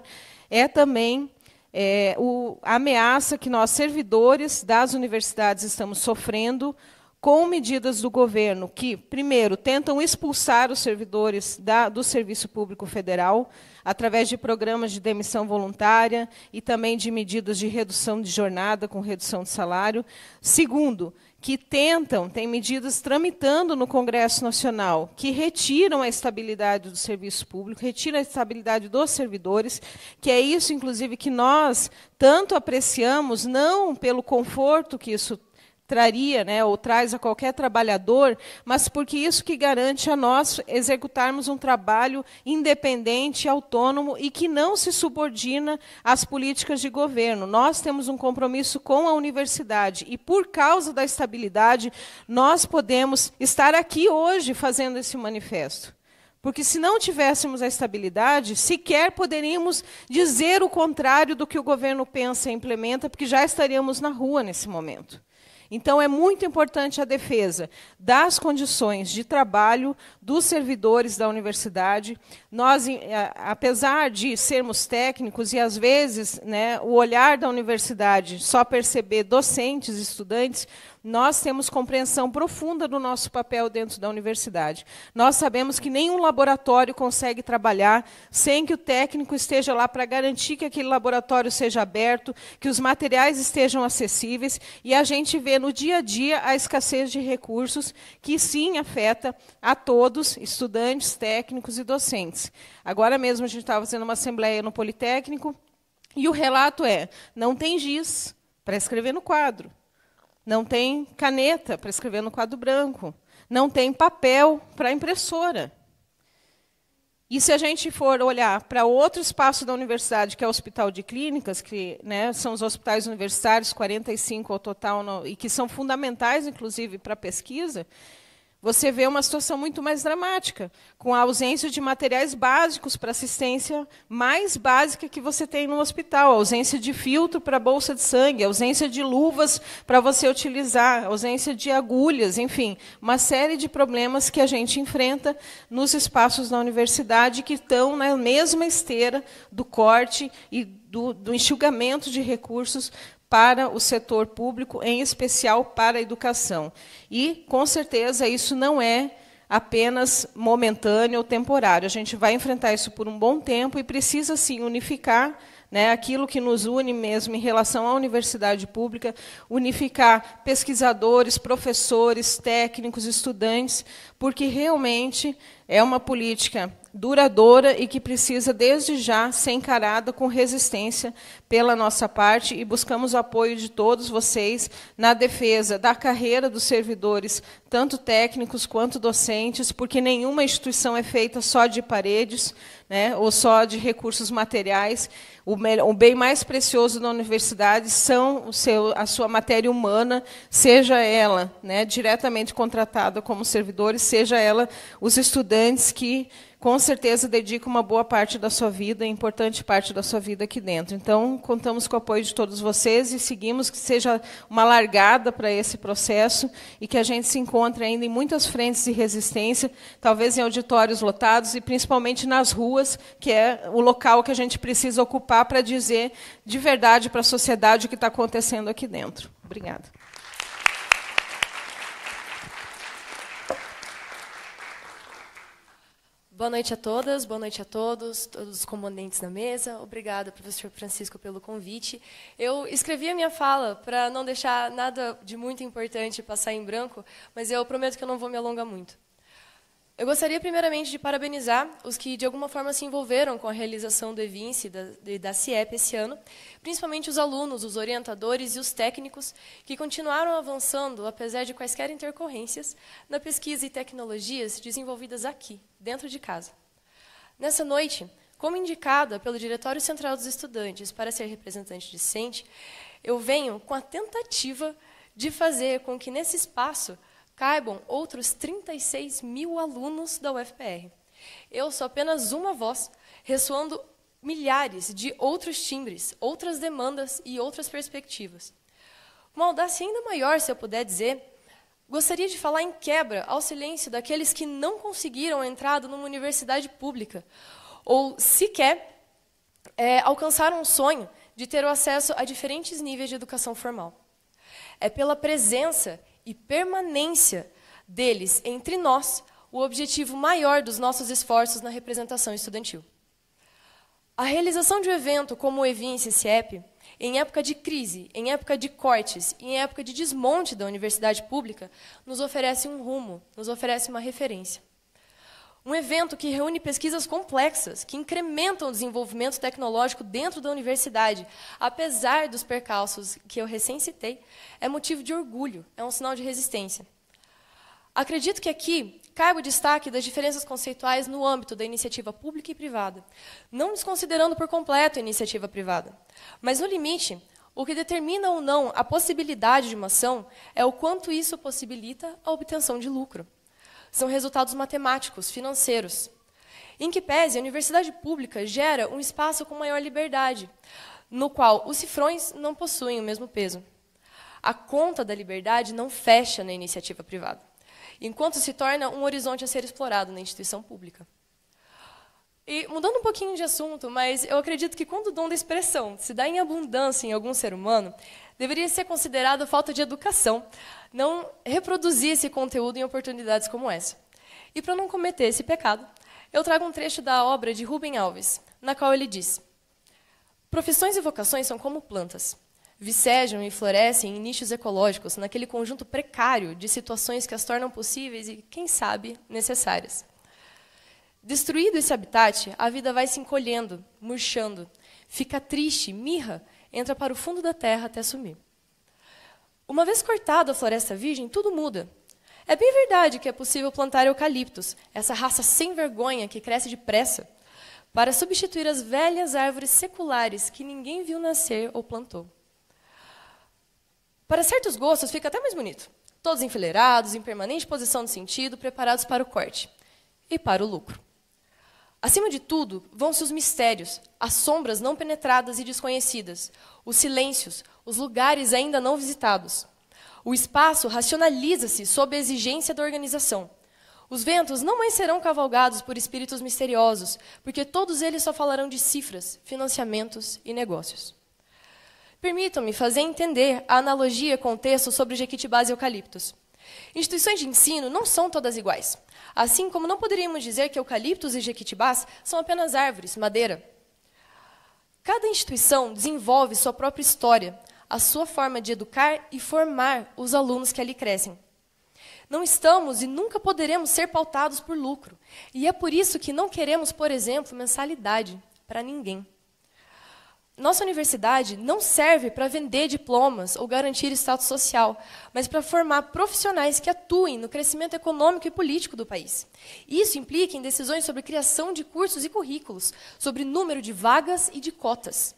é também é, o, a ameaça que nós, servidores das universidades, estamos sofrendo com medidas do governo que, primeiro, tentam expulsar os servidores da, do Serviço Público Federal, através de programas de demissão voluntária e também de medidas de redução de jornada, com redução de salário. Segundo, que tentam, têm medidas tramitando no Congresso Nacional, que retiram a estabilidade do serviço público, retiram a estabilidade dos servidores, que é isso, inclusive, que nós tanto apreciamos, não pelo conforto que isso traria, né, ou traz a qualquer trabalhador, mas porque isso que garante a nós executarmos um trabalho independente, autônomo e que não se subordina às políticas de governo. Nós temos um compromisso com a universidade e por causa da estabilidade, nós podemos estar aqui hoje fazendo esse manifesto. Porque se não tivéssemos a estabilidade, sequer poderíamos dizer o contrário do que o governo pensa e implementa, porque já estaríamos na rua nesse momento. Então, é muito importante a defesa das condições de trabalho dos servidores da universidade. Nós, eh, apesar de sermos técnicos e, às vezes, né, o olhar da universidade só perceber docentes, estudantes, nós temos compreensão profunda do nosso papel dentro da universidade. Nós sabemos que nenhum laboratório consegue trabalhar sem que o técnico esteja lá para garantir que aquele laboratório seja aberto, que os materiais estejam acessíveis, e a gente vê no dia a dia a escassez de recursos, que sim afeta a todos, estudantes, técnicos e docentes. Agora mesmo a gente estava fazendo uma assembleia no Politécnico, e o relato é: não tem giz para escrever no quadro não tem caneta para escrever no quadro branco, não tem papel para impressora. E se a gente for olhar para outro espaço da universidade, que é o Hospital de Clínicas, que né, são os hospitais universitários, 45 ao total, no, e que são fundamentais, inclusive, para a pesquisa, você vê uma situação muito mais dramática, com a ausência de materiais básicos para assistência mais básica que você tem no hospital, ausência de filtro para bolsa de sangue, ausência de luvas para você utilizar, ausência de agulhas, enfim, uma série de problemas que a gente enfrenta nos espaços da universidade que estão na mesma esteira do corte e do, do enxugamento de recursos para o setor público, em especial para a educação. E, com certeza, isso não é apenas momentâneo ou temporário. A gente vai enfrentar isso por um bom tempo e precisa, sim, unificar né, aquilo que nos une mesmo em relação à universidade pública, unificar pesquisadores, professores, técnicos, estudantes, porque realmente é uma política duradoura e que precisa, desde já, ser encarada com resistência pela nossa parte e buscamos o apoio de todos vocês na defesa da carreira dos servidores, tanto técnicos quanto docentes, porque nenhuma instituição é feita só de paredes né, ou só de recursos materiais. O, bem mais precioso da universidade são seu, a sua matéria humana, seja ela né, diretamente contratada como servidores, seja ela os estudantes que com certeza dedica uma boa parte da sua vida, importante parte da sua vida aqui dentro. Então, contamos com o apoio de todos vocês e seguimos que seja uma largada para esse processo e que a gente se encontre ainda em muitas frentes de resistência, talvez em auditórios lotados e principalmente nas ruas, que é o local que a gente precisa ocupar para dizer de verdade para a sociedade o que está acontecendo aqui dentro. Obrigada. Boa noite a todas, boa noite a todos, todos os componentes da mesa. Obrigada, professor Francisco, pelo convite. Eu escrevi a minha fala para não deixar nada de muito importante passar em branco, mas eu prometo que eu não vou me alongar muito. Eu gostaria, primeiramente, de parabenizar os que, de alguma forma, se envolveram com a realização do EVINCE e da, da CIEP esse ano, principalmente os alunos, os orientadores e os técnicos, que continuaram avançando, apesar de quaisquer intercorrências, na pesquisa e tecnologias desenvolvidas aqui, dentro de casa. Nessa noite, como indicada pelo Diretório Central dos Estudantes para ser representante discente, eu venho com a tentativa de fazer com que, nesse espaço, caibam outros 36 mil alunos da UFPR. Eu sou apenas uma voz, ressoando milhares de outros timbres, outras demandas e outras perspectivas. Uma audácia ainda maior, se eu puder dizer, gostaria de falar em quebra ao silêncio daqueles que não conseguiram entrada numa universidade pública, ou sequer é, alcançaram um sonho de ter o acesso a diferentes níveis de educação formal. É pela presença e permanência deles entre nós o objetivo maior dos nossos esforços na representação estudantil. A realização de um evento como o EVIN e em época de crise, em época de cortes e em época de desmonte da universidade pública, nos oferece um rumo, nos oferece uma referência. Um evento que reúne pesquisas complexas, que incrementam o desenvolvimento tecnológico dentro da universidade, apesar dos percalços que eu recém citei, é motivo de orgulho, é um sinal de resistência. Acredito que aqui cargo o destaque das diferenças conceituais no âmbito da iniciativa pública e privada, não desconsiderando por completo a iniciativa privada. Mas, no limite, o que determina ou não a possibilidade de uma ação é o quanto isso possibilita a obtenção de lucro. São resultados matemáticos, financeiros. Em que pese, a universidade pública gera um espaço com maior liberdade, no qual os cifrões não possuem o mesmo peso. A conta da liberdade não fecha na iniciativa privada, enquanto se torna um horizonte a ser explorado na instituição pública. E mudando um pouquinho de assunto, mas eu acredito que quando o dom da expressão se dá em abundância em algum ser humano, deveria ser considerado falta de educação não reproduzir esse conteúdo em oportunidades como essa. E para não cometer esse pecado, eu trago um trecho da obra de Rubem Alves, na qual ele diz: Profissões e vocações são como plantas. Vicejam e florescem em nichos ecológicos, naquele conjunto precário de situações que as tornam possíveis e, quem sabe, necessárias. Destruído esse habitat, a vida vai se encolhendo, murchando, fica triste, mirra entra para o fundo da terra até sumir. Uma vez cortada a floresta virgem, tudo muda. É bem verdade que é possível plantar eucaliptos, essa raça sem vergonha que cresce depressa, para substituir as velhas árvores seculares que ninguém viu nascer ou plantou. Para certos gostos, fica até mais bonito. Todos enfileirados, em permanente posição de sentido, preparados para o corte e para o lucro. Acima de tudo, vão-se os mistérios, as sombras não penetradas e desconhecidas, os silêncios, os lugares ainda não visitados. O espaço racionaliza-se sob a exigência da organização. Os ventos não mais serão cavalgados por espíritos misteriosos, porque todos eles só falarão de cifras, financiamentos e negócios. Permitam-me fazer entender a analogia com o texto sobre Jequitibás e Eucaliptos. Instituições de ensino não são todas iguais. Assim como não poderíamos dizer que eucaliptos e jequitibás são apenas árvores, madeira. Cada instituição desenvolve sua própria história, a sua forma de educar e formar os alunos que ali crescem. Não estamos e nunca poderemos ser pautados por lucro. E é por isso que não queremos, por exemplo, mensalidade para ninguém nossa universidade não serve para vender diplomas ou garantir status social, mas para formar profissionais que atuem no crescimento econômico e político do país. Isso implica em decisões sobre criação de cursos e currículos, sobre número de vagas e de cotas.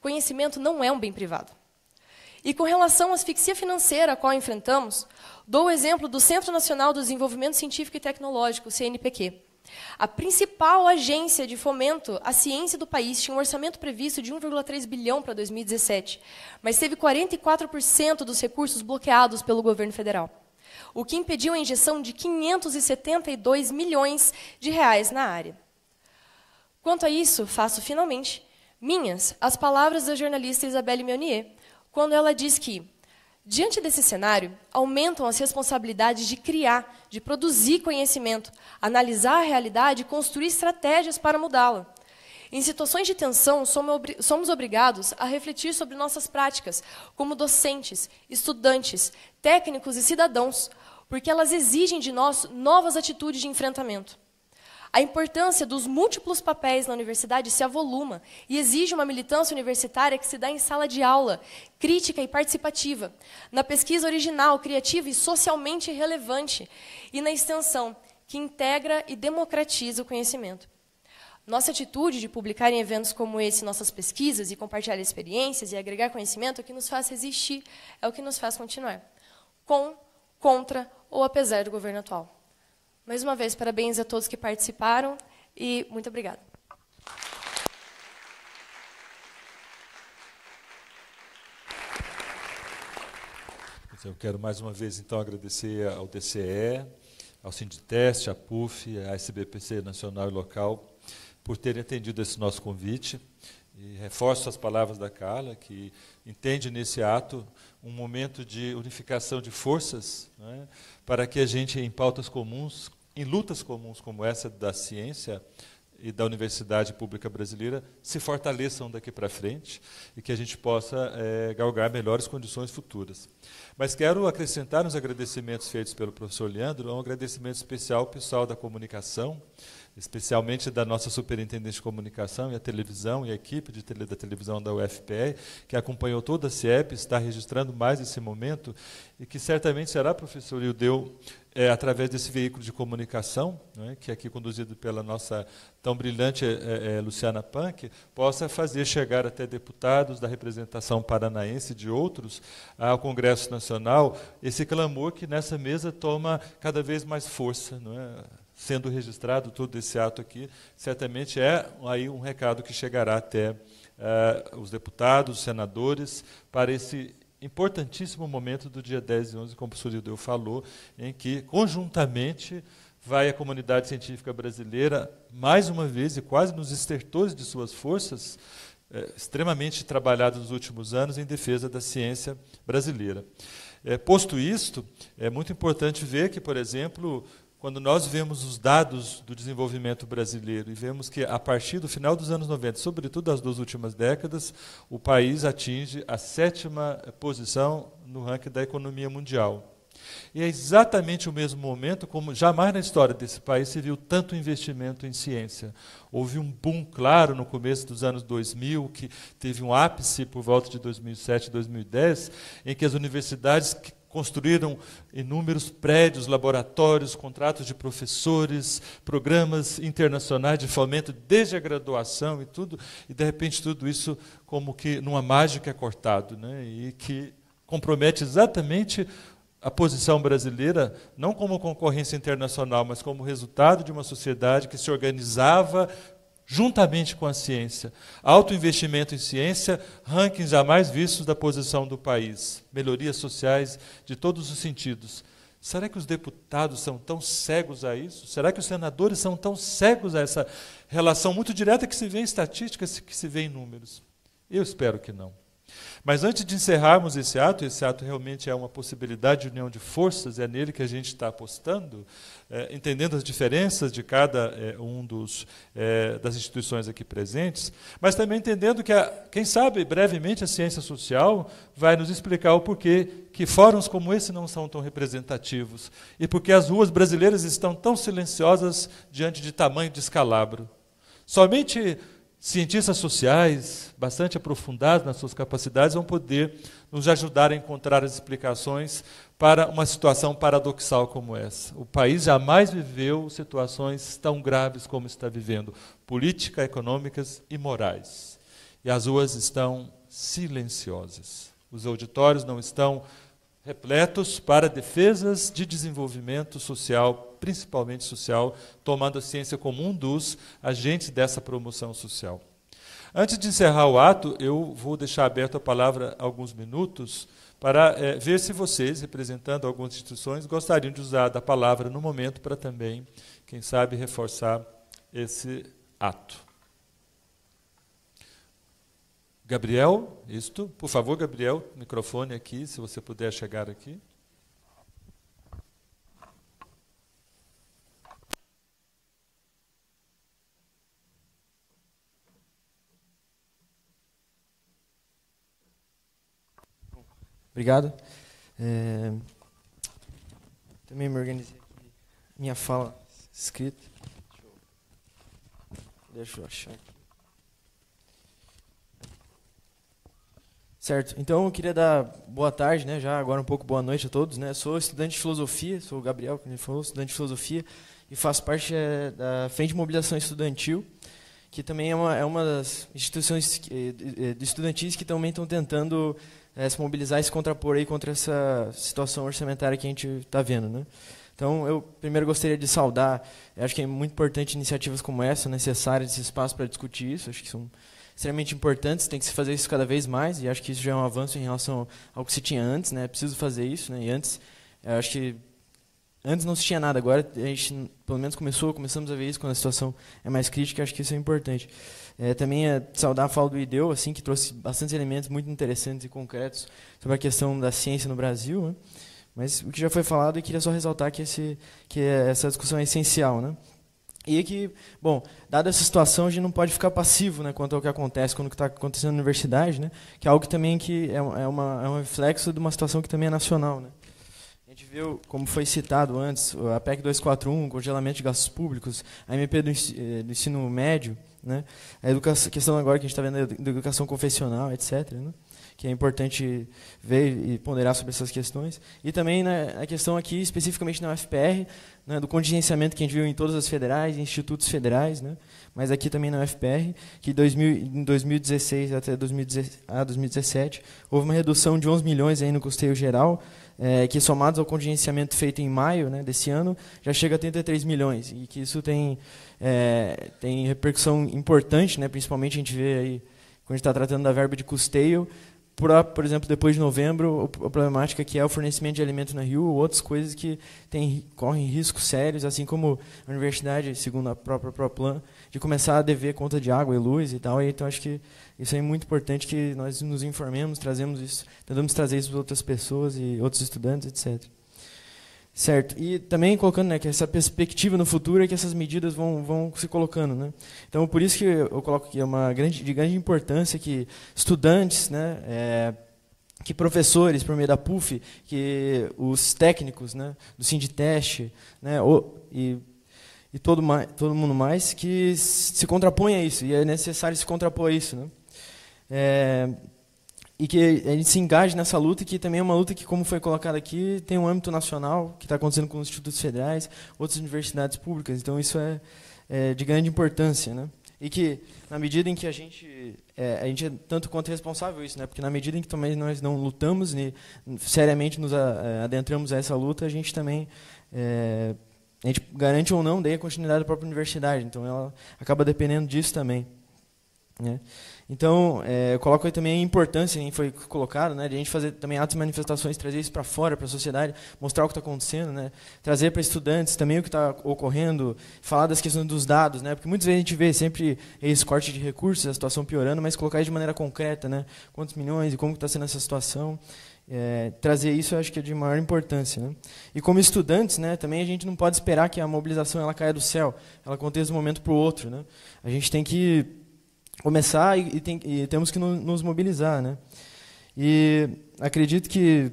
Conhecimento não é um bem privado. E com relação à asfixia financeira a qual enfrentamos, dou o exemplo do Centro Nacional do Desenvolvimento Científico e Tecnológico, CNPq a principal agência de fomento à ciência do país tinha um orçamento previsto de 1,3 bilhão para 2017, mas teve 44% dos recursos bloqueados pelo governo federal, o que impediu a injeção de 572 milhões de reais na área. Quanto a isso, faço finalmente minhas as palavras da jornalista Isabelle Meunier, quando ela diz que Diante desse cenário, aumentam as responsabilidades de criar, de produzir conhecimento, analisar a realidade e construir estratégias para mudá-la. Em situações de tensão, somos obrigados a refletir sobre nossas práticas como docentes, estudantes, técnicos e cidadãos, porque elas exigem de nós novas atitudes de enfrentamento. A importância dos múltiplos papéis na universidade se avoluma e exige uma militância universitária que se dá em sala de aula, crítica e participativa, na pesquisa original, criativa e socialmente relevante, e na extensão, que integra e democratiza o conhecimento. Nossa atitude de publicar em eventos como esse nossas pesquisas e compartilhar experiências e agregar conhecimento é o que nos faz resistir, é o que nos faz continuar. Com, contra ou apesar do governo atual. Mais uma vez, parabéns a todos que participaram e muito obrigada. É, eu quero mais uma vez, então, agradecer ao DCE, ao Sinditeste, à PUF, à SBPC Nacional e Local, por terem atendido esse nosso convite. E reforço as palavras da Carla, que entende nesse ato um momento de unificação de forças né, para que a gente, em pautas comuns, em lutas comuns como essa da ciência e da universidade pública brasileira, se fortaleçam daqui para frente e que a gente possa é, galgar melhores condições futuras. Mas quero acrescentar nos agradecimentos feitos pelo professor Leandro um agradecimento especial ao pessoal da comunicação especialmente da nossa superintendente de comunicação e a televisão e a equipe de tele, da televisão da UFPR, que acompanhou toda a CIEP, está registrando mais esse momento, e que certamente será, professor Ildeu, é, através desse veículo de comunicação, né, que é aqui conduzido pela nossa tão brilhante é, é, é Luciana Punk, possa fazer chegar até deputados da representação paranaense e de outros ao Congresso Nacional esse clamor que nessa mesa toma cada vez mais força. Não é? sendo registrado todo esse ato aqui, certamente é aí um recado que chegará até uh, os deputados, os senadores, para esse importantíssimo momento do dia 10 e 11, como o Surideu falou, em que, conjuntamente, vai a comunidade científica brasileira, mais uma vez, e quase nos estertores de suas forças, é, extremamente trabalhado nos últimos anos em defesa da ciência brasileira. É, posto isto, é muito importante ver que, por exemplo, quando nós vemos os dados do desenvolvimento brasileiro e vemos que, a partir do final dos anos 90, sobretudo das duas últimas décadas, o país atinge a sétima posição no ranking da economia mundial. E é exatamente o mesmo momento como jamais na história desse país se viu tanto investimento em ciência. Houve um boom claro no começo dos anos 2000, que teve um ápice por volta de 2007, 2010, em que as universidades construíram inúmeros prédios, laboratórios, contratos de professores, programas internacionais de fomento desde a graduação e tudo, e de repente tudo isso como que numa mágica é cortado, né? E que compromete exatamente a posição brasileira, não como concorrência internacional, mas como resultado de uma sociedade que se organizava juntamente com a ciência. Alto investimento em ciência, rankings jamais vistos da posição do país, melhorias sociais de todos os sentidos. Será que os deputados são tão cegos a isso? Será que os senadores são tão cegos a essa relação muito direta que se vê em estatísticas, que se vê em números? Eu espero que não. Mas antes de encerrarmos esse ato, esse ato realmente é uma possibilidade de união de forças, é nele que a gente está apostando, é, entendendo as diferenças de cada é, um dos, é, das instituições aqui presentes, mas também entendendo que, a, quem sabe, brevemente a ciência social vai nos explicar o porquê que fóruns como esse não são tão representativos e porque as ruas brasileiras estão tão silenciosas diante de tamanho descalabro. Somente Cientistas sociais, bastante aprofundados nas suas capacidades, vão poder nos ajudar a encontrar as explicações para uma situação paradoxal como essa. O país jamais viveu situações tão graves como está vivendo, política, econômicas e morais. E as ruas estão silenciosas. Os auditórios não estão repletos para defesas de desenvolvimento social principalmente social, tomando a ciência como um dos agentes dessa promoção social. Antes de encerrar o ato, eu vou deixar aberta a palavra alguns minutos para é, ver se vocês, representando algumas instituições, gostariam de usar da palavra no momento para também, quem sabe, reforçar esse ato. Gabriel, isto, por favor, Gabriel, microfone aqui, se você puder chegar aqui. Obrigado. É, também me organizei aqui minha fala escrita. Deixa eu, deixa eu achar aqui. Certo, então eu queria dar boa tarde, né, já agora um pouco boa noite a todos. Né? Sou estudante de filosofia, sou o Gabriel, que ele falou, estudante de filosofia, e faço parte é, da Frente de Mobilização Estudantil, que também é uma, é uma das instituições é, é estudantis que também estão tentando é, se mobilizar e se contrapor aí contra essa situação orçamentária que a gente está vendo. Né? Então, eu primeiro gostaria de saudar, acho que é muito importante iniciativas como essa, necessárias esse espaço para discutir isso, acho que são extremamente importantes, tem que se fazer isso cada vez mais, e acho que isso já é um avanço em relação ao que se tinha antes, né? É preciso fazer isso, né? E antes, acho que Antes não se tinha nada, agora a gente, pelo menos começou, começamos a ver isso quando a situação é mais crítica, acho que isso é importante. É, também é saudar a fala do IDEU, assim, que trouxe bastantes elementos muito interessantes e concretos sobre a questão da ciência no Brasil, né? mas o que já foi falado e queria só ressaltar que, esse, que é, essa discussão é essencial. Né? E que, bom, dada essa situação, a gente não pode ficar passivo né, quanto ao que acontece, quando está acontecendo na universidade, né, que é algo que também que é, é, uma, é um reflexo de uma situação que também é nacional. Né? gente viu, como foi citado antes, a PEC 241, congelamento de gastos públicos, a MP eh, do ensino médio, né? a educação, questão agora que a gente está vendo é da educação confessional, etc., né? que é importante ver e ponderar sobre essas questões. E também né, a questão aqui, especificamente na UFPR, né, do contingenciamento que a gente viu em todas as federais, institutos federais, né, mas aqui também na UFPR, que 2000, em 2016 até 2017 houve uma redução de 11 milhões aí no custeio geral, é, que somados ao contingenciamento feito em maio né, desse ano, já chega a 33 milhões, e que isso tem, é, tem repercussão importante, né, principalmente a gente vê aí, quando a gente está tratando da verba de custeio, por, por exemplo, depois de novembro, a problemática que é o fornecimento de alimentos na Rio, outras coisas que tem, correm riscos sérios, assim como a universidade, segundo a própria ProPlan, de começar a dever conta de água e luz e tal. E, então acho que isso é muito importante que nós nos informemos, trazemos isso, tentamos trazer isso para outras pessoas e outros estudantes, etc. Certo. E também colocando né, que essa perspectiva no futuro é que essas medidas vão, vão se colocando. Né? Então, por isso que eu coloco que é uma grande, de grande importância que estudantes, né, é, que professores, por meio da PUF, que os técnicos né, do Sinditeste né, e e todo, mais, todo mundo mais que se contrapõe a isso, e é necessário se contrapor a isso. Né? É, e que a gente se engaje nessa luta, que também é uma luta que, como foi colocado aqui, tem um âmbito nacional, que está acontecendo com os institutos federais, outras universidades públicas, então isso é, é de grande importância. Né? E que, na medida em que a gente é, a gente é tanto quanto responsável isso, né? porque na medida em que também nós não lutamos e né, seriamente nos é, adentramos a essa luta, a gente também é, a gente garante ou não daí a continuidade da própria universidade. Então ela acaba dependendo disso também. Né? Então, é, eu coloco aí também a importância, que foi colocado, né, de a gente fazer também atos e manifestações, trazer isso para fora, para a sociedade, mostrar o que está acontecendo, né, trazer para estudantes também o que está ocorrendo, falar das questões dos dados, né, porque muitas vezes a gente vê sempre esse corte de recursos, a situação piorando, mas colocar isso de maneira concreta, né, quantos milhões e como está sendo essa situação é, trazer isso eu acho que é de maior importância. Né? E como estudantes, né, também a gente não pode esperar que a mobilização ela caia do céu, ela aconteça de um momento para o outro. Né? A gente tem que começar e, e, tem, e temos que no, nos mobilizar. Né? E acredito que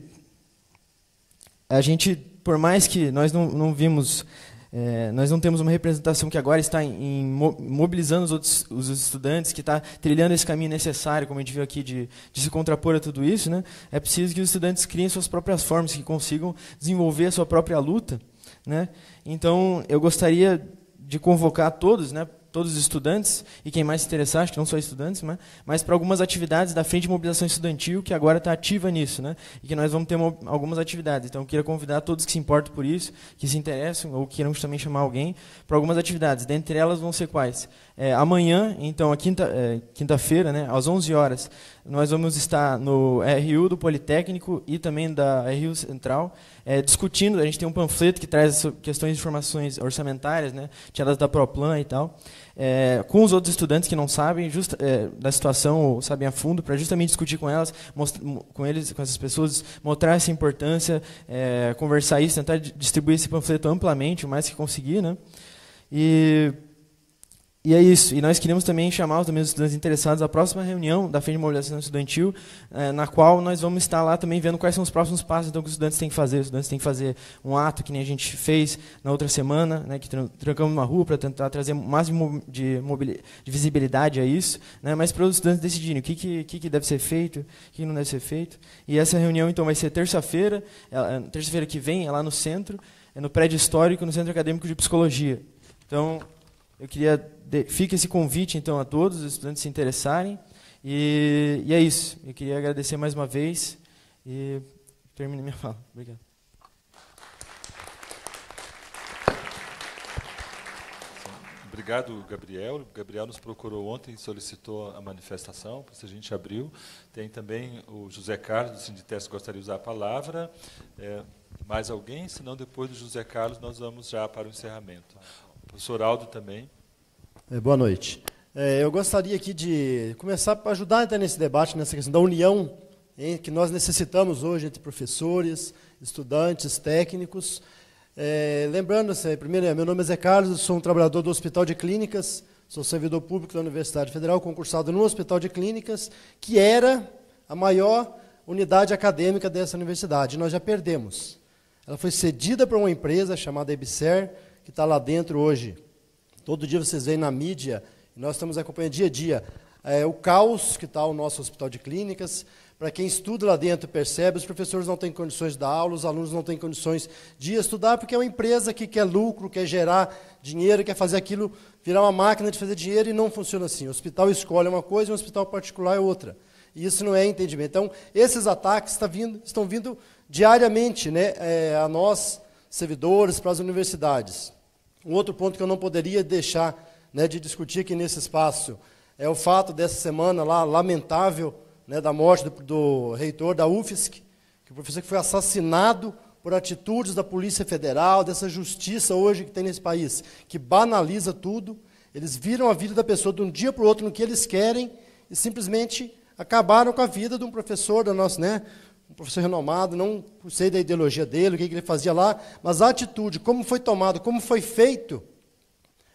a gente, por mais que nós não, não vimos é, nós não temos uma representação que agora está em, em mobilizando os, outros, os, estudantes, que está trilhando esse caminho necessário, como a gente viu aqui, de, de, se contrapor a tudo isso. Né? É preciso que os estudantes criem suas próprias formas, que consigam desenvolver a sua própria luta. Né? Então, eu gostaria de convocar todos né, todos os estudantes, e quem mais se interessar, acho que não só estudantes, né, mas para algumas atividades da Frente de Mobilização Estudantil, que agora está ativa nisso, né? e que nós vamos ter algumas atividades. Então, eu queria convidar todos que se importam por isso, que se interessam, ou queiram também chamar alguém, para algumas atividades. Dentre elas vão ser quais? É, amanhã, então, a quinta, é, quinta-feira, né, às 11 horas, nós vamos estar no RU do Politécnico e também da RU Central, é, discutindo, a gente tem um panfleto que traz questões de informações orçamentárias, né, tiradas da Proplan e tal, é, com os outros estudantes que não sabem just, é, da situação ou sabem a fundo, para justamente discutir com elas, com eles, com essas pessoas, mostrar essa importância, é, conversar isso, tentar distribuir esse panfleto amplamente, o mais que conseguir, né? E e é isso. E nós queremos também chamar os também estudantes interessados à próxima reunião da Frente de Mobilização Estudantil, eh, na qual nós vamos estar lá também vendo quais são os próximos passos então, que os estudantes têm que fazer. Os estudantes têm que fazer um ato, que nem a gente fez na outra semana, né, que trancamos uma rua para tentar trazer o máximo de, de visibilidade a isso, né, mas para os estudantes decidirem o que, que, que deve ser feito, o que não deve ser feito. E essa reunião, então, vai ser terça-feira, é, é, terça-feira que vem, é lá no centro, é no prédio histórico, no Centro Acadêmico de Psicologia. Então, eu queria. De... Fica esse convite, então, a todos os estudantes se interessarem. E, e é isso. Eu queria agradecer mais uma vez e termino minha fala. Obrigado. Obrigado, Gabriel. O Gabriel nos procurou ontem e solicitou a manifestação, por isso a gente abriu. Tem também o José Carlos, do Sinditex, que gostaria de usar a palavra. É, mais alguém? Senão, depois do José Carlos, nós vamos já para o encerramento. Professor Aldo também. É, boa noite. É, eu gostaria aqui de começar para ajudar até nesse debate, nessa questão da união em que nós necessitamos hoje entre professores, estudantes, técnicos. É, lembrando, se assim, primeiro, meu nome é Zé Carlos, sou um trabalhador do Hospital de Clínicas, sou servidor público da Universidade Federal, concursado no Hospital de Clínicas, que era a maior unidade acadêmica dessa universidade. Nós já perdemos. Ela foi cedida para uma empresa chamada EBSER, que está lá dentro hoje. Todo dia vocês veem na mídia, nós estamos acompanhando dia a dia, é, o caos que está o nosso hospital de clínicas. Para quem estuda lá dentro, percebe, os professores não têm condições de dar aula, os alunos não têm condições de estudar, porque é uma empresa que quer lucro, quer gerar dinheiro, quer fazer aquilo, virar uma máquina de fazer dinheiro, e não funciona assim. O hospital escolhe uma coisa e um hospital particular é outra. E isso não é entendimento. Então, esses ataques tá vindo, estão vindo diariamente né, é, a nós, servidores, para as universidades. Um outro ponto que eu não poderia deixar né, de discutir aqui nesse espaço é o fato dessa semana lá lamentável né, da morte do, do, reitor da UFSC, que o professor que foi assassinado por atitudes da Polícia Federal, dessa justiça hoje que tem nesse país, que banaliza tudo. Eles viram a vida da pessoa de um dia para o outro no que eles querem e simplesmente acabaram com a vida de um professor da nossa, né, um professor renomado, não sei da ideologia dele, o que ele fazia lá, mas a atitude, como foi tomado, como foi feito,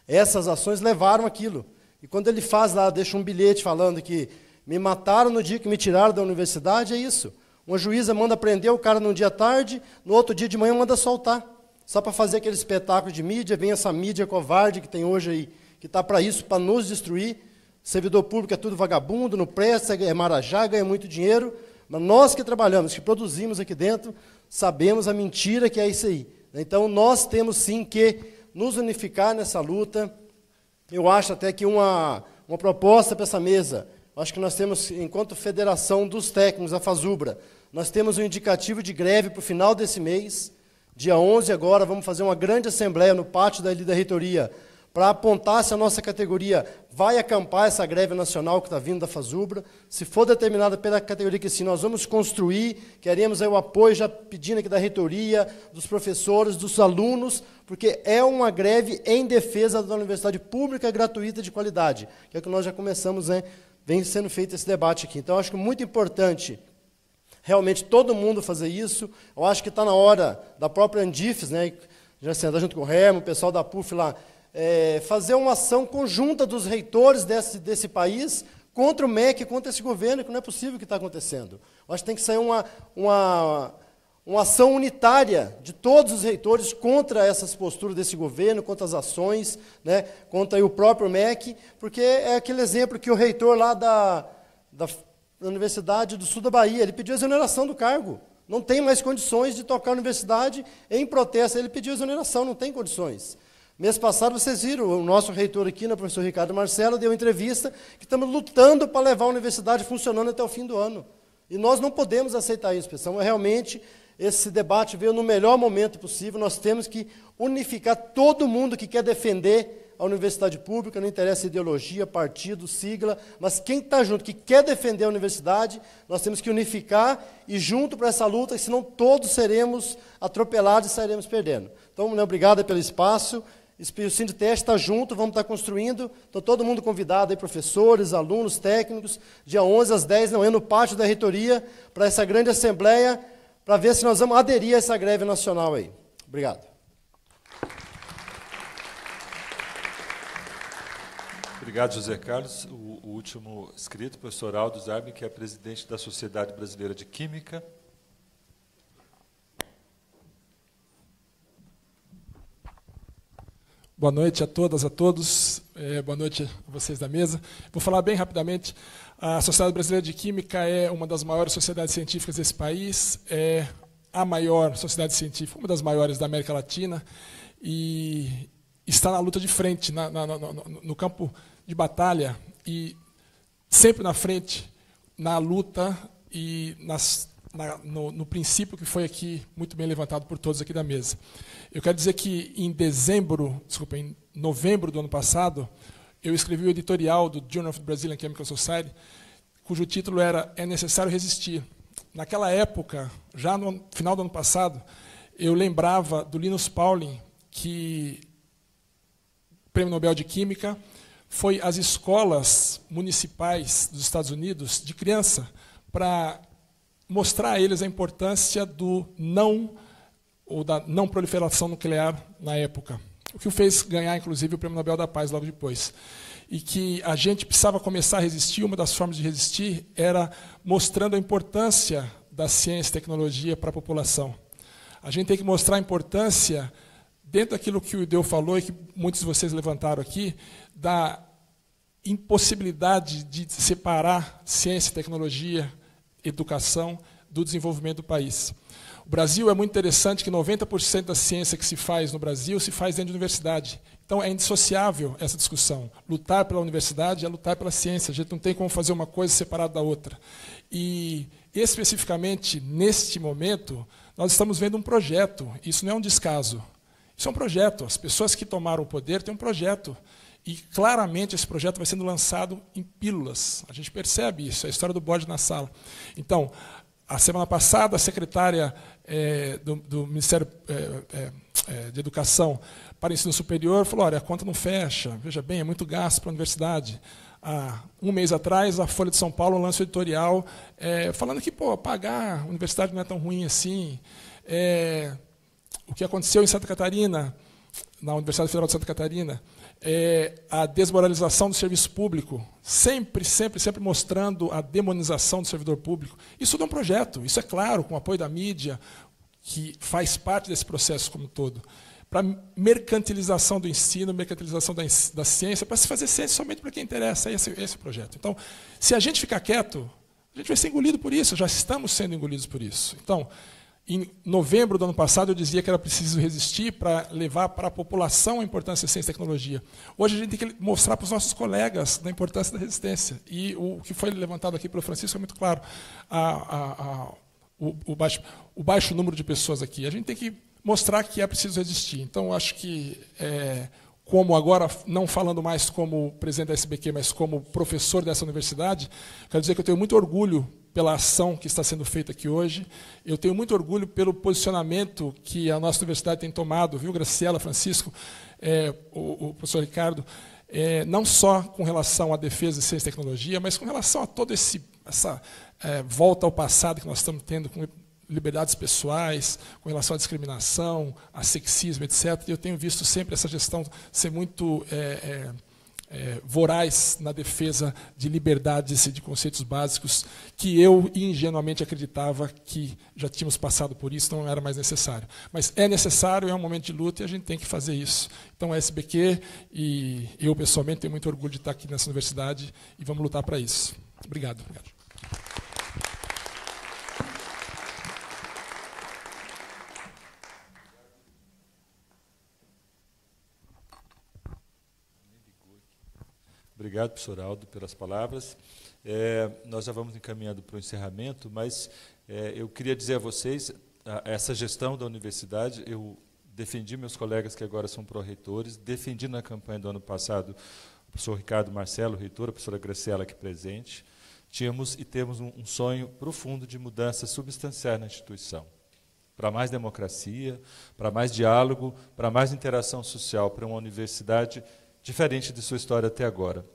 essas ações levaram aquilo. E quando ele faz lá, deixa um bilhete falando que me mataram no dia que me tiraram da universidade, é isso. Uma juíza manda prender o cara num dia tarde, no outro dia de manhã manda soltar. Só para fazer aquele espetáculo de mídia, vem essa mídia covarde que tem hoje aí, que está para isso, para nos destruir. Servidor público é tudo vagabundo, não presta, é marajá, ganha muito dinheiro. Mas nós que trabalhamos, que produzimos aqui dentro, sabemos a mentira que é isso aí. Então nós temos sim que nos unificar nessa luta. Eu acho até que uma, uma proposta para essa mesa, acho que nós temos, enquanto Federação dos Técnicos, a Fazubra, nós temos um indicativo de greve para o final desse mês, dia 11 agora, vamos fazer uma grande assembleia no pátio da, da reitoria, para apontar se a nossa categoria vai acampar essa greve nacional que está vindo da Fazubra, se for determinada pela categoria que sim, nós vamos construir, queremos o apoio, já pedindo aqui da reitoria, dos professores, dos alunos, porque é uma greve em defesa da universidade pública, gratuita, de qualidade, que é o que nós já começamos, né? vem sendo feito esse debate aqui. Então, acho que é muito importante realmente todo mundo fazer isso. Eu acho que está na hora da própria Andifes, né, já sentar junto com o Remo, o pessoal da PUF lá, é, fazer uma ação conjunta dos reitores desse, desse país contra o MEC, contra esse governo, que não é possível que está acontecendo. Eu acho que tem que sair uma, uma, uma ação unitária de todos os reitores contra essas posturas desse governo, contra as ações, né, contra o próprio MEC, porque é aquele exemplo que o reitor lá da, da Universidade do Sul da Bahia, ele pediu a exoneração do cargo. Não tem mais condições de tocar a universidade em protesto. Ele pediu a exoneração, não tem condições. Mês passado, vocês viram, o nosso reitor aqui, né, o professor Ricardo Marcelo, deu entrevista que estamos lutando para levar a universidade funcionando até o fim do ano. E nós não podemos aceitar isso, pessoal. Realmente, esse debate veio no melhor momento possível. Nós temos que unificar todo mundo que quer defender a universidade pública, não interessa ideologia, partido, sigla, mas quem está junto, que quer defender a universidade, nós temos que unificar e junto para essa luta, senão todos seremos atropelados e sairemos perdendo. Então, né, obrigado pelo espaço o teste está junto, vamos estar construindo. Estou todo mundo convidado aí, professores, alunos, técnicos. Dia 11 às 10 não é no pátio da reitoria para essa grande assembleia para ver se nós vamos aderir a essa greve nacional aí. Obrigado. Obrigado, José Carlos. O, o último escrito, professor Aldo Zarbi, que é presidente da Sociedade Brasileira de Química. Boa noite a todas, a todos. É, boa noite a vocês da mesa. Vou falar bem rapidamente. A Sociedade Brasileira de Química é uma das maiores sociedades científicas desse país. É a maior sociedade científica, uma das maiores da América Latina. E está na luta de frente, na, na, no, no campo de batalha. E sempre na frente, na luta e nas, na, no, no princípio que foi aqui muito bem levantado por todos aqui da mesa. Eu quero dizer que em dezembro, desculpa, em novembro do ano passado, eu escrevi o editorial do Journal of the Brazilian Chemical Society, cujo título era É Necessário Resistir. Naquela época, já no final do ano passado, eu lembrava do Linus Pauling, que Prêmio Nobel de Química, foi às escolas municipais dos Estados Unidos de criança para mostrar a eles a importância do não ou da não proliferação nuclear na época, o que o fez ganhar, inclusive, o Prêmio Nobel da Paz logo depois. E que a gente precisava começar a resistir, uma das formas de resistir era mostrando a importância da ciência e tecnologia para a população. A gente tem que mostrar a importância, dentro daquilo que o Ideu falou e que muitos de vocês levantaram aqui, da impossibilidade de separar ciência, tecnologia, educação do desenvolvimento do país. O Brasil é muito interessante que 90% da ciência que se faz no Brasil se faz dentro de universidade. Então é indissociável essa discussão. Lutar pela universidade é lutar pela ciência. A gente não tem como fazer uma coisa separada da outra. E especificamente neste momento, nós estamos vendo um projeto. Isso não é um descaso. Isso é um projeto. As pessoas que tomaram o poder têm um projeto. E claramente esse projeto vai sendo lançado em pílulas. A gente percebe isso, é a história do bode na sala. Então, a semana passada, a secretária é, do, do, Ministério é, é, é, de Educação para Ensino Superior falou: olha, a conta não fecha, veja bem, é muito gasto para a universidade. Há um mês atrás, a Folha de São Paulo lançou um editorial é, falando que pô, pagar a universidade não é tão ruim assim. o que aconteceu em Santa Catarina, na Universidade Federal de Santa Catarina, é, a desmoralização do serviço público, sempre, sempre, sempre mostrando a demonização do servidor público. Isso não é um projeto, isso é claro, com o apoio da mídia, que faz parte desse processo como um todo. Para mercantilização do ensino, mercantilização da, da ciência, para se fazer ciência somente para quem interessa, esse, esse o projeto. Então, se a gente ficar quieto, a gente vai ser engolido por isso, já estamos sendo engolidos por isso. Então, em novembro do ano passado, eu dizia que era preciso resistir para levar para a população a importância da ciência e tecnologia. Hoje, a gente tem que mostrar para os nossos colegas da importância da resistência. E o que foi levantado aqui pelo Francisco é muito claro. A, a, a, o, o, baixo, o, baixo, número de pessoas aqui. A gente tem que mostrar que é preciso resistir. Então, acho que, é, como agora, não falando mais como presidente da SBQ, mas como professor dessa universidade, quero dizer que eu tenho muito orgulho pela ação que está sendo feita aqui hoje. Eu tenho muito orgulho pelo posicionamento que a nossa universidade tem tomado, viu, Graciela, Francisco, é, o, o, professor Ricardo, é, não só com relação à defesa de ciência e tecnologia, mas com relação a toda essa é, volta ao passado que nós estamos tendo com liberdades pessoais, com relação à discriminação, a sexismo, etc. Eu tenho visto sempre essa gestão ser muito é, é, é, voraz na defesa de liberdades e de conceitos básicos que eu ingenuamente acreditava que já tínhamos passado por isso, não era mais necessário. Mas é necessário, é um momento de luta e a gente tem que fazer isso. Então, a SBQ e eu pessoalmente tenho muito orgulho de estar aqui nessa universidade e vamos lutar para isso. obrigado. obrigado. Obrigado, professor Aldo, pelas palavras. É, nós já vamos encaminhando para o encerramento, mas é, eu queria dizer a vocês, a, essa gestão da universidade, eu defendi meus colegas que agora são pró-reitores, defendi na campanha do ano passado o professor Ricardo Marcelo, reitor, a professora Graciela aqui presente, tínhamos e temos um, um sonho profundo de mudança substancial na instituição para mais democracia, para mais diálogo, para mais interação social, para uma universidade diferente de sua história até agora.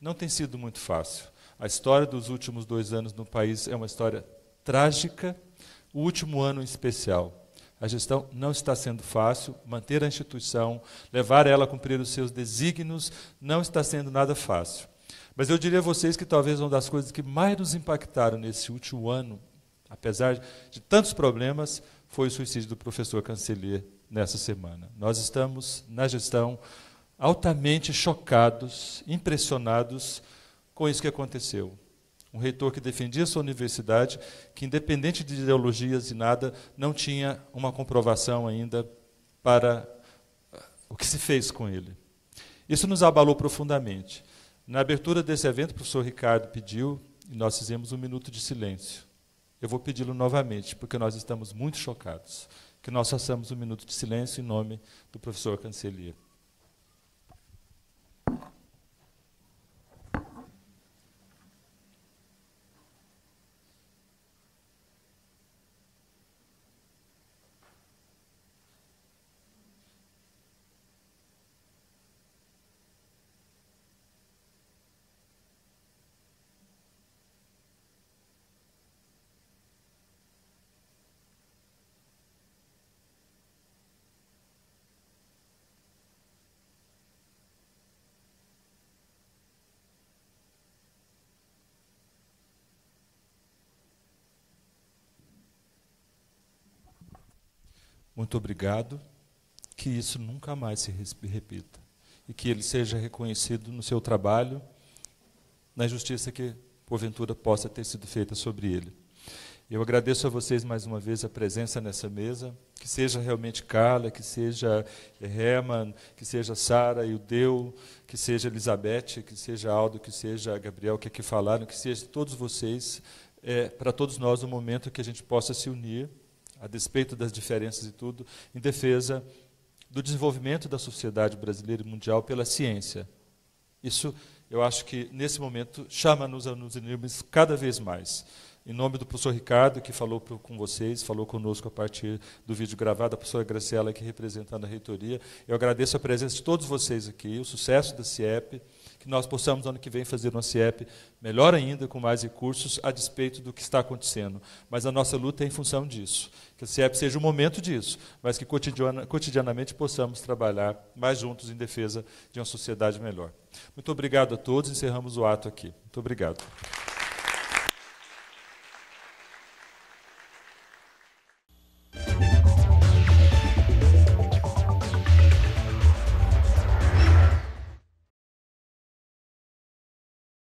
Não tem sido muito fácil. A história dos últimos dois anos no país é uma história trágica, o último ano em especial. A gestão não está sendo fácil, manter a instituição, levar ela a cumprir os seus desígnios, não está sendo nada fácil. Mas eu diria a vocês que talvez uma das coisas que mais nos impactaram nesse último ano, apesar de tantos problemas, foi o suicídio do professor Cancelier nessa semana. Nós estamos na gestão altamente chocados, impressionados com isso que aconteceu. Um reitor que defendia sua universidade, que independente de ideologias e nada, não tinha uma comprovação ainda para ah, o que se fez com ele. Isso nos abalou profundamente. Na abertura desse evento, o professor Ricardo pediu, e nós fizemos um minuto de silêncio. Eu vou pedi-lo novamente, porque nós estamos muito chocados, que nós façamos um minuto de silêncio em nome do professor Cancelier. muito obrigado. Que isso nunca mais se repita. E que ele seja reconhecido no seu trabalho, na justiça que, porventura, possa ter sido feita sobre ele. Eu agradeço a vocês mais uma vez a presença nessa mesa, que seja realmente Carla, que seja eh, Herman, que seja Sara e o Deu, que seja Elizabeth, que seja Aldo, que seja Gabriel, que aqui falaram, que seja todos vocês, é, para todos nós, um momento que a gente possa se unir a despeito das diferenças e tudo, em defesa do desenvolvimento da sociedade brasileira e mundial pela ciência. Isso, eu acho que, nesse momento, chama-nos a nos unirmos cada vez mais. Em nome do professor Ricardo, que falou com vocês, falou conosco a partir do vídeo gravado, a professora Graciela, que representando a reitoria, eu agradeço a presença de todos vocês aqui, o sucesso da CIEP, que nós possamos, ano que vem, fazer uma CIEP melhor ainda, com mais recursos, a despeito do que está acontecendo. Mas a nossa luta é em função disso. Que a CIEP seja o momento disso, mas que cotidiana, cotidianamente possamos trabalhar mais juntos em defesa de uma sociedade melhor. Muito obrigado a todos. Encerramos o ato aqui. Muito obrigado.